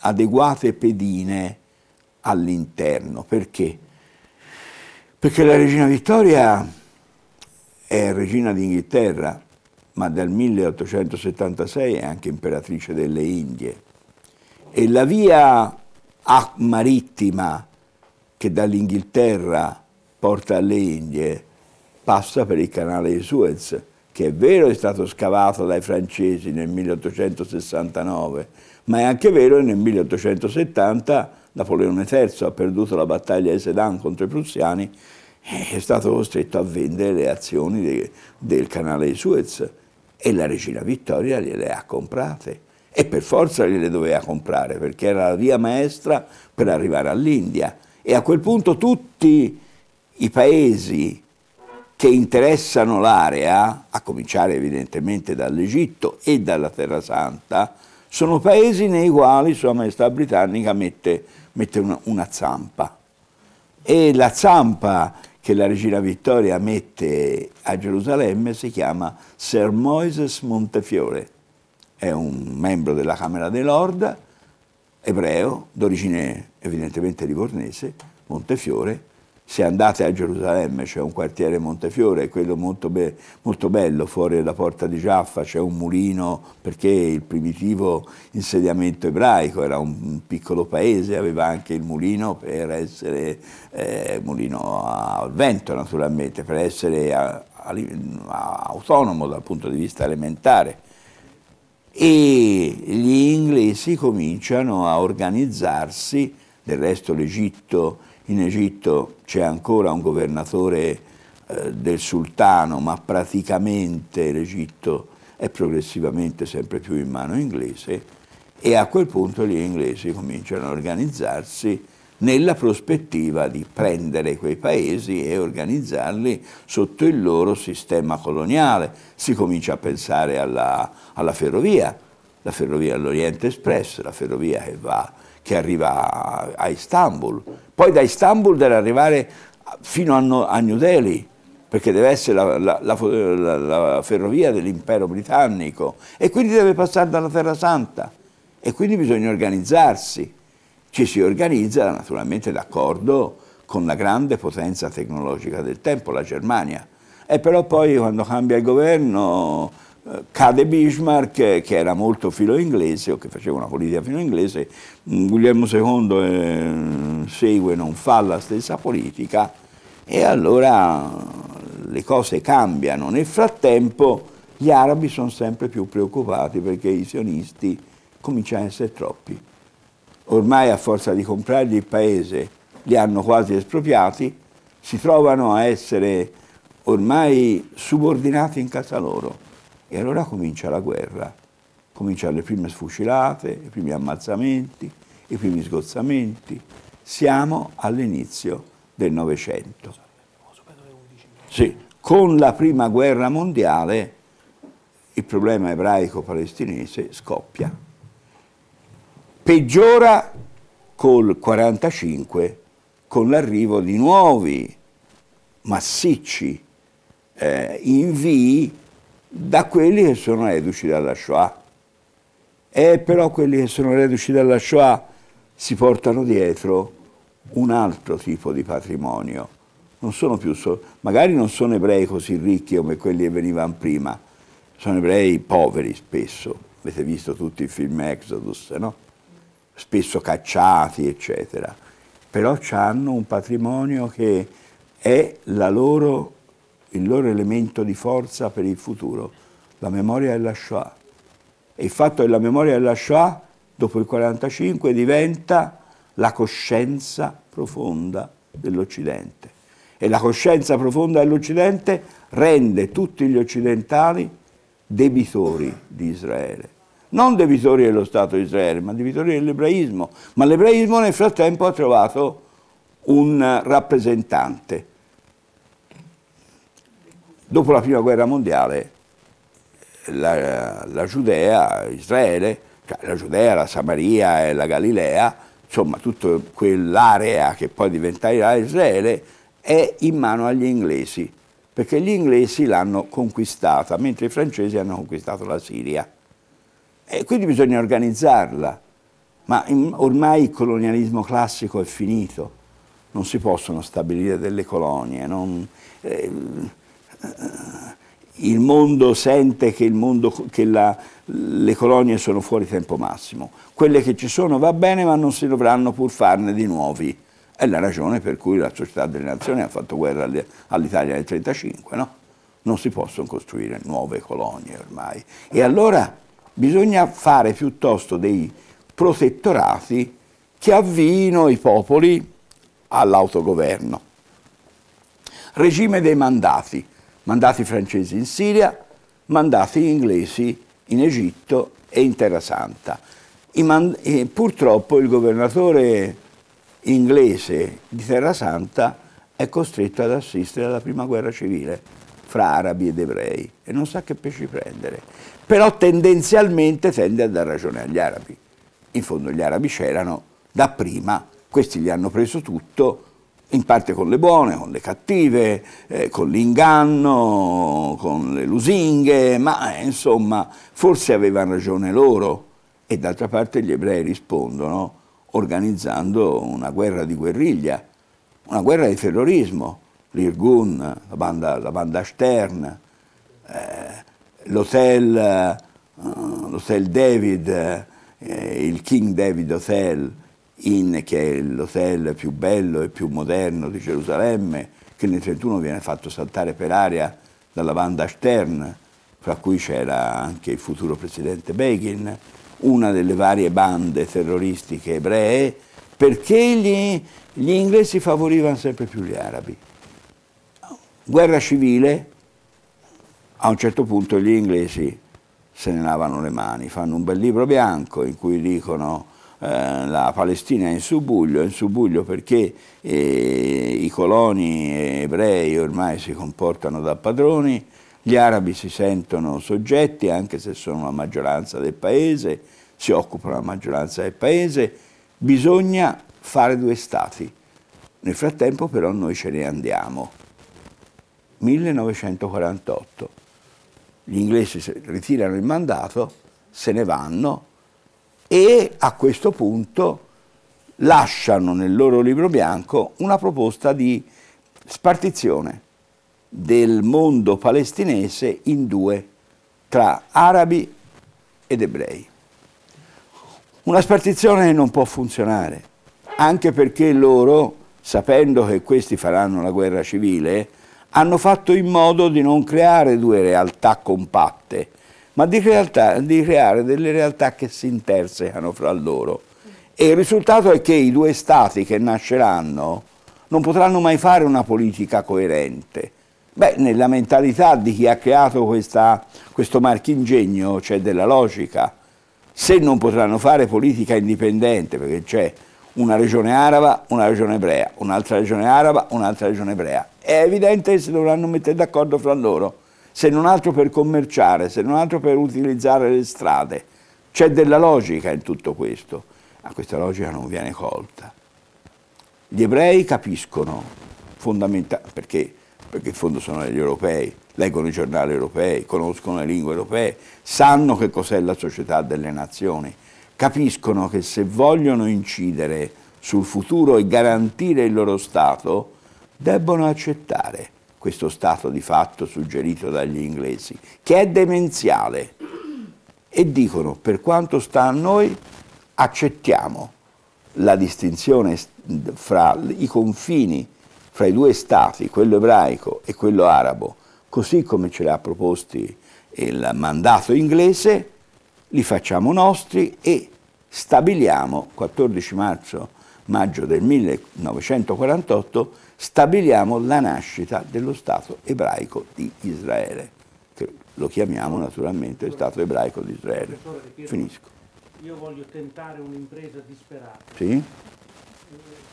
adeguate pedine all'interno. Perché? Perché la regina Vittoria è regina d'Inghilterra, ma dal 1876 è anche imperatrice delle Indie. E la via marittima che dall'Inghilterra porta alle Indie passa per il canale di Suez che è vero è stato scavato dai francesi nel 1869, ma è anche vero che nel 1870 Napoleone III ha perduto la battaglia di Sedan contro i prussiani e è stato costretto a vendere le azioni de, del canale di Suez e la regina Vittoria gliele ha comprate e per forza gliele doveva comprare perché era la via maestra per arrivare all'India e a quel punto tutti i paesi che interessano l'area, a cominciare evidentemente dall'Egitto e dalla Terra Santa, sono paesi nei quali Sua Maestà Britannica mette, mette una, una, zampa. E la zampa che la regina Vittoria mette a Gerusalemme si chiama Sir Moises Montefiore, è un membro della Camera dei Lord, ebreo, d'origine evidentemente livornese, Montefiore, se andate a Gerusalemme c'è un quartiere Montefiore, è quello molto, be- molto, bello, fuori dalla porta di Giaffa c'è un mulino perché il primitivo insediamento ebraico era un piccolo paese, aveva anche il mulino per essere eh, mulino al vento naturalmente, per essere a, a, autonomo dal punto di vista elementare. E gli inglesi cominciano a organizzarsi, del resto l'Egitto in Egitto c'è ancora un governatore eh, del sultano, ma praticamente l'Egitto è progressivamente sempre più in mano inglese e a quel punto gli inglesi cominciano a organizzarsi nella prospettiva di prendere quei paesi e organizzarli sotto il loro sistema coloniale. Si comincia a pensare alla, alla ferrovia, la ferrovia all'Oriente Express, la ferrovia che va che arriva a, Istanbul, poi da Istanbul deve arrivare fino a, New Delhi, perché deve essere la, la, la, la ferrovia dell'impero britannico e quindi deve passare dalla Terra Santa e quindi bisogna organizzarsi. Ci si organizza naturalmente d'accordo con la grande potenza tecnologica del tempo, la Germania. E però poi quando cambia il governo cade Bismarck che era molto filo inglese o che faceva una politica filo inglese, mm, Guglielmo II eh, segue, non fa la stessa politica e allora eh, le cose cambiano. Nel frattempo gli arabi sono sempre più preoccupati perché i sionisti cominciano a essere troppi. Ormai a forza di comprargli il paese li hanno quasi espropriati, si trovano a essere ormai subordinati in casa loro e allora comincia la guerra, cominciano le prime sfucilate, i primi ammazzamenti, i primi sgozzamenti. Siamo all'inizio del Novecento. Sì, con la prima guerra mondiale il problema ebraico-palestinese scoppia. Peggiora col 45 con l'arrivo di nuovi massicci eh, invii da quelli che sono reduci dalla Shoah. E però quelli che sono reduci dalla Shoah si portano dietro un altro tipo di patrimonio. Non sono più solo, magari non sono ebrei così ricchi come quelli che venivano prima, sono ebrei poveri spesso, avete visto tutti i film Exodus, no? spesso cacciati, eccetera. Però hanno un patrimonio che è la loro il loro elemento di forza per il futuro, la memoria della Shoah. E il fatto che la memoria della Shoah, dopo il 1945, diventa la coscienza profonda dell'Occidente. E la coscienza profonda dell'Occidente rende tutti gli occidentali debitori di Israele. Non debitori dello Stato di Israele, ma debitori dell'ebraismo. Ma l'ebraismo nel frattempo ha trovato un rappresentante Dopo la prima guerra mondiale la, la Giudea, Israele, cioè la Giudea, la Samaria e la Galilea, insomma tutta quell'area che poi diventerà Israele, è in mano agli inglesi, perché gli inglesi l'hanno conquistata, mentre i francesi hanno conquistato la Siria. E quindi bisogna organizzarla, ma ormai il colonialismo classico è finito, non si possono stabilire delle colonie. Non, eh, eh, il mondo sente che, il mondo, che la, le colonie sono fuori tempo massimo. Quelle che ci sono va bene, ma non si dovranno pur farne di nuovi. È la ragione per cui la Società delle Nazioni ha fatto guerra all'Italia nel 1935, no? Non si possono costruire nuove colonie ormai. E allora bisogna fare piuttosto dei protettorati che avvino i popoli all'autogoverno. Regime dei mandati mandati francesi in Siria, mandati inglesi in Egitto e in Terra Santa. E purtroppo il governatore inglese di Terra Santa è costretto ad assistere alla prima guerra civile fra arabi ed ebrei e non sa che pesci prendere, però tendenzialmente tende a dar ragione agli arabi. In fondo gli arabi c'erano da prima, questi gli hanno preso tutto, in parte con le buone, con le cattive, eh, con l'inganno, con le lusinghe, ma eh, insomma forse avevano ragione loro e d'altra parte gli ebrei rispondono organizzando una guerra di guerriglia, una guerra di terrorismo, l'Irgun, la banda, la banda Stern, eh, l'hotel, eh, David, eh, il King David Hotel, Inn, che è l'hotel più bello e più moderno di Gerusalemme, che nel 31 viene fatto saltare per aria dalla banda Stern, fra cui c'era anche il futuro presidente Begin, una delle varie bande terroristiche ebree, perché gli, gli inglesi favorivano sempre più gli arabi. Guerra civile, a un certo punto gli inglesi se ne lavano le mani, fanno un bel libro bianco in cui dicono eh, la Palestina in subuglio, in subuglio perché eh, i coloni ebrei ormai si comportano da padroni, gli arabi si sentono soggetti anche se sono la maggioranza del paese, si occupano la maggioranza del paese, bisogna fare due stati. Nel frattempo però noi ce ne andiamo. 1948. Gli inglesi ritirano il mandato, se ne vanno, e a questo punto lasciano nel loro libro bianco una proposta di spartizione del mondo palestinese in due, tra arabi ed ebrei. Una spartizione non può funzionare, anche perché loro, sapendo che questi faranno la guerra civile, hanno fatto in modo di non creare due realtà compatte, ma di, realtà, di creare delle realtà che si intersecano fra loro. E il risultato è che i due stati che nasceranno non potranno mai fare una politica coerente. Beh, nella mentalità di chi ha creato questa, questo marchingegno c'è della logica. Se non potranno fare politica indipendente, perché c'è una regione araba, una regione ebrea, un'altra regione araba, un'altra regione ebrea, è evidente che si dovranno mettere d'accordo fra loro se non altro per commerciare, se non altro per utilizzare le strade. C'è della logica in tutto questo, ma questa logica non viene colta. Gli ebrei capiscono fondamentalmente, perché, perché in fondo sono gli europei, leggono i giornali europei, conoscono le lingue europee, sanno che cos'è la società delle nazioni, capiscono che se vogliono incidere sul futuro e garantire il loro Stato, debbono accettare questo stato di fatto suggerito dagli inglesi, che è demenziale. E dicono, per quanto sta a noi, accettiamo la distinzione fra i confini fra i due stati, quello ebraico e quello arabo, così come ce l'ha proposti il mandato inglese, li facciamo nostri e stabiliamo, 14 marzo, maggio del 1948, stabiliamo la nascita dello Stato ebraico di Israele, che lo chiamiamo naturalmente Stato ebraico di Israele. Finisco. Io voglio tentare un'impresa disperata. Sì? Eh,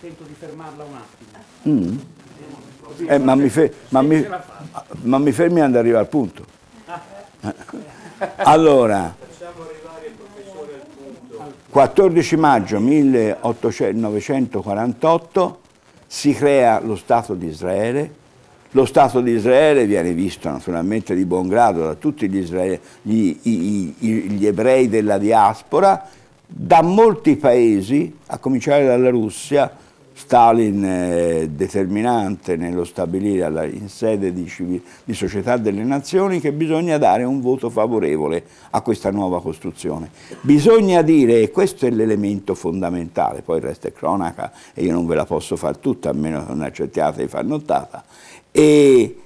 tento di fermarla un attimo. Mm. Eh, ma, mi fer- ma, mi- ma, mi fermi ad arrivare al punto. Allora, 14 maggio 1948 si crea lo Stato di Israele, lo Stato di Israele viene visto naturalmente di buon grado da tutti gli, Israele, gli, i, gli ebrei della diaspora, da molti paesi, a cominciare dalla Russia, Stalin è determinante nello stabilire in sede di, di, società delle nazioni che bisogna dare un voto favorevole a questa nuova costruzione. Bisogna dire, e questo è l'elemento fondamentale, poi il resto è cronaca e io non ve la posso far tutta a meno che non accettiate di far nottata, e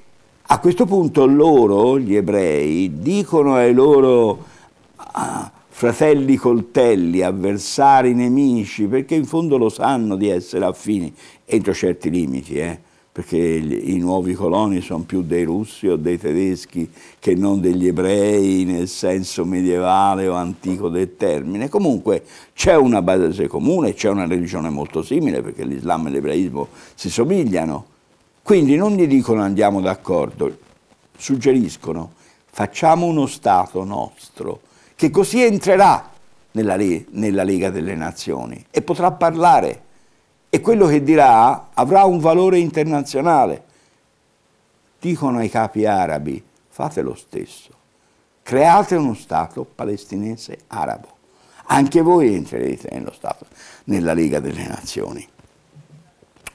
a questo punto loro, gli ebrei, dicono ai loro... Ah, fratelli coltelli, avversari, nemici, perché in fondo lo sanno di essere affini, entro certi limiti, eh? perché gli, i nuovi coloni sono più dei russi o dei tedeschi che non degli ebrei nel senso medievale o antico del termine. Comunque c'è una base comune, c'è una religione molto simile, perché l'Islam e l'ebraismo si somigliano. Quindi non gli dicono andiamo d'accordo, suggeriscono facciamo uno Stato nostro che così entrerà nella, nella Lega delle Nazioni e potrà parlare e quello che dirà avrà un valore internazionale. Dicono ai capi arabi, fate lo stesso, create uno Stato palestinese arabo. Anche voi entrerete nello Stato, nella Lega delle Nazioni.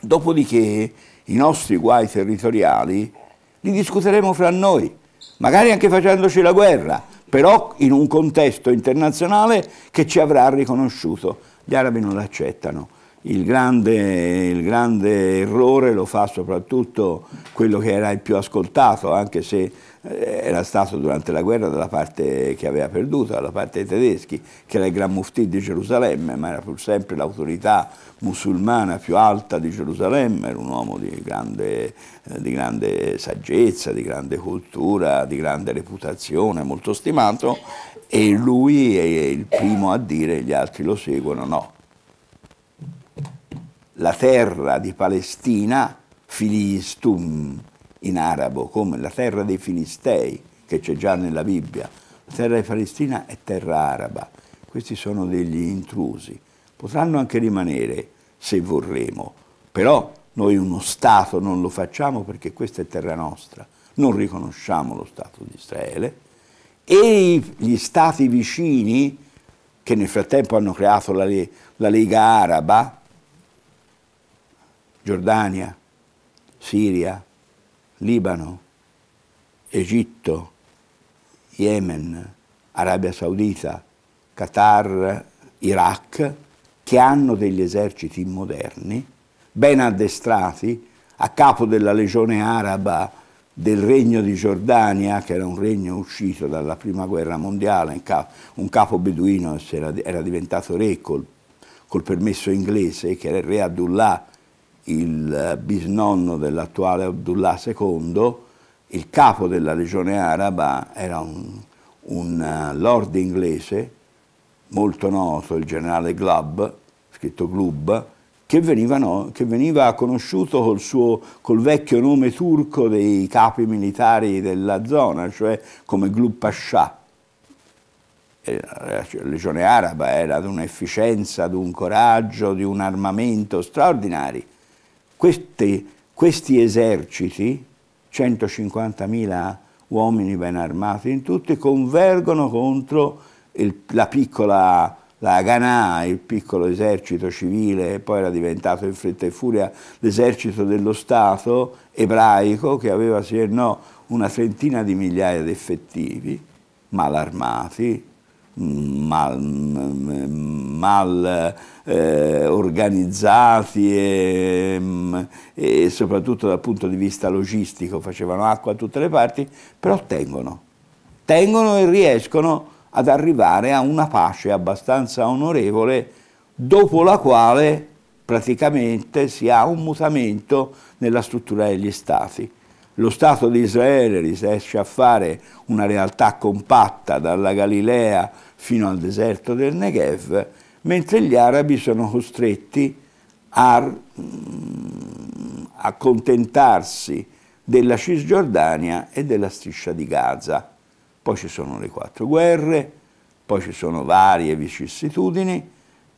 Dopodiché i nostri guai territoriali li discuteremo fra noi, magari anche facendoci la guerra, però in un contesto internazionale che ci avrà riconosciuto. Gli arabi non l'accettano. Il grande, il grande, errore lo fa soprattutto quello che era il più ascoltato, anche se eh, era stato durante la guerra dalla parte che aveva perduto, dalla parte dei tedeschi, che era il Gran Mufti di Gerusalemme, ma era pur sempre l'autorità musulmana più alta di Gerusalemme, era un uomo di grande, eh, di grande saggezza, di grande cultura, di grande reputazione, molto stimato, e lui è il primo a dire, gli altri lo seguono, no, la terra di Palestina, Filistum in arabo, come la terra dei Filistei, che c'è già nella Bibbia. La terra di Palestina è terra araba, questi sono degli intrusi, potranno anche rimanere se vorremo, però noi uno Stato non lo facciamo perché questa è terra nostra, non riconosciamo lo Stato di Israele e gli Stati vicini che nel frattempo hanno creato la, la Lega Araba, Giordania, Siria, Libano, Egitto, Yemen, Arabia Saudita, Qatar, Iraq, che hanno degli eserciti moderni, ben addestrati, a capo della legione araba del regno di Giordania, che era un regno uscito dalla prima guerra mondiale, un capo beduino era diventato re col, col permesso inglese, che era il re Abdullah il eh, bisnonno dell'attuale Abdullah II, il capo della legione araba era un, un eh, lord inglese molto noto, il generale Glub, scritto Glub, che veniva, no, che veniva conosciuto col, suo, col, vecchio nome turco dei capi militari della zona, cioè come Glub Pasha. La legione araba era di un'efficienza, di un coraggio, di un armamento straordinari questi, questi eserciti, 150.000 uomini ben armati in tutti, convergono contro il, la piccola la Ghanà, il piccolo esercito civile, poi era diventato in fretta e furia l'esercito dello Stato ebraico che aveva, se no, una trentina di migliaia di effettivi, mal armati, mal, mal eh, organizzati e, e, soprattutto dal punto di vista logistico facevano acqua a tutte le parti, però tengono, tengono e riescono ad arrivare a una pace abbastanza onorevole dopo la quale praticamente si ha un mutamento nella struttura degli stati lo Stato di Israele riesce a fare una realtà compatta dalla Galilea fino al deserto del Negev, mentre gli arabi sono costretti a mm, accontentarsi della Cisgiordania e della striscia di Gaza. Poi ci sono le quattro guerre, poi ci sono varie vicissitudini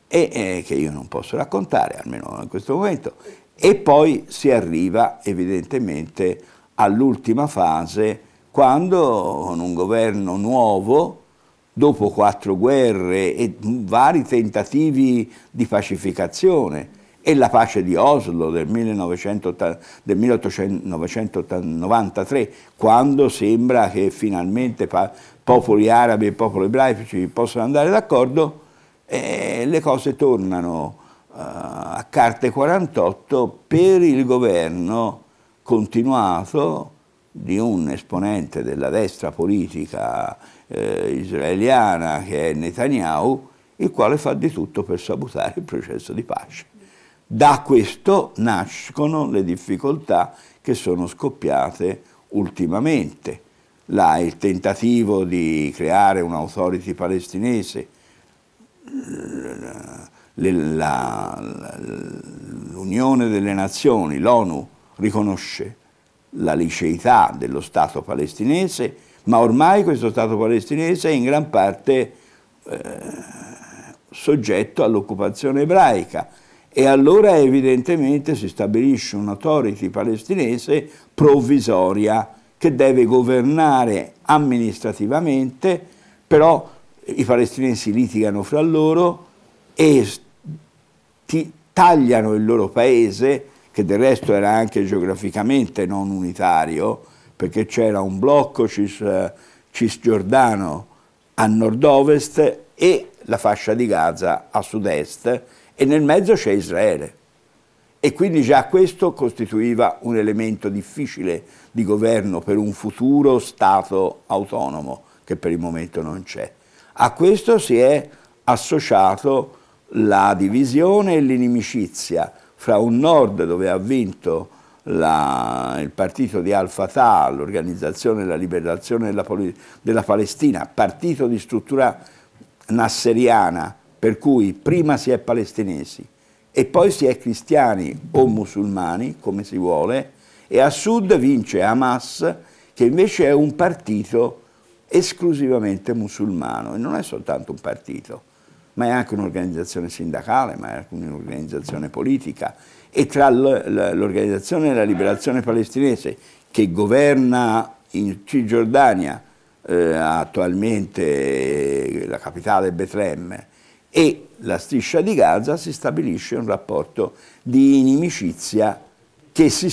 e, eh, che io non posso raccontare, almeno in questo momento, e poi si arriva evidentemente all'ultima fase quando con un governo nuovo, dopo quattro guerre e vari tentativi di pacificazione, e la pace di Oslo del, 1980, del 1893, quando sembra che finalmente popoli arabi e popoli ebraici possano andare d'accordo, eh, le cose tornano eh, a carte 48 per il governo continuato di un esponente della destra politica eh, israeliana che è Netanyahu, il quale fa di tutto per sabotare il processo di pace. Da questo nascono le difficoltà che sono scoppiate ultimamente. Là il tentativo di creare un'autority palestinese, l'Unione delle Nazioni, l'ONU, riconosce la liceità dello Stato palestinese, ma ormai questo Stato palestinese è in gran parte eh, soggetto all'occupazione ebraica e allora evidentemente si stabilisce un'autority palestinese provvisoria che deve governare amministrativamente, però i palestinesi litigano fra loro e tagliano il loro paese che del resto era anche geograficamente non unitario, perché c'era un blocco cis, cisgiordano a nord-ovest e la fascia di Gaza a sud-est e nel mezzo c'è Israele. E quindi già questo costituiva un elemento difficile di governo per un futuro Stato autonomo, che per il momento non c'è. A questo si è associato la divisione e l'inimicizia, fra un nord dove ha vinto la, il partito di Al-Fatah, l'Organizzazione della Liberazione della, della Palestina, partito di struttura nasseriana, per cui prima si è palestinesi e poi si è cristiani o musulmani, come si vuole, e a sud vince Hamas, che invece è un partito esclusivamente musulmano, e non è soltanto un partito ma è anche un'organizzazione sindacale, ma è anche un'organizzazione politica. E tra l'Organizzazione della Liberazione Palestinese, che governa in Cisgiordania eh, attualmente eh, la capitale Betlemme, e la striscia di Gaza si stabilisce un rapporto di inimicizia che si,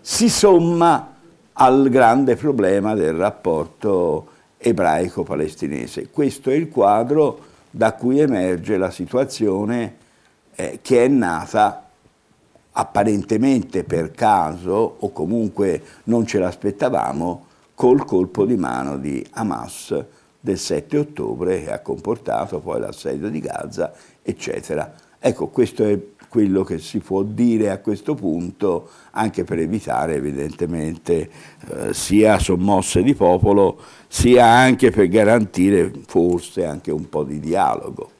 si somma al grande problema del rapporto ebraico-palestinese. Questo è il quadro da cui emerge la situazione eh, che è nata apparentemente per caso o comunque non ce l'aspettavamo col colpo di mano di Hamas del 7 ottobre che ha comportato poi l'assedio di Gaza, eccetera. Ecco, questo è quello che si può dire a questo punto, anche per evitare evidentemente eh, sia sommosse di popolo sia anche per garantire forse anche un po' di dialogo.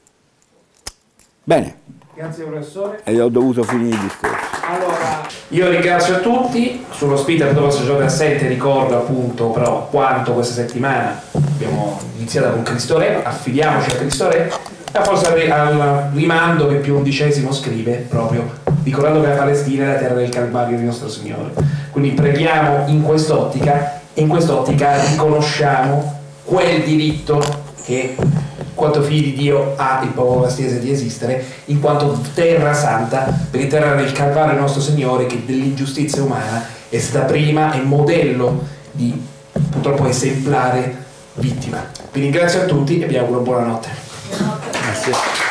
Bene. Grazie professore. E ho dovuto finire il discorso. Allora, io ringrazio tutti, sull'ospite per questo giorno assente ricordo appunto però quanto questa settimana abbiamo iniziato con Cristo Re, affidiamoci a Cristo Re e forse al rimando che Pio XI scrive proprio ricordando che la Palestina è la terra del Calvario di nostro Signore. Quindi preghiamo in quest'ottica in quest'ottica riconosciamo quel diritto che quanto figli di Dio ha il popolo vastese di esistere, in quanto terra santa, perché terra del Calvario nostro Signore che dell'ingiustizia umana è stata prima e modello di purtroppo esemplare vittima. Vi ringrazio a tutti e vi auguro buonanotte. Grazie.